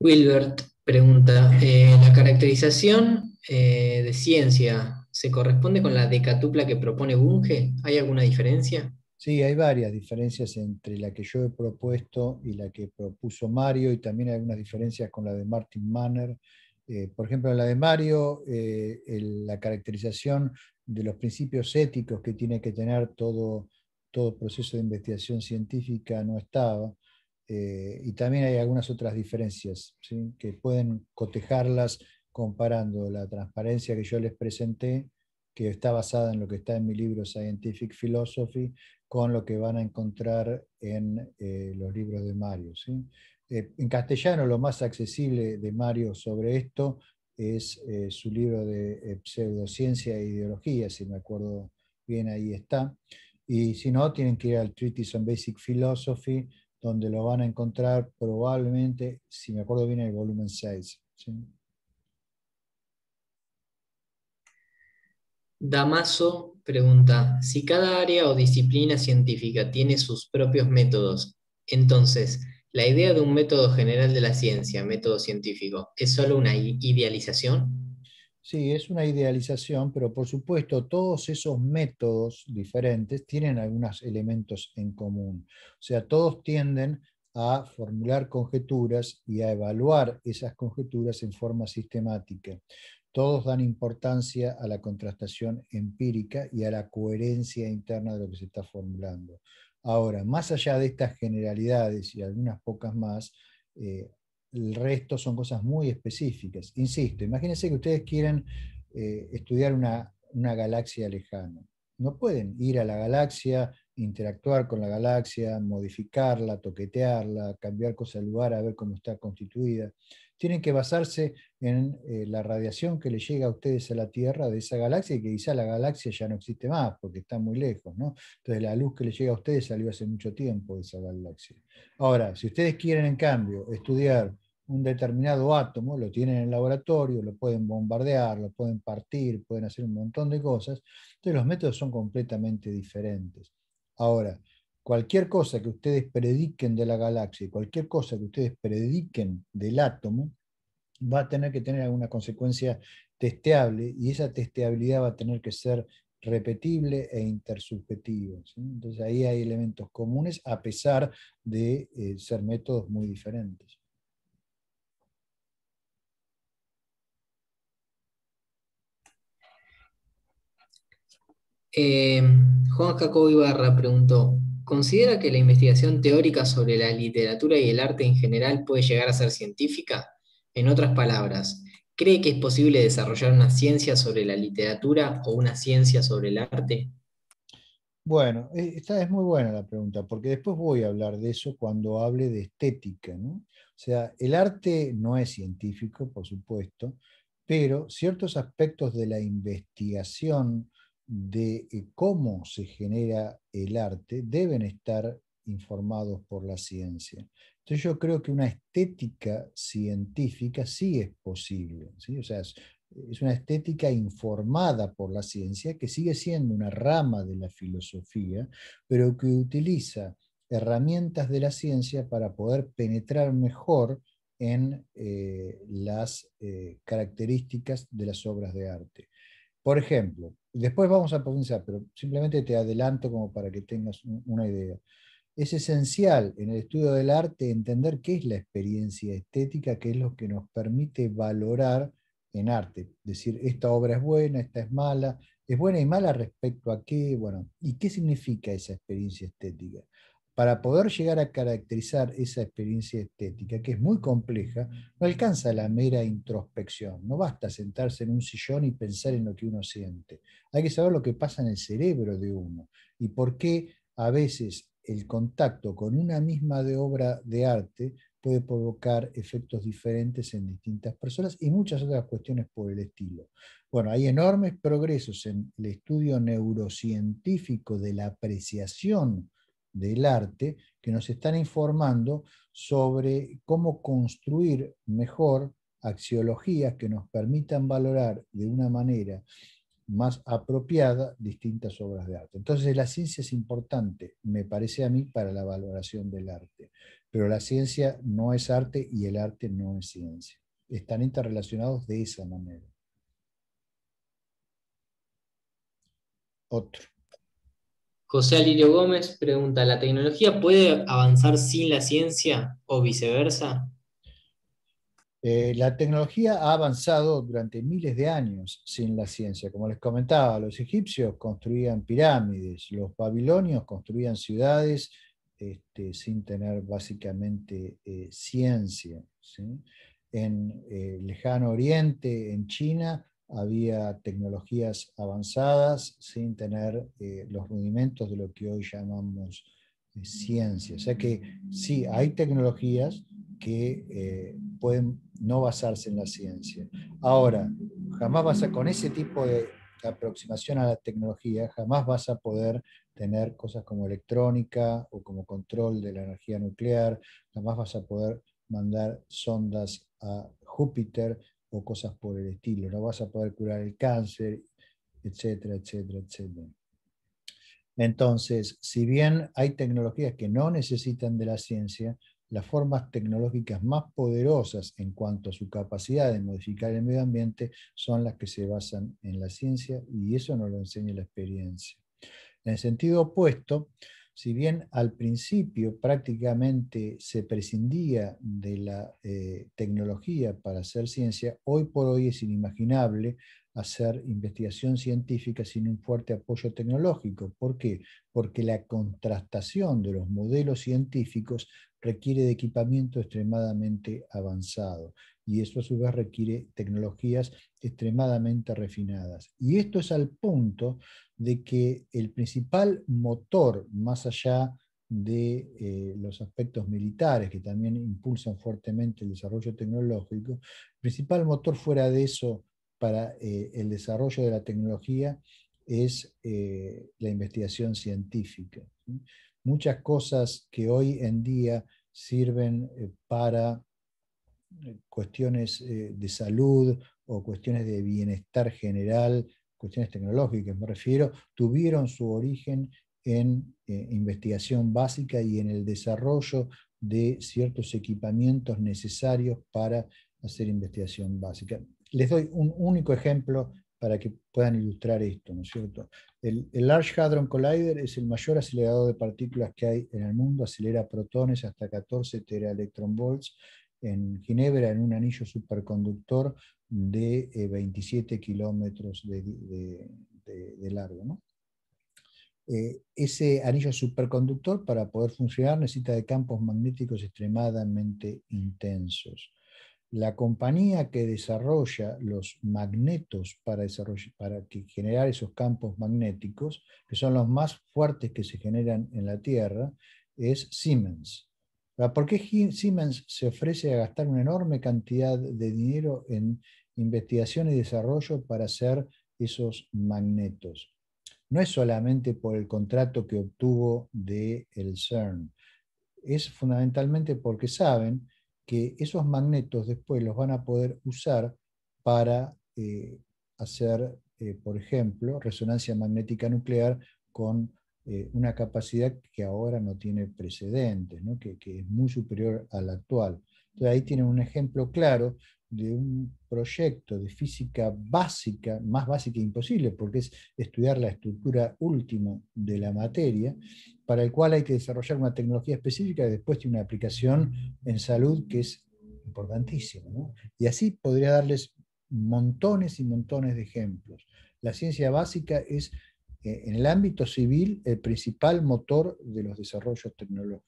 Wilbert pregunta, eh, ¿la caracterización eh, de ciencia se corresponde con la decatupla que propone Bunge? ¿Hay alguna diferencia? Sí, hay varias diferencias entre la que yo he propuesto y la que propuso Mario y también hay algunas diferencias con la de Martin Manner. Eh, por ejemplo, en la de Mario, eh, la caracterización de los principios éticos que tiene que tener todo, todo proceso de investigación científica no estaba. Eh, y también hay algunas otras diferencias que pueden cotejarlas comparando la transparencia que yo les presenté, que está basada en lo que está en mi libro Scientific Philosophy, con lo que van a encontrar en eh, los libros de Mario. Eh, en castellano lo más accesible de Mario sobre esto es eh, su libro de pseudociencia e ideología, si me acuerdo bien, ahí está. Y si no, tienen que ir al Treatise on Basic Philosophy, donde lo van a encontrar probablemente, si me acuerdo bien, el volumen 6. Damaso pregunta, si cada área o disciplina científica tiene sus propios métodos, entonces, ¿la idea de un método general de la ciencia, método científico, es solo una idealización? Sí, es una idealización, pero por supuesto todos esos métodos diferentes tienen algunos elementos en común. O sea, todos tienden a formular conjeturas y a evaluar esas conjeturas en forma sistemática. Todos dan importancia a la contrastación empírica y a la coherencia interna de lo que se está formulando. Ahora, más allá de estas generalidades y algunas pocas más, eh, el resto son cosas muy específicas. Insisto, imagínense que ustedes quieren eh, estudiar una, una galaxia lejana. No pueden ir a la galaxia, interactuar con la galaxia, modificarla, toquetearla, cambiar cosas al lugar a ver cómo está constituida tienen que basarse en eh, la radiación que le llega a ustedes a la Tierra de esa galaxia y que quizá la galaxia ya no existe más porque está muy lejos. ¿no? Entonces la luz que le llega a ustedes salió hace mucho tiempo de esa galaxia. Ahora, si ustedes quieren en cambio estudiar un determinado átomo, lo tienen en el laboratorio, lo pueden bombardear, lo pueden partir, pueden hacer un montón de cosas, entonces los métodos son completamente diferentes. Ahora, cualquier cosa que ustedes prediquen de la galaxia y cualquier cosa que ustedes prediquen del átomo va a tener que tener alguna consecuencia testeable y esa testeabilidad va a tener que ser repetible e intersubjetiva. Entonces ahí hay elementos comunes a pesar de eh, ser métodos muy diferentes. Eh, Juan Jacobo Ibarra preguntó, ¿Considera que la investigación teórica sobre la literatura y el arte en general puede llegar a ser científica? En otras palabras, ¿cree que es posible desarrollar una ciencia sobre la literatura o una ciencia sobre el arte? Bueno, eh, esta es muy buena la pregunta, porque después voy a hablar de eso cuando hable de estética. O sea, el arte no es científico, por supuesto, pero ciertos aspectos de la investigación de eh, cómo se genera el arte deben estar informados por la ciencia. Entonces yo creo que una estética científica sí es posible, sea, es, una estética informada por la ciencia que sigue siendo una rama de la filosofía, pero que utiliza herramientas de la ciencia para poder penetrar mejor en eh, las eh, características de las obras de arte. Por ejemplo, Después vamos a profundizar, pero simplemente te adelanto como para que tengas una idea. Es esencial en el estudio del arte entender qué es la experiencia estética, qué es lo que nos permite valorar en arte. Decir, esta obra es buena, esta es mala, es buena y mala respecto a qué, bueno, y qué significa esa experiencia estética para poder llegar a caracterizar esa experiencia estética, que es muy compleja, no alcanza la mera introspección. No basta sentarse en un sillón y pensar en lo que uno siente. Hay que saber lo que pasa en el cerebro de uno y por qué a veces el contacto con una misma obra de arte puede provocar efectos diferentes en distintas personas y muchas otras cuestiones por el estilo. Bueno, hay enormes progresos en el estudio neurocientífico de la apreciación del arte que nos están informando sobre cómo construir mejor axiologías que nos permitan valorar de una manera más apropiada distintas obras de arte. Entonces la ciencia es importante, me parece a mí, para la valoración del arte, pero la ciencia no es arte y el arte no es ciencia. Están interrelacionados de esa manera. Otro. José Alirio Gómez pregunta, ¿la tecnología puede avanzar sin la ciencia o viceversa? Eh, la tecnología ha avanzado durante miles de años sin la ciencia. Como les comentaba, los egipcios construían pirámides, los babilonios construían ciudades este, sin tener básicamente eh, ciencia. En el eh, lejano oriente, en China, había tecnologías avanzadas sin tener eh, los rudimentos de lo que hoy llamamos eh, ciencia. O sea que sí, hay tecnologías que eh, pueden no basarse en la ciencia. Ahora, jamás vas a, con ese tipo de aproximación a la tecnología, jamás vas a poder tener cosas como electrónica o como control de la energía nuclear, jamás vas a poder mandar sondas a Júpiter, o cosas por el estilo. No vas a poder curar el cáncer, etcétera, etcétera, etcétera. Entonces, si bien hay tecnologías que no necesitan de la ciencia, las formas tecnológicas más poderosas en cuanto a su capacidad de modificar el medio ambiente son las que se basan en la ciencia y eso nos lo enseña la experiencia. En el sentido opuesto, si bien al principio prácticamente se prescindía de la eh, tecnología para hacer ciencia, hoy por hoy es inimaginable hacer investigación científica sin un fuerte apoyo tecnológico. ¿Por qué? Porque la contrastación de los modelos científicos requiere de equipamiento extremadamente avanzado y eso a su vez requiere tecnologías extremadamente refinadas. Y esto es al punto de que el principal motor, más allá de eh, los aspectos militares que también impulsan fuertemente el desarrollo tecnológico, el principal motor fuera de eso para eh, el desarrollo de la tecnología es eh, la investigación científica. Muchas cosas que hoy en día sirven para eh, cuestiones eh, de salud o cuestiones de bienestar general, cuestiones tecnológicas me refiero, tuvieron su origen en eh, investigación básica y en el desarrollo de ciertos equipamientos necesarios para hacer investigación básica. Les doy un único ejemplo para que puedan ilustrar esto, ¿no es cierto? El, el, Large Hadron Collider es el mayor acelerador de partículas que hay en el mundo, acelera protones hasta 14 teraelectronvolts en Ginebra en un anillo superconductor de 27 eh, kilómetros de, largo. Eh, ese anillo superconductor para poder funcionar necesita de campos magnéticos extremadamente intensos. La compañía que desarrolla los magnetos para, para generar esos campos magnéticos, que son los más fuertes que se generan en la Tierra, es Siemens. ¿Por qué Siemens se ofrece a gastar una enorme cantidad de dinero en investigación y desarrollo para hacer esos magnetos? No es solamente por el contrato que obtuvo del el CERN, es fundamentalmente porque saben que esos magnetos después los van a poder usar para eh, hacer, eh, por ejemplo, resonancia magnética nuclear con eh, una capacidad que ahora no tiene precedentes, Que, es muy superior a la actual. Entonces ahí tienen un ejemplo claro de un proyecto de física básica, más básica imposible, porque es estudiar la estructura última de la materia, para el cual hay que desarrollar una tecnología específica y después tiene una aplicación en salud que es importantísima. Y así podría darles montones y montones de ejemplos. La ciencia básica es eh, en el ámbito civil el principal motor de los desarrollos tecnológicos.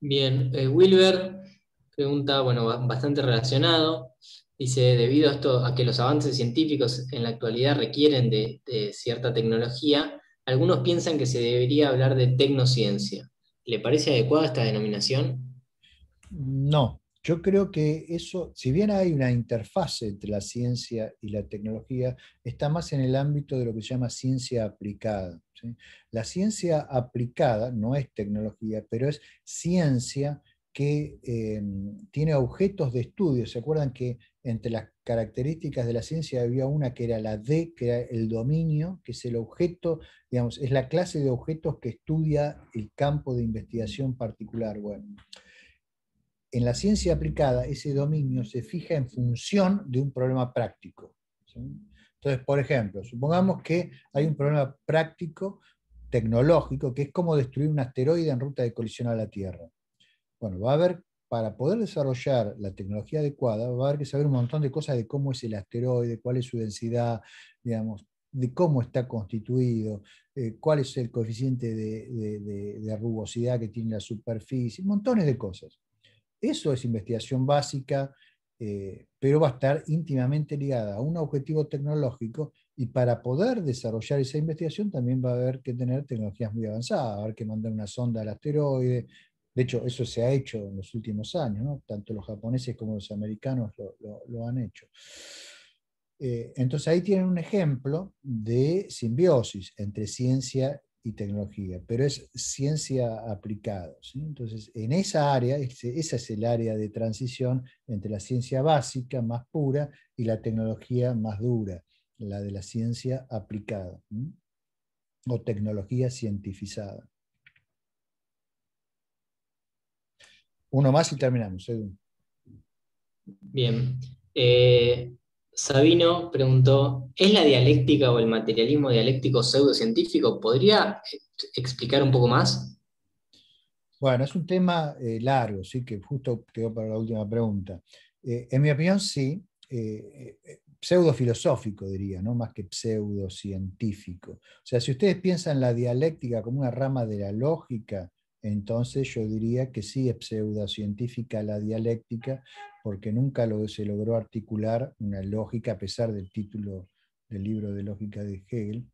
Bien, eh, Wilber pregunta, bueno, bastante relacionado, dice, debido a, esto, a que los avances científicos en la actualidad requieren de, de cierta tecnología, algunos piensan que se debería hablar de tecnociencia. ¿Le parece adecuada esta denominación? No, yo creo que eso, si bien hay una interfase entre la ciencia y la tecnología, está más en el ámbito de lo que se llama ciencia aplicada. La ciencia aplicada no es tecnología, pero es ciencia que eh, tiene objetos de estudio. ¿Se acuerdan que entre las características de la ciencia había una que era la D, que era el dominio, que es el objeto, digamos, es la clase de objetos que estudia el campo de investigación particular? Bueno, en la ciencia aplicada ese dominio se fija en función de un problema práctico. Entonces, por ejemplo, supongamos que hay un problema práctico tecnológico que es cómo destruir un asteroide en ruta de colisión a la Tierra. Bueno, va a haber, para poder desarrollar la tecnología adecuada, va a haber que saber un montón de cosas de cómo es el asteroide, cuál es su densidad, digamos, de cómo está constituido, eh, cuál es el coeficiente de, de rugosidad que tiene la superficie, montones de cosas. Eso es investigación básica, eh, pero va a estar íntimamente ligada a un objetivo tecnológico y para poder desarrollar esa investigación también va a haber que tener tecnologías muy avanzadas, va a haber que mandar una sonda al asteroide. De hecho, eso se ha hecho en los últimos años, tanto los japoneses como los americanos lo, han hecho. Eh, entonces ahí tienen un ejemplo de simbiosis entre ciencia y tecnología, pero es ciencia aplicada. Entonces, en esa área, esa es el área de transición entre la ciencia básica más pura y la tecnología más dura, la de la ciencia aplicada o tecnología cientificada. Uno más y terminamos. Bien. Eh, Sabino preguntó, ¿es la dialéctica o el materialismo dialéctico pseudocientífico? ¿Podría explicar un poco más? Bueno, es un tema eh, largo, sí, que justo quedó para la última pregunta. Eh, en mi opinión, sí, eh, eh, pseudofilosófico diría, ¿no? más que pseudocientífico. O sea, si ustedes piensan la dialéctica como una rama de la lógica, entonces yo diría que sí es pseudocientífica la dialéctica, porque nunca se logró articular una lógica, a pesar del título del libro de lógica de Hegel,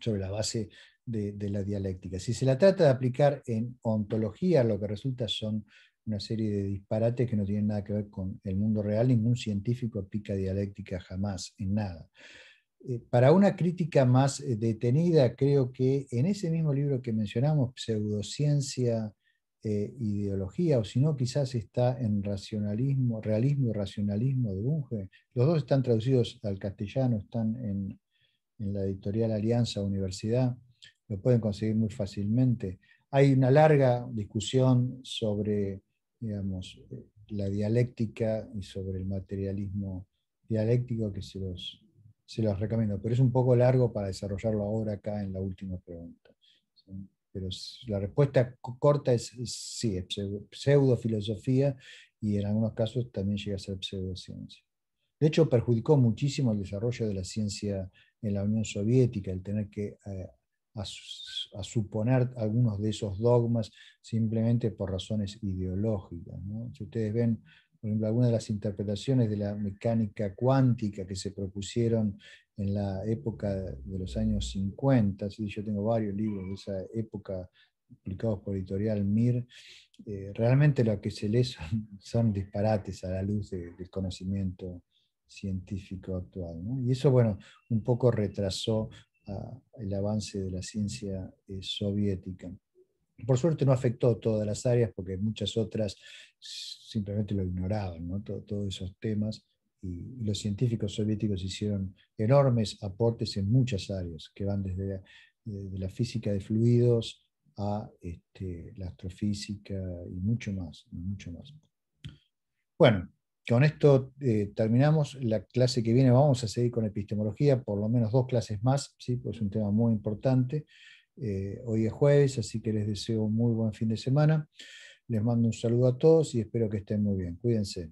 sobre la base de, la dialéctica. Si se la trata de aplicar en ontología, lo que resulta son una serie de disparates que no tienen nada que ver con el mundo real, ningún científico aplica dialéctica jamás en nada. Eh, para una crítica más eh, detenida, creo que en ese mismo libro que mencionamos, Pseudociencia eh, ideología, o si no, quizás está en racionalismo, realismo y racionalismo de Bunge. Los dos están traducidos al castellano, están en, la editorial Alianza Universidad, lo pueden conseguir muy fácilmente. Hay una larga discusión sobre digamos, eh, la dialéctica y sobre el materialismo dialéctico que se los, se los recomiendo, pero es un poco largo para desarrollarlo ahora acá en la última pregunta pero la respuesta corta es, sí, es pseudofilosofía y en algunos casos también llega a ser pseudociencia. De hecho, perjudicó muchísimo el desarrollo de la ciencia en la Unión Soviética, el tener que eh, suponer algunos de esos dogmas simplemente por razones ideológicas. Si ustedes ven por ejemplo, algunas de las interpretaciones de la mecánica cuántica que se propusieron en la época de los años 50, yo tengo varios libros de esa época publicados por editorial MIR, eh, realmente lo que se lee son, disparates a la luz del conocimiento científico actual. Y eso, bueno, un poco retrasó ah, el avance de la ciencia eh, soviética. Por suerte no afectó todas las áreas porque muchas otras simplemente lo ignoraban, todos esos temas. Y, los científicos soviéticos hicieron enormes aportes en muchas áreas, que van desde eh, la, física de fluidos a este, la astrofísica y mucho más, mucho más. Bueno, con esto eh, terminamos la clase que viene. Vamos a seguir con epistemología, por lo menos dos clases más, ¿sí? pues es un tema muy importante. Eh, hoy es jueves, así que les deseo muy buen fin de semana. Les mando un saludo a todos y espero que estén muy bien. Cuídense.